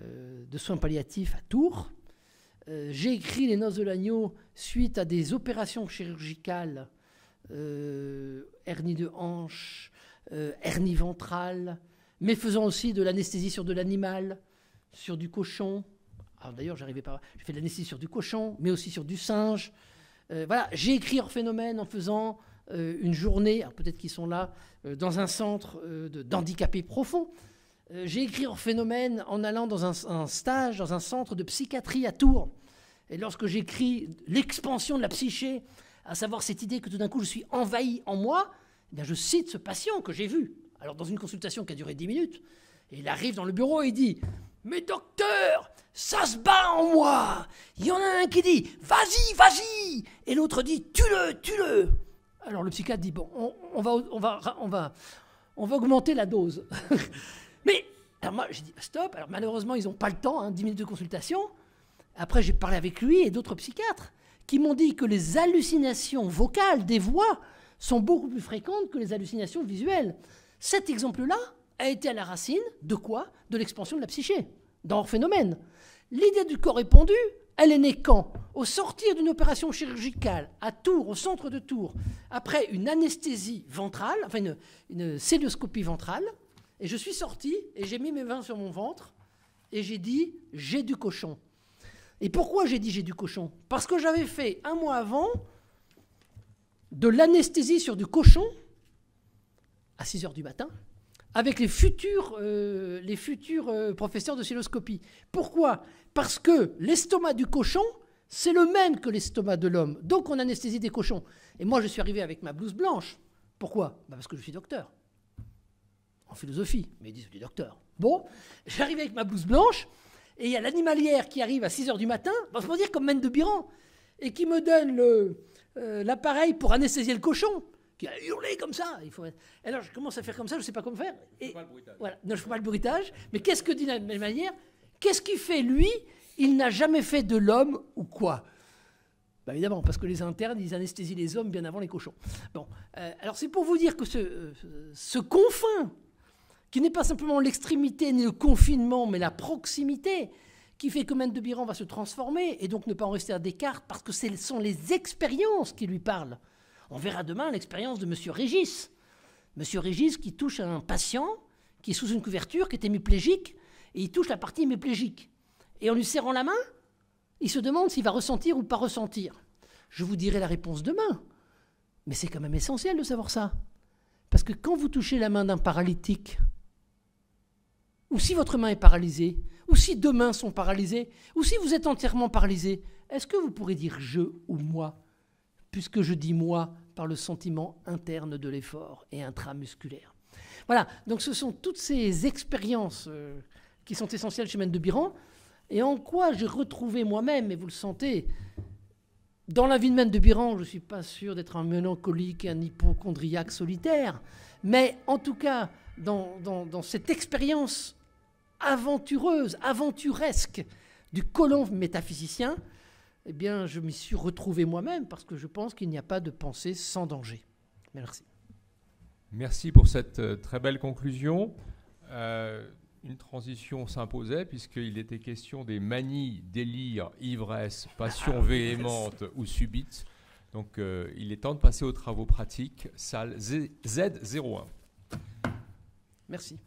euh, de soins palliatifs à Tours. Euh, j'ai écrit Les Noces de l'Agneau suite à des opérations chirurgicales, hernie de hanche, hernie ventrale, mais faisant aussi de l'anesthésie sur de l'animal, sur du cochon, d'ailleurs, j'arrivais pas. J'ai fait de l'anesthésie sur du cochon, mais aussi sur du singe. Euh, voilà, j'ai écrit hors phénomène en faisant euh, une journée, peut-être qu'ils sont là, euh, dans un centre d'handicapés profonds. j'ai écrit hors phénomène en allant dans un, stage, dans un centre de psychiatrie à Tours. Et lorsque j'écris l'expansion de la psyché, à savoir cette idée que tout d'un coup je suis envahi en moi, eh je cite ce patient que j'ai vu, alors dans une consultation qui a duré 10 minutes, il arrive dans le bureau et il dit Mais docteur, ça se bat en moi Il y en a un qui dit Vas-y, vas-y Et l'autre dit Tue-le, tue-le Alors le psychiatre dit Bon, on, va, on, va, on, va, on va augmenter la dose. [laughs] Mais, alors moi, j'ai dit bah, Stop Alors malheureusement, ils n'ont pas le temps, 10 hein, minutes de consultation. Après, j'ai parlé avec lui et d'autres psychiatres qui m'ont dit que les hallucinations vocales des voix sont beaucoup plus fréquentes que les hallucinations visuelles. Cet exemple-là a été à la racine de quoi De l'expansion de la psyché, dans phénomène. L'idée du corps répondu, elle est née quand Au sortir d'une opération chirurgicale à Tours, au centre de Tours, après une anesthésie ventrale, enfin une, une ventrale, et je suis sorti et j'ai mis mes mains sur mon ventre et j'ai dit j'ai du cochon. Et pourquoi j'ai dit j'ai du cochon Parce que j'avais fait un mois avant de l'anesthésie sur du cochon à 6 heures du matin avec les futurs, euh, les futurs euh, professeurs de Pourquoi Parce que l'estomac du cochon, c'est le même que l'estomac de l'homme. Donc on anesthésie des cochons. Et moi, je suis arrivé avec ma blouse blanche. Pourquoi bah, Parce que je suis docteur. En philosophie, mais ils disent je docteur. Bon, arrivé avec ma blouse blanche, et il y a l'animalière qui arrive à 6 h du matin, va bah, se dire comme mène de Biran, et qui me donne euh, l'appareil pour anesthésier le cochon qui a hurlé comme ça. Il faut... Alors je commence à faire comme ça, je ne sais pas comment faire. Et Voilà, non, je ne fais pas le bruitage. Mais qu'est-ce que dit la même manière Qu'est-ce qui fait lui Il n'a jamais fait de l'homme ou quoi bah, évidemment, parce que les internes, ils anesthésient les hommes bien avant les cochons. Bon, euh, alors c'est pour vous dire que euh, ce, confin, qui n'est pas simplement l'extrémité ni le confinement, mais la proximité, qui fait que même de Biran va se transformer et donc ne pas en rester à Descartes parce que ce sont les expériences qui lui parlent. On verra demain l'expérience de M. Régis. M. Régis qui touche un patient qui est sous une couverture, qui est hémiplégique, et il touche la partie hémiplégique. Et en lui serrant la main, il se demande s'il va ressentir ou pas ressentir. Je vous dirai la réponse demain. Mais c'est quand même essentiel de savoir ça. Parce que quand vous touchez la main d'un paralytique, ou si votre main est paralysée, ou si deux mains sont paralysées, ou si vous êtes entièrement paralysé, est-ce que vous pourrez dire je ou moi puisque je dis moi par le sentiment interne de l'effort et intramusculaire. Voilà, donc ce sont toutes ces expériences euh, qui sont essentielles chez Mène de Biran, et en quoi j'ai retrouvé moi-même, et vous le sentez, dans la vie de Maine de Biran, je ne suis pas sûr d'être un mélancolique, un hypochondriaque solitaire, mais en tout cas, dans, dans cette expérience aventureuse, aventuresque du colon métaphysicien, eh bien, je m'y suis retrouvé moi-même parce que je pense qu'il n'y a pas de pensée sans danger. Merci. Merci pour cette euh, très belle conclusion. Euh, une transition s'imposait puisqu'il était question des manies, délires, ivresse, ah, passion véhémente ou subite. Donc, euh, il est temps de passer aux travaux pratiques, salle Z01. Merci.